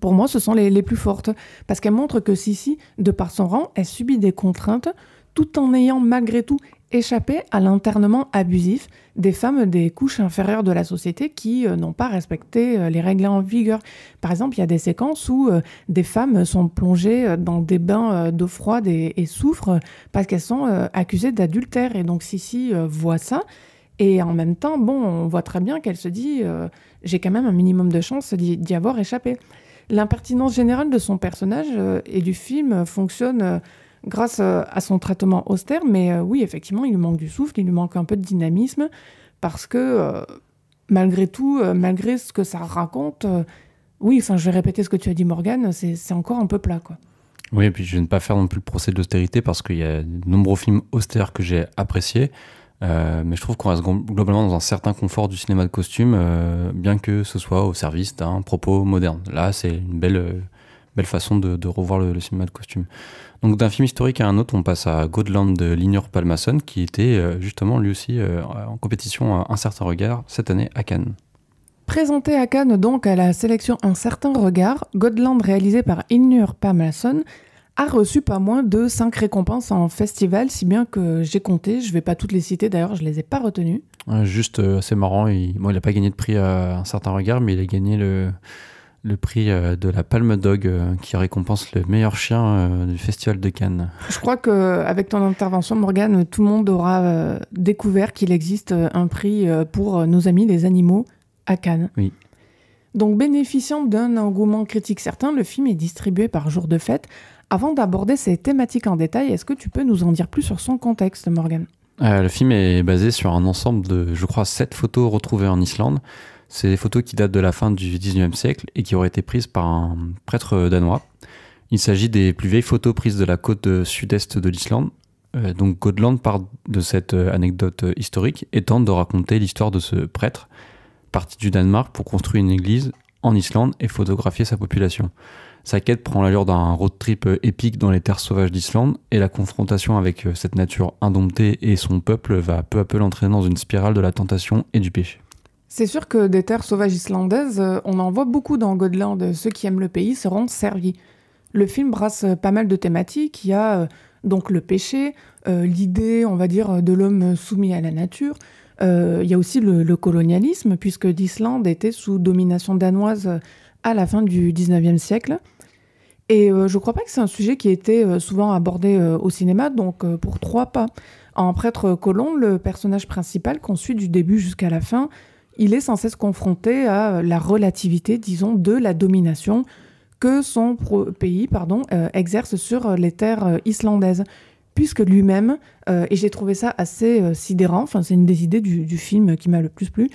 pour moi, ce sont les, les plus fortes, parce qu'elles montrent que Sissi, de par son rang, elle subit des contraintes, tout en ayant malgré tout échappé à l'internement abusif des femmes des couches inférieures de la société qui euh, n'ont pas respecté euh, les règles en vigueur. Par exemple, il y a des séquences où euh, des femmes sont plongées dans des bains d'eau froide et, souffrent parce qu'elles sont accusées d'adultère. Et donc Sissi voit ça. Et en même temps, bon, on voit très bien qu'elle se dit, j'ai quand même un minimum de chance d'y avoir échappé. L'impertinence générale de son personnage euh, et du film fonctionne euh, grâce euh, à son traitement austère, mais oui, effectivement, il lui manque du souffle, il lui manque un peu de dynamisme, parce que malgré tout, malgré ce que ça raconte, oui, enfin, je vais répéter ce que tu as dit, Morgane, c'est encore un peu plat, quoi. Oui, et puis je ne vais pas faire non plus le procès d'austérité parce qu'il y a de nombreux films austères que j'ai appréciés. Euh, mais je trouve qu'on reste globalement dans un certain confort du cinéma de costume, euh, bien que ce soit au service d'un propos moderne. Là, c'est une belle, euh, belle façon de, revoir le, cinéma de costume. Donc d'un film historique à un autre, on passe à Godland de Lignor Palmason, qui était justement lui aussi en compétition à Un certain regard cette année à Cannes. Présenté à Cannes donc à la sélection Un certain regard, Godland réalisé par Lignor Palmason a reçu pas moins de 5 récompenses en festival, si bien que j'ai compté, je vais pas toutes les citer d'ailleurs, je les ai pas retenues. Ah, juste, c'est euh, marrant, il, n'a pas gagné de prix à un certain regard, mais il a gagné le, prix euh, de la Palme Dog euh, qui récompense le meilleur chien du Festival de Cannes. Je crois qu'avec ton intervention, Morgane, tout le monde aura découvert qu'il existe un prix pour nos amis les animaux à Cannes. Oui. Donc bénéficiant d'un engouement critique certain, le film est distribué par jour de fête avant d'aborder ces thématiques en détail, est-ce que tu peux nous en dire plus sur son contexte, Morgan euh, Le film est basé sur un ensemble de, je crois, sept photos retrouvées en Islande. C'est des photos qui datent de la fin du 19e siècle et qui auraient été prises par un prêtre danois. Il s'agit des plus vieilles photos prises de la côte sud-est de l'Islande. Euh, donc Godland part de cette euh, anecdote historique et tente de raconter l'histoire de ce prêtre, parti du Danemark pour construire une église en Islande et photographier sa population. Sa quête prend l'allure d'un road trip euh, épique dans les terres sauvages d'Islande, et la confrontation avec euh, cette nature indomptée et son peuple va peu à peu l'entraîner dans une spirale de la tentation et du péché. C'est sûr que des terres sauvages islandaises, euh, on en voit beaucoup dans Godland, ceux qui aiment le pays seront servis. Le film brasse pas mal de thématiques, il y a donc le péché, l'idée, on va dire, de l'homme soumis à la nature, il y a aussi le, le colonialisme, puisque l'Islande était sous domination danoise à la fin du 19e siècle. Et je euh, je crois pas que c'est un sujet qui était été euh, souvent abordé euh, au cinéma, donc pour trois pas. En Prêtre Colomb, le personnage principal qu'on suit du début jusqu'à la fin, il est sans cesse confronté à la relativité, disons, de la domination que son pays pardon, exerce sur les terres islandaises, puisque lui-même, et j'ai trouvé ça assez sidérant, enfin c'est une des idées du, du film qui m'a le plus plu,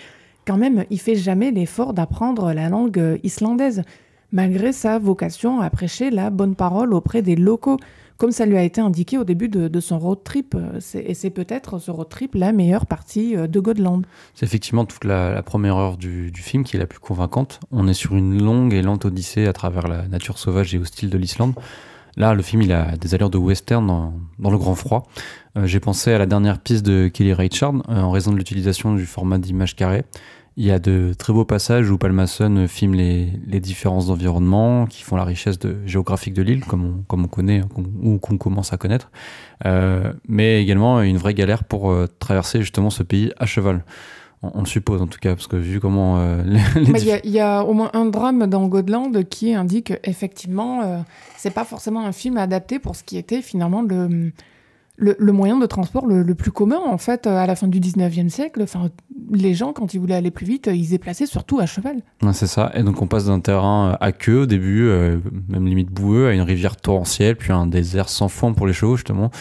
quand même, il fait jamais l'effort d'apprendre la langue islandaise malgré sa vocation à prêcher la bonne parole auprès des locaux, comme ça lui a été indiqué au début de, son road trip. Euh, et c'est peut-être ce road trip la meilleure partie euh, de Godland. C'est effectivement toute la, première heure du, film qui est la plus convaincante. On est sur une longue et lente odyssée à travers la nature sauvage et hostile de l'Islande. Là, le film, il a des allures de western dans, le grand froid. Euh, j'ai pensé à la dernière piste de Kelly Reichardt en raison de l'utilisation du format d'image carrée. Il y a de très beaux passages où palmason filme les, les différences d'environnement qui font la richesse géographique de l'île, comme on, comme on connaît hein, ou qu'on commence à connaître, euh, mais également une vraie galère pour euh, traverser justement ce pays à cheval. On, suppose en tout cas, parce que vu comment... Euh, il y, y, a au moins un drame dans Godland qui indique effectivement, c'est pas forcément un film adapté pour ce qui était finalement le le, moyen de transport le, plus commun, en fait, euh, à la fin du 19e siècle. Enfin, les gens, quand ils voulaient aller plus vite, euh, ils se déplaçaient surtout à cheval. Non c'est ça. Et donc, on passe d'un terrain euh, queue au début, même limite boueux, à une rivière torrentielle, puis un désert sans fond pour les chevaux, justement.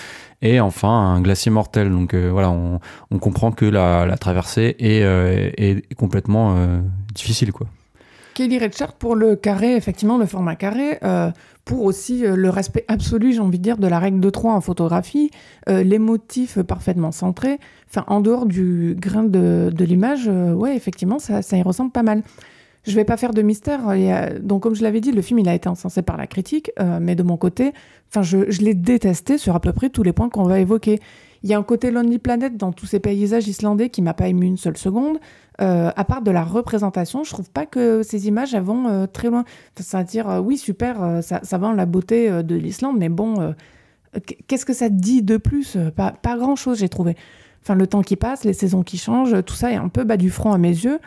Et enfin, un glacier mortel. Donc, voilà, on, comprend que la, traversée est, complètement difficile, quoi. Kelly Richard, pour le carré, effectivement, le format carré, pour aussi euh, le respect absolu, j'ai envie de dire, de la règle de 3 en photographie, euh, les motifs parfaitement centrés. Enfin, en dehors du grain de, l'image, euh, ouais, effectivement, ça, ça, y ressemble pas mal. Je vais pas faire de mystère. donc, comme je l'avais dit, le film, il a été encensé par la critique, mais de mon côté, enfin, je, l'ai détesté sur à peu près tous les points qu'on va évoquer. Il y a un côté Lonely Planet dans tous ces paysages islandais qui m'a pas ému une seule seconde. Euh, à part de la représentation, je trouve pas que ces images vont euh, très loin. C'est-à-dire, euh, oui, super, ça, ça vend la beauté de l'Islande, mais bon, qu'est-ce que ça dit de plus Pas, grand-chose, j'ai trouvé. Enfin, le temps qui passe, les saisons qui changent, tout ça est un peu bas du front à mes yeux.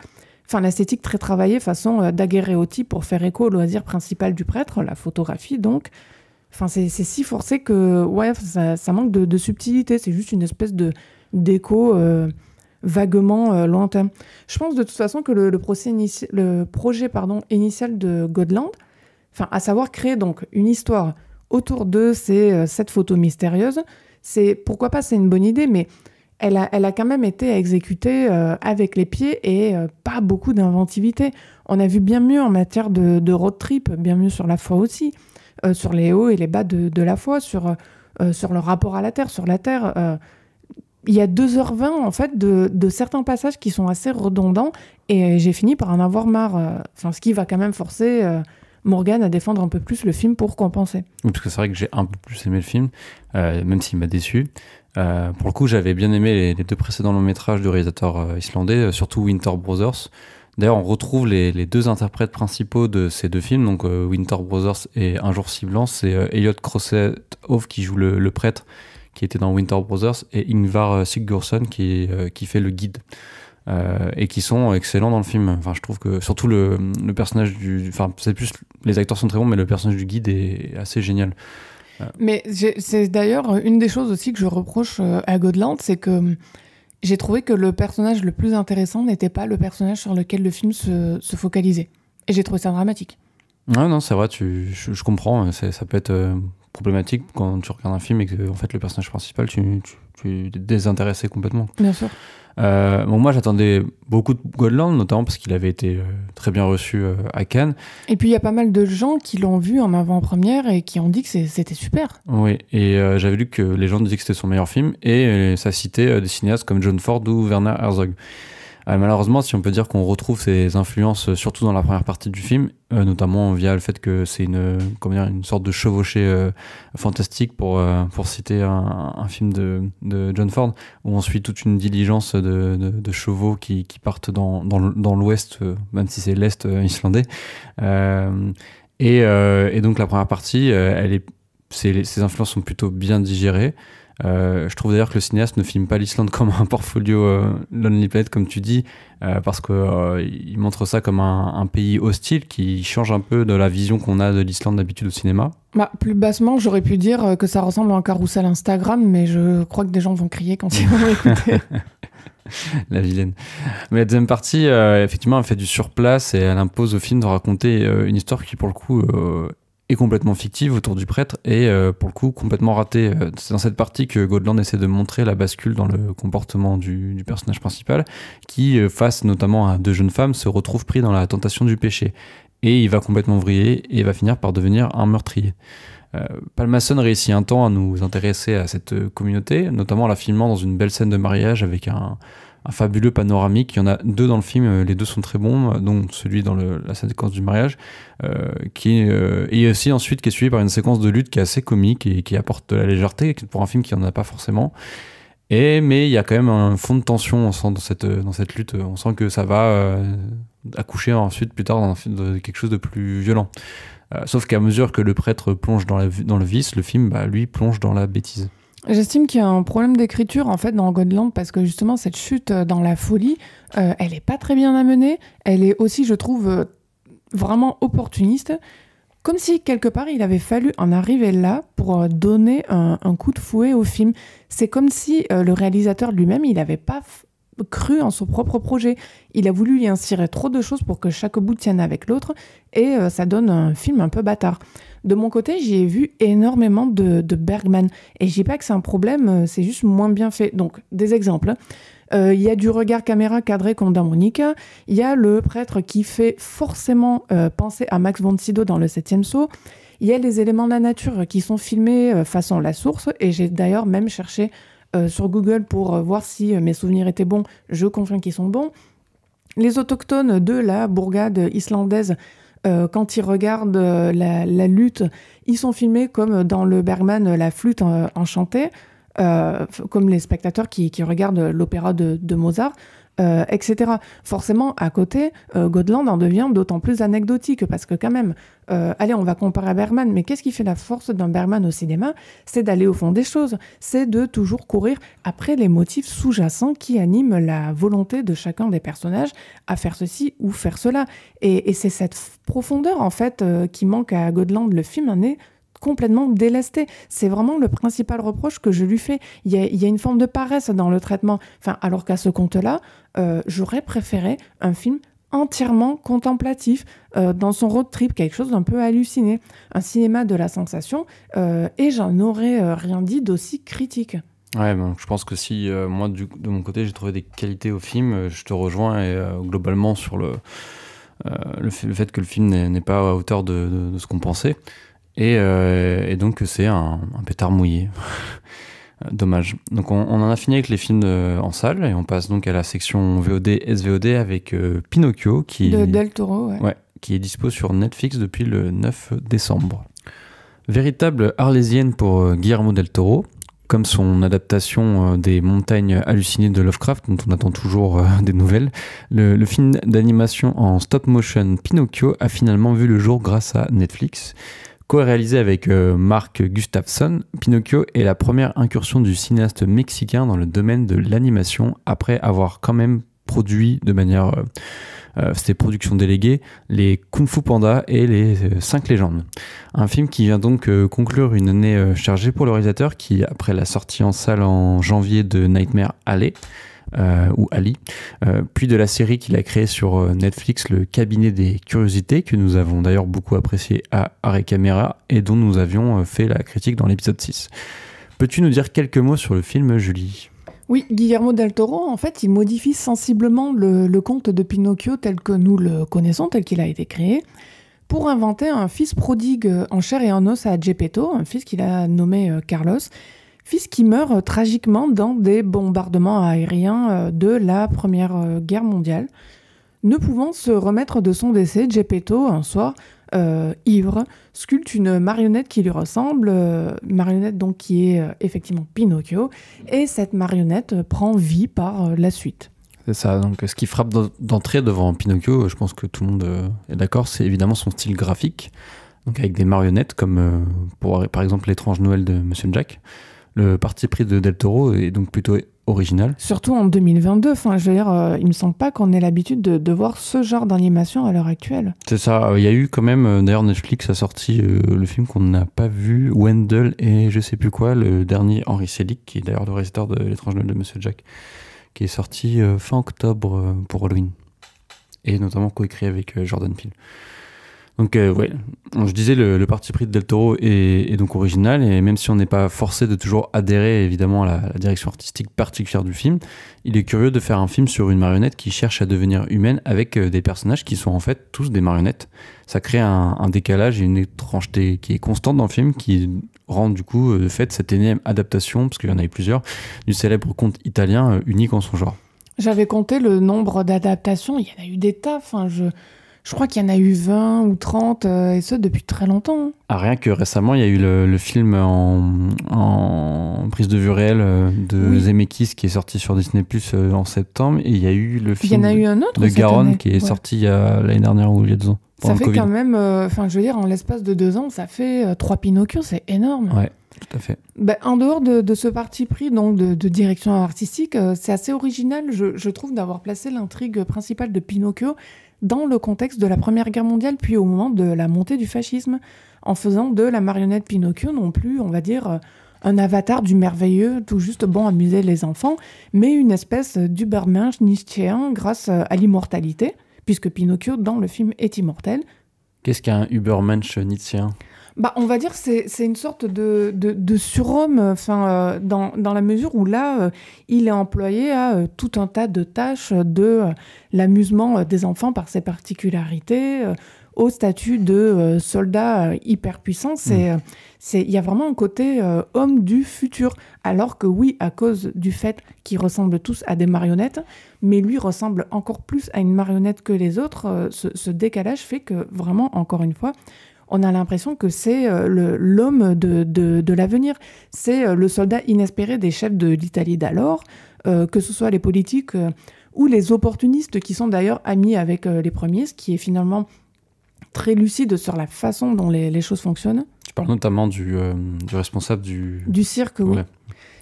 Enfin, l'esthétique très travaillée façon daguerréotype pour faire écho au loisir principal du prêtre, la photographie donc. Enfin, c'est si forcé que ouais, ça, manque de, de subtilité. C'est juste une espèce de déco vaguement euh, lointain. Je pense de toute façon que le, projet pardon, initial de Godland, enfin, à savoir créer donc une histoire autour de euh, cette photo mystérieuse, c'est pourquoi pas, c'est une bonne idée, mais elle a, quand même été exécutée euh, avec les pieds et pas beaucoup d'inventivité. On a vu bien mieux en matière de, road trip, bien mieux sur la foi aussi, sur les hauts et les bas de, la foi, sur, sur le rapport à la terre, sur la terre il y a 2h20 en fait de, certains passages qui sont assez redondants et j'ai fini par en avoir marre. Euh, enfin, ce qui va quand même forcer euh, Morgan à défendre un peu plus le film pour compenser. Parce que c'est vrai que j'ai un peu plus aimé le film, euh, même s'il m'a déçu. pour le coup, j'avais bien aimé les, deux précédents longs métrages du réalisateur islandais, surtout Winter Brothers. D'ailleurs, on retrouve les, deux interprètes principaux de ces deux films, donc Winter Brothers et Un jour si blanc. C'est Elliot crosset qui joue le, le prêtre qui était dans Winter Brothers, et Ingvar euh, Sigurdsson, qui, euh, qui fait le guide. Euh, et qui sont excellents dans le film. Enfin, je trouve que surtout le, personnage du, enfin, c'est plus les acteurs sont très bons, mais le personnage du guide est assez génial. Mais c'est d'ailleurs une des choses aussi que je reproche à Godland, c'est que hum, j'ai trouvé que le personnage le plus intéressant n'était pas le personnage sur lequel le film se, focalisait. Et j'ai trouvé ça dramatique. Non, non, c'est vrai, tu, je comprends, ça peut être problématique quand tu regardes un film et que en fait le personnage principal tu, tu, es désintéressé complètement. Bien sûr. Euh, bon, moi j'attendais beaucoup de Godland, notamment parce qu'il avait été euh, très bien reçu euh, à Cannes. Et puis il y a pas mal de gens qui l'ont vu en avant-première et qui ont dit que c'était super. Oui, et j'avais lu que les gens disaient que c'était son meilleur film et ça citait des cinéastes comme John Ford ou Werner Herzog. Euh, malheureusement, si on peut dire qu'on retrouve ces influences euh, surtout dans la première partie du film, euh, notamment via le fait que c'est une, comment dire, une sorte de chevauchée fantastique pour, pour citer un, film de, John Ford, où on suit toute une diligence de, chevaux qui, partent dans, dans l'ouest, même si c'est l'est islandais. Et, donc la première partie, elle est, ses, influences sont plutôt bien digérées. Euh, je trouve d'ailleurs que le cinéaste ne filme pas l'Islande comme un portfolio euh, Lonely Planet, comme tu dis, euh, parce qu'il montre ça comme un, pays hostile qui change un peu de la vision qu'on a de l'Islande d'habitude au cinéma. Bah, plus bassement, j'aurais pu dire que ça ressemble à un carrousel Instagram, mais je crois que des gens vont crier quand ils vont écouter. la vilaine. Mais la deuxième partie, effectivement, elle fait du surplace et elle impose au film de raconter une histoire qui, pour le coup, est complètement fictive autour du prêtre et euh, pour le coup complètement raté euh, C'est dans cette partie que Godland essaie de montrer la bascule dans le comportement du, personnage principal qui, euh, face notamment à deux jeunes femmes, se retrouve pris dans la tentation du péché. Et il va complètement vriller et va finir par devenir un meurtrier. Palmason réussit un temps à nous intéresser à cette communauté, notamment en la filmant dans une belle scène de mariage avec un, un fabuleux panoramique. Il y en a deux dans le film, euh, les deux sont très bons, euh, dont celui dans la séquence du mariage, euh, qui est, et aussi ensuite qui est suivi par une séquence de lutte qui est assez comique et qui apporte de la légèreté pour un film qui n'en a pas forcément. Et, mais il y a quand même un fond de tension sent dans, cette, dans cette lutte. On sent que ça va accoucher ensuite, plus tard, dans quelque chose de plus violent. sauf qu'à mesure que le prêtre plonge dans, le vice, le film, bah, lui, plonge dans la bêtise. J'estime qu'il y a un problème d'écriture en fait dans Godland parce que justement cette chute euh, dans la folie, euh, elle est pas très bien amenée. Elle est aussi, je trouve, euh, vraiment opportuniste. Comme si quelque part il avait fallu en arriver là pour donner un, coup de fouet au film. C'est comme si le réalisateur lui-même il avait pas cru en son propre projet. Il a voulu y insérer trop de choses pour que chaque bout tienne avec l'autre et euh, ça donne un film un peu bâtard. De mon côté, j'ai vu énormément de, Bergman et je dis pas que c'est un problème, euh, c'est juste moins bien fait. Donc, des exemples. Euh, il y a du regard caméra cadré comme dans Monica. Il y a le prêtre qui fait forcément penser à Max von Sydow dans le septième saut. Il y a les éléments de la nature qui sont filmés façon la source et j'ai d'ailleurs même cherché euh, sur Google pour euh, voir si euh, mes souvenirs étaient bons, je confirme qu'ils sont bons. Les autochtones de la bourgade islandaise, quand ils regardent la, lutte, ils sont filmés comme dans le Bergman, la flûte enchantée, comme les spectateurs qui, regardent l'opéra de Mozart. Euh, etc. Forcément, à côté, euh, Godland en devient d'autant plus anecdotique parce que quand même, euh, allez, on va comparer à Berman, mais qu'est-ce qui fait la force d'un Berman au cinéma C'est d'aller au fond des choses, c'est de toujours courir après les motifs sous-jacents qui animent la volonté de chacun des personnages à faire ceci ou faire cela. Et, et c'est cette profondeur, en fait, qui manque à Godland. Le film en est complètement délesté. C'est vraiment le principal reproche que je lui fais. Il y a, une forme de paresse dans le traitement. Enfin, alors qu'à ce compte-là, euh, j'aurais préféré un film entièrement contemplatif euh, dans son road trip, quelque chose d'un peu halluciné, un cinéma de la sensation, euh, et j'en aurais rien dit d'aussi critique. Ouais, ben, je pense que si moi de mon côté j'ai trouvé des qualités au film, je te rejoins et globalement sur le, fait, que le film n'est pas à hauteur de ce qu'on pensait. Et, euh, et donc c'est un, pétard mouillé. Dommage. Donc on, en a fini avec les films euh, en salle et on passe donc à la section VOD SVOD avec euh, Pinocchio qui de Del Toro, ouais. qui est dispo sur Netflix depuis le 9 décembre. Véritable arlésienne pour Guillermo del Toro, comme son adaptation des montagnes hallucinées de Lovecraft, dont on attend toujours des nouvelles, le film d'animation en stop motion Pinocchio a finalement vu le jour grâce à Netflix. Co-réalisé avec Mark euh, Marc Gustafsson, Pinocchio est la première incursion du cinéaste mexicain dans le domaine de l'animation après avoir quand même produit de manière euh, euh ses productions déléguées les Kung Fu Panda et les 5 euh, légendes. Un film qui vient donc conclure une année chargée pour le réalisateur qui après la sortie en salle en janvier de Nightmare Alley euh, ou Ali, euh, puis de la série qu'il a créée sur euh, Netflix, Le Cabinet des Curiosités, que nous avons d'ailleurs beaucoup apprécié à Arrêt Caméra et dont nous avions fait la critique dans l'épisode 6. Peux-tu nous dire quelques mots sur le film, Julie oui, Guillermo del Toro, en fait, il modifie sensiblement le, le conte de Pinocchio tel que nous le connaissons, tel qu'il a été créé, pour inventer un fils prodigue en chair et en os à Geppetto, un fils qu'il a nommé Carlos, fils qui meurt euh, tragiquement dans des bombardements aériens euh, de la Première euh, Guerre mondiale. Ne pouvant se remettre de son décès, Geppetto, un soir, ivre, sculpte une marionnette qui lui ressemble, marionnette donc qui est effectivement Pinocchio, et cette marionnette prend vie par la suite. C'est ça, donc ce qui frappe d'entrée devant Pinocchio, je pense que tout le monde est d'accord, c'est évidemment son style graphique, donc avec des marionnettes comme pour par exemple l'étrange Noël de Monsieur Jack, le parti pris de Del Toro est donc plutôt original. Surtout en 2022, enfin, je euh, il me semble pas qu'on ait l'habitude de, voir ce genre d'animation à l'heure actuelle. C'est ça, euh, il y a eu quand même, euh, d'ailleurs Netflix a sorti le film qu'on n'a pas vu, Wendell et je sais plus quoi, le dernier Henry Selick, qui est d'ailleurs le réalisateur de L'étrange Noël de Monsieur Jack, qui est sorti fin octobre pour Halloween, et notamment coécrit avec Jordan Peele. Donc, euh, oui, je disais, le, parti pris de Del Toro est, donc original, et même si on n'est pas forcé de toujours adhérer évidemment à la, direction artistique particulière du film, il est curieux de faire un film sur une marionnette qui cherche à devenir humaine avec euh, des personnages qui sont en fait tous des marionnettes. Ça crée un, décalage et une étrangeté qui est constante dans le film, qui rend du coup euh, de fait cette énième adaptation, parce qu'il y en a eu plusieurs, du célèbre conte italien unique en son genre. J'avais compté le nombre d'adaptations, il y en a eu des tas, enfin je je crois qu'il y en a eu 20 ou 30, euh, et ce depuis très longtemps. Ah, rien que récemment, il y a eu le, film en, prise de vue réelle euh, de Zemeckis qui est sorti sur Disney Plus euh, en septembre, et il y a eu le film de Garonne qui est sorti l'année dernière ou il y a deux ans. Ça fait quand même, enfin, je veux dire, en l'espace de deux ans, ça fait trois Pinocchio, c'est énorme. Ouais, tout à fait. Ben, en dehors de, ce parti pris donc de, direction artistique, c'est assez original, je, je trouve, d'avoir placé l'intrigue principale de Pinocchio dans le contexte de la Première Guerre mondiale, puis au moment de la montée du fascisme, en faisant de la marionnette Pinocchio non plus, on va dire, euh, un avatar du merveilleux, tout juste bon à amuser les enfants, mais une espèce d'ubermensch nietzschéen grâce euh, à l'immortalité, puisque Pinocchio dans le film est immortel. Qu'est-ce qu'un ubermensch nietzschéen bah, on va dire c'est c'est une sorte de, de, surhomme, enfin euh, dans, dans la mesure où là euh, il est employé à euh, tout un tas de tâches de l'amusement des enfants par ses particularités au statut de soldat hyper puissant. C'est mm. c'est il y a vraiment un côté homme du futur. Alors que oui, à cause du fait qu'ils ressemblent tous à des marionnettes, mais lui ressemble encore plus à une marionnette que les autres. ce décalage fait que vraiment encore une fois on a l'impression que c'est euh, l'homme de, l'avenir. C'est euh, le soldat inespéré des chefs de l'Italie d'alors, euh, que ce soit les politiques ou les opportunistes qui sont d'ailleurs amis avec les premiers, ce qui est finalement très lucide sur la façon dont les, choses fonctionnent. Tu parles notamment du, responsable du... Du cirque,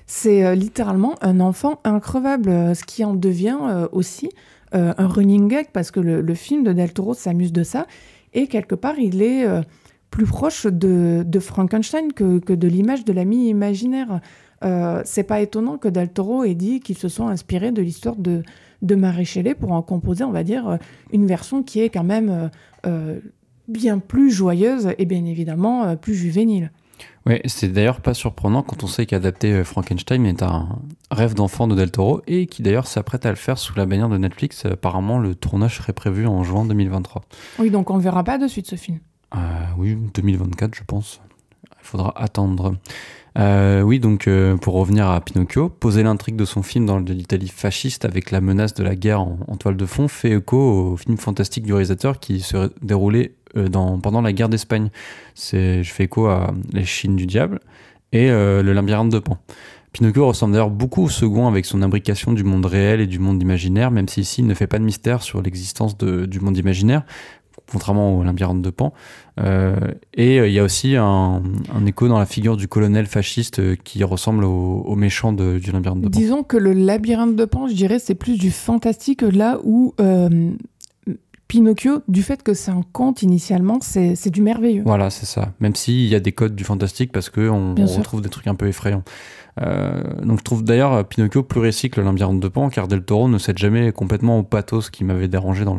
C'est littéralement un enfant increvable, ce qui en devient aussi un running gag, parce que le, le film de Del Toro s'amuse de ça. Et quelque part, il est euh, plus proche de, Frankenstein que, de l'image de l'ami imaginaire. Euh, c'est pas étonnant que Del ait dit qu'ils se sont inspirés de l'histoire de, de pour en composer, on va dire, euh, une version qui est quand même bien plus joyeuse et bien évidemment plus juvénile. Oui, c'est d'ailleurs pas surprenant quand on sait qu'adapter euh, Frankenstein est un rêve d'enfant de Del Toro et qui d'ailleurs s'apprête à le faire sous la bannière de Netflix. Euh, apparemment, le tournage serait prévu en juin 2023. Oui, donc on ne verra pas de suite ce film. Euh, oui, 2024, je pense. Il faudra attendre. oui, donc pour revenir à Pinocchio, poser l'intrigue de son film dans l'Italie fasciste avec la menace de la guerre en toile de fond fait écho au film fantastique du réalisateur qui se déroulait euh, pendant la guerre d'Espagne. je fais écho à les Chines du Diable et euh, Le Labyrinthe de Pan. Pinocchio ressemble d'ailleurs beaucoup au second avec son imbrication du monde réel et du monde imaginaire, même si ici il ne fait pas de mystère sur l'existence du monde imaginaire, contrairement au labyrinthe de Pan. Euh, et il y a aussi un, écho dans la figure du colonel fasciste qui ressemble au, au méchant du labyrinthe de Pan. Disons que le labyrinthe de Pan, je dirais, c'est plus du fantastique là où Pinocchio, du fait que c'est un conte initialement, c'est du merveilleux. Voilà, c'est ça. Même s'il y a des codes du fantastique parce qu'on on retrouve des trucs un peu effrayants. Euh, donc je trouve d'ailleurs euh, Pinocchio plus récit que de Pan, car Del Toro ne cède jamais complètement au pathos qui m'avait dérangé dans,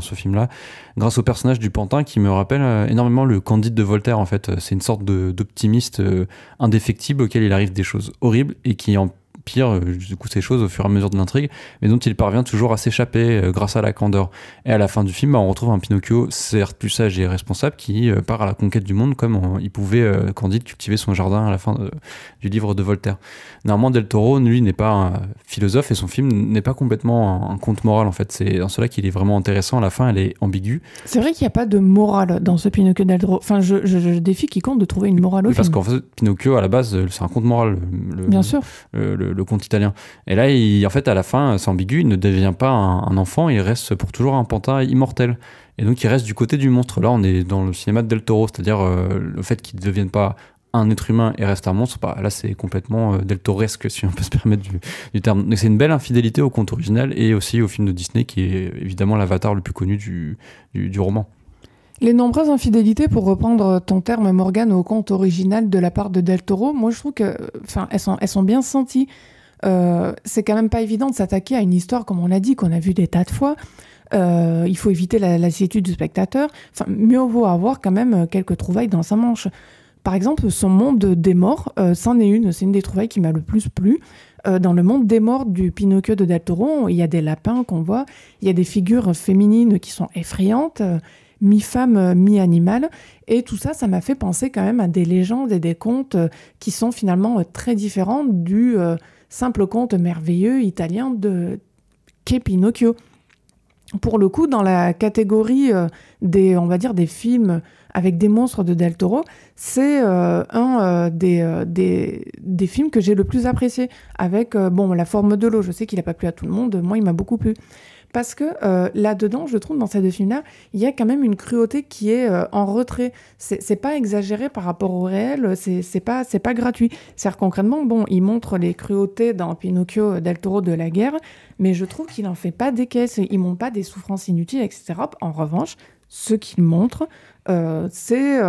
ce, film-là, grâce au personnage du pantin qui me rappelle euh, énormément le Candide de Voltaire en fait. C'est une sorte d'optimiste indéfectible auquel il arrive des choses horribles et qui en pire, euh, du coup, ces choses au fur et à mesure de l'intrigue, mais dont il parvient toujours à s'échapper euh, grâce à la candeur. Et à la fin du film, bah, on retrouve un Pinocchio, certes plus sage et responsable, qui euh, part à la conquête du monde comme il pouvait, quand Candide, cultiver son jardin à la fin du livre de Voltaire. Néanmoins, Del Toro, lui, n'est pas un philosophe et son film n'est pas complètement un, conte moral, en fait. C'est dans cela qu'il est vraiment intéressant. À la fin, elle est ambiguë. C'est vrai qu'il n'y a pas de morale dans ce Pinocchio Del Toro. Enfin, je, je, je défie de trouver une morale au Parce qu'en fait, Pinocchio, à la base, c'est un conte moral. Bien sûr le conte italien. Et là, il, en fait, à la fin, c'est ambigu, il ne devient pas un, enfant, il reste pour toujours un pantin immortel. Et donc, il reste du côté du monstre. Là, on est dans le cinéma de Del Toro, c'est-à-dire euh, le fait qu'il ne devienne pas un être humain et reste un monstre, bah, là, c'est complètement euh, deltoresque, si on peut se permettre du, terme. terme. C'est une belle infidélité au conte original et aussi au film de Disney, qui est évidemment l'avatar le plus connu du, du roman. Les nombreuses infidélités, pour reprendre ton terme, Morgane, au conte original de la part de Del Toro, moi je trouve que, enfin, elles sont, bien senties. Euh, c'est quand même pas évident de s'attaquer à une histoire, comme on l'a dit, qu'on a vu des tas de fois. Euh, il faut éviter la lassitude du spectateur. Enfin, mieux vaut avoir quand même quelques trouvailles dans sa manche. Par exemple, son monde des morts, euh, c'en est une, c'est une des trouvailles qui m'a le plus plu. dans le monde des morts du Pinocchio de Del Toro, il y a des lapins qu'on voit, il y a des figures féminines qui sont effrayantes, mi-femme, mi-animal. Et tout ça, ça m'a fait penser quand même à des légendes et des contes euh, qui sont finalement euh, très différents du euh, simple conte merveilleux italien de ke Pinocchio. Pour le coup, dans la catégorie des, on va dire, des films avec des monstres de Del Toro, c'est un des, des, des, films que j'ai le plus apprécié. Avec bon, la forme de l'eau, je sais qu'il n'a pas plu à tout le monde, moi il m'a beaucoup plu parce que euh, là-dedans, je trouve, dans ces deux films-là, il y a quand même une cruauté qui est euh, en retrait. C'est pas exagéré par rapport au réel, c'est pas, pas gratuit. C'est-à-dire concrètement, bon, il montre les cruautés dans Pinocchio euh, del Toro de la guerre, mais je trouve qu'il n'en fait pas des caisses, il montre pas des souffrances inutiles, etc. En revanche, ce qu'il montre, c'est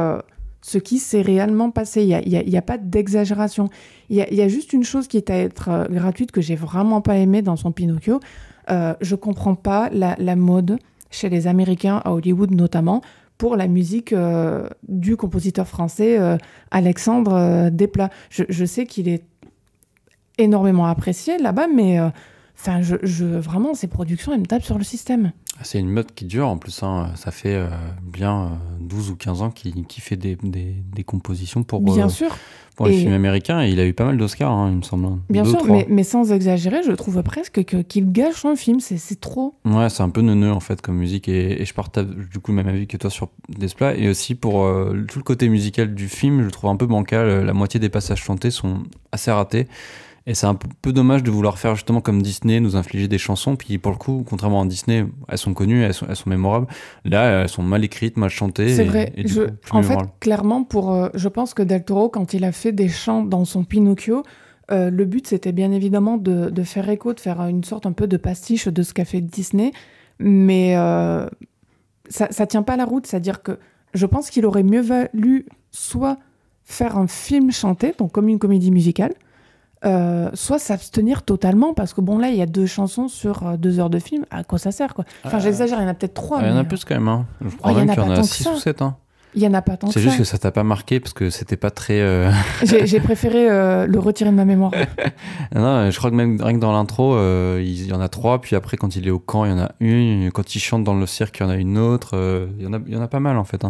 ce qui s'est réellement passé. Il n'y a, pas d'exagération. Il y a, juste une chose qui est à être gratuite que j'ai vraiment pas aimé dans son Pinocchio je euh, je comprends pas la, mode chez les Américains, à Hollywood notamment, pour la musique euh, du compositeur français euh, Alexandre Desplat. Je, je sais qu'il est énormément apprécié là-bas, mais Enfin, je, vraiment, ces productions, elles me tapent sur le système. Ah, c'est une mode qui dure en plus. Hein. Ça fait euh, bien 12 euh, ou 15 ans qu'il fait des, compositions pour, bien euh, sûr. pour les films américains. Et il a eu pas mal d'Oscars, hein, il me semble. Hein. Bien sûr, mais, sans exagérer, je trouve presque qu'il gâche son film. C'est trop. Ouais, c'est un peu neuneux en fait comme musique. Et, je partage du coup le même avis que toi sur Desplat. Et aussi pour tout le côté musical du film, je le trouve un peu bancal. La moitié des passages chantés sont assez ratés. Et c'est un peu dommage de vouloir faire justement comme Disney, nous infliger des chansons. Puis pour le coup, contrairement à Disney, elles sont connues, elles sont, mémorables. Là, elles sont mal écrites, mal chantées. C'est vrai. en fait, clairement, pour, euh, je pense que Del Toro, quand il a fait des chants dans son Pinocchio, euh, le but, c'était bien évidemment de, faire écho, de faire une sorte un peu de pastiche de ce qu'a fait Disney. Mais euh, ça, ne tient pas la route. C'est-à-dire que je pense qu'il aurait mieux valu soit faire un film chanté, donc comme une comédie musicale, soit s'abstenir totalement parce que bon là il y a deux chansons sur deux heures de film à quoi ça sert quoi enfin j'exagère il y en a peut-être trois il y en a plus quand même je crois qu'il y en a, six ou sept il y en a pas tant c'est juste que ça t'a pas marqué parce que c'était pas très j'ai préféré le retirer de ma mémoire non je crois que même rien que dans l'intro il y en a trois puis après quand il est au camp il y en a une quand il chante dans le cirque il y en a une autre il, y en a, il y en a pas mal en fait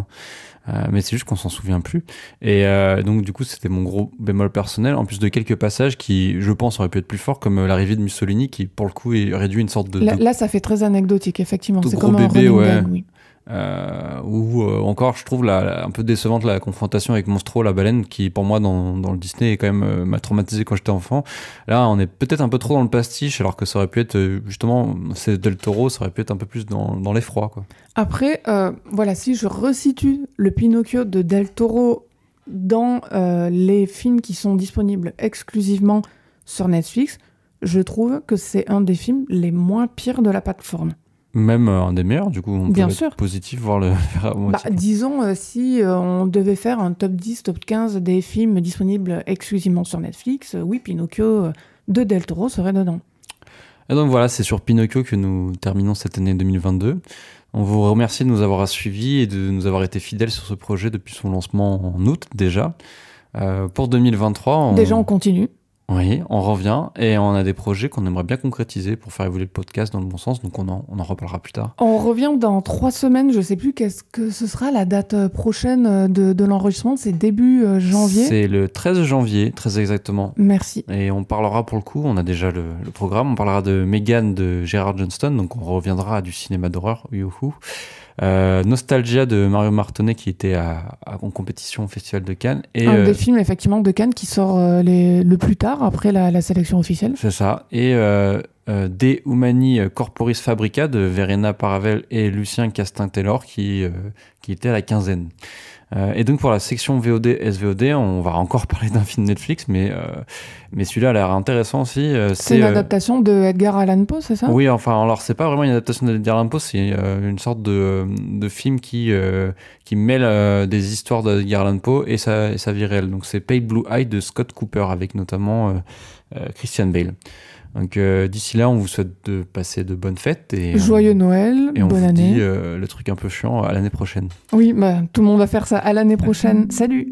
euh, mais c'est juste qu'on s'en souvient plus. Et euh, donc, du coup, c'était mon gros bémol personnel, en plus de quelques passages qui, je pense, auraient pu être plus forts, comme euh, l'arrivée de Mussolini, qui, pour le coup, est réduit une sorte de. Là, ça fait très anecdotique, effectivement. C'est comme un ouais. oui. Euh, ou euh, encore, je trouve un peu décevante la confrontation avec Monstro, la baleine, qui pour moi dans, le Disney est quand même euh, m'a traumatisé quand j'étais enfant. Là, on est peut-être un peu trop dans le pastiche, alors que ça aurait pu être justement, c'est Del Toro, ça aurait pu être un peu plus dans, dans l'effroi. Quoi. Après, voilà, si je resitue le Pinocchio de Del Toro dans les films qui sont disponibles exclusivement sur Netflix, je trouve que c'est un des films les moins pires de la plateforme. Même euh, un des meilleurs, du coup, on peut Être positif, voir le bah, Disons, euh, si euh, on devait faire un top 10, top 15 des films disponibles exclusivement sur Netflix, oui, Pinocchio de Del Toro serait dedans. Et donc voilà, c'est sur Pinocchio que nous terminons cette année 2022. On vous remercie de nous avoir suivis et de nous avoir été fidèles sur ce projet depuis son lancement en août déjà. pour 2023, déjà on continue. Oui, on revient et on a des projets qu'on aimerait bien concrétiser pour faire évoluer le podcast dans le bon sens, donc on en, on en reparlera plus tard. On revient dans trois semaines, je sais plus qu'est-ce que ce sera la date euh, prochaine euh, de, de l'enregistrement, c'est début euh, janvier. C'est le 13 janvier, très exactement. Merci. Et on parlera pour le coup, on a déjà le, le programme, on parlera de Megan de Gérard Johnston, donc on reviendra à du cinéma d'horreur, youhou. Euh, Nostalgia de Mario Martonnet qui était en compétition au Festival de Cannes. Et, un des euh, films effectivement de Cannes qui sort euh, le plus tard après la, sélection officielle. C'est ça. Et De Humani Corporis Fabrica de Verena Paravel et Lucien Castin-Taylor qui, qui était à la quinzaine. Euh, et donc pour la section VOD, SVOD, on va encore parler d'un film Netflix, mais, euh, mais celui-là a l'air intéressant aussi. Euh, c'est une adaptation de Edgar Allan Poe, c'est ça Oui, enfin, alors c'est pas vraiment une adaptation d'Edgar Allan Poe, c'est une sorte de, de film qui, qui mêle des histoires d'Edgar Allan Poe et sa, et sa vie réelle. Donc c'est Pale Blue Eye de Scott Cooper, avec notamment Christian Bale. Donc euh, d'ici là, on vous souhaite de passer de bonnes fêtes et euh, joyeux Noël, et on bonne année. Dit, euh, le truc un peu chiant à l'année prochaine. Oui, bah, tout le monde va faire ça à l'année prochaine. Salut.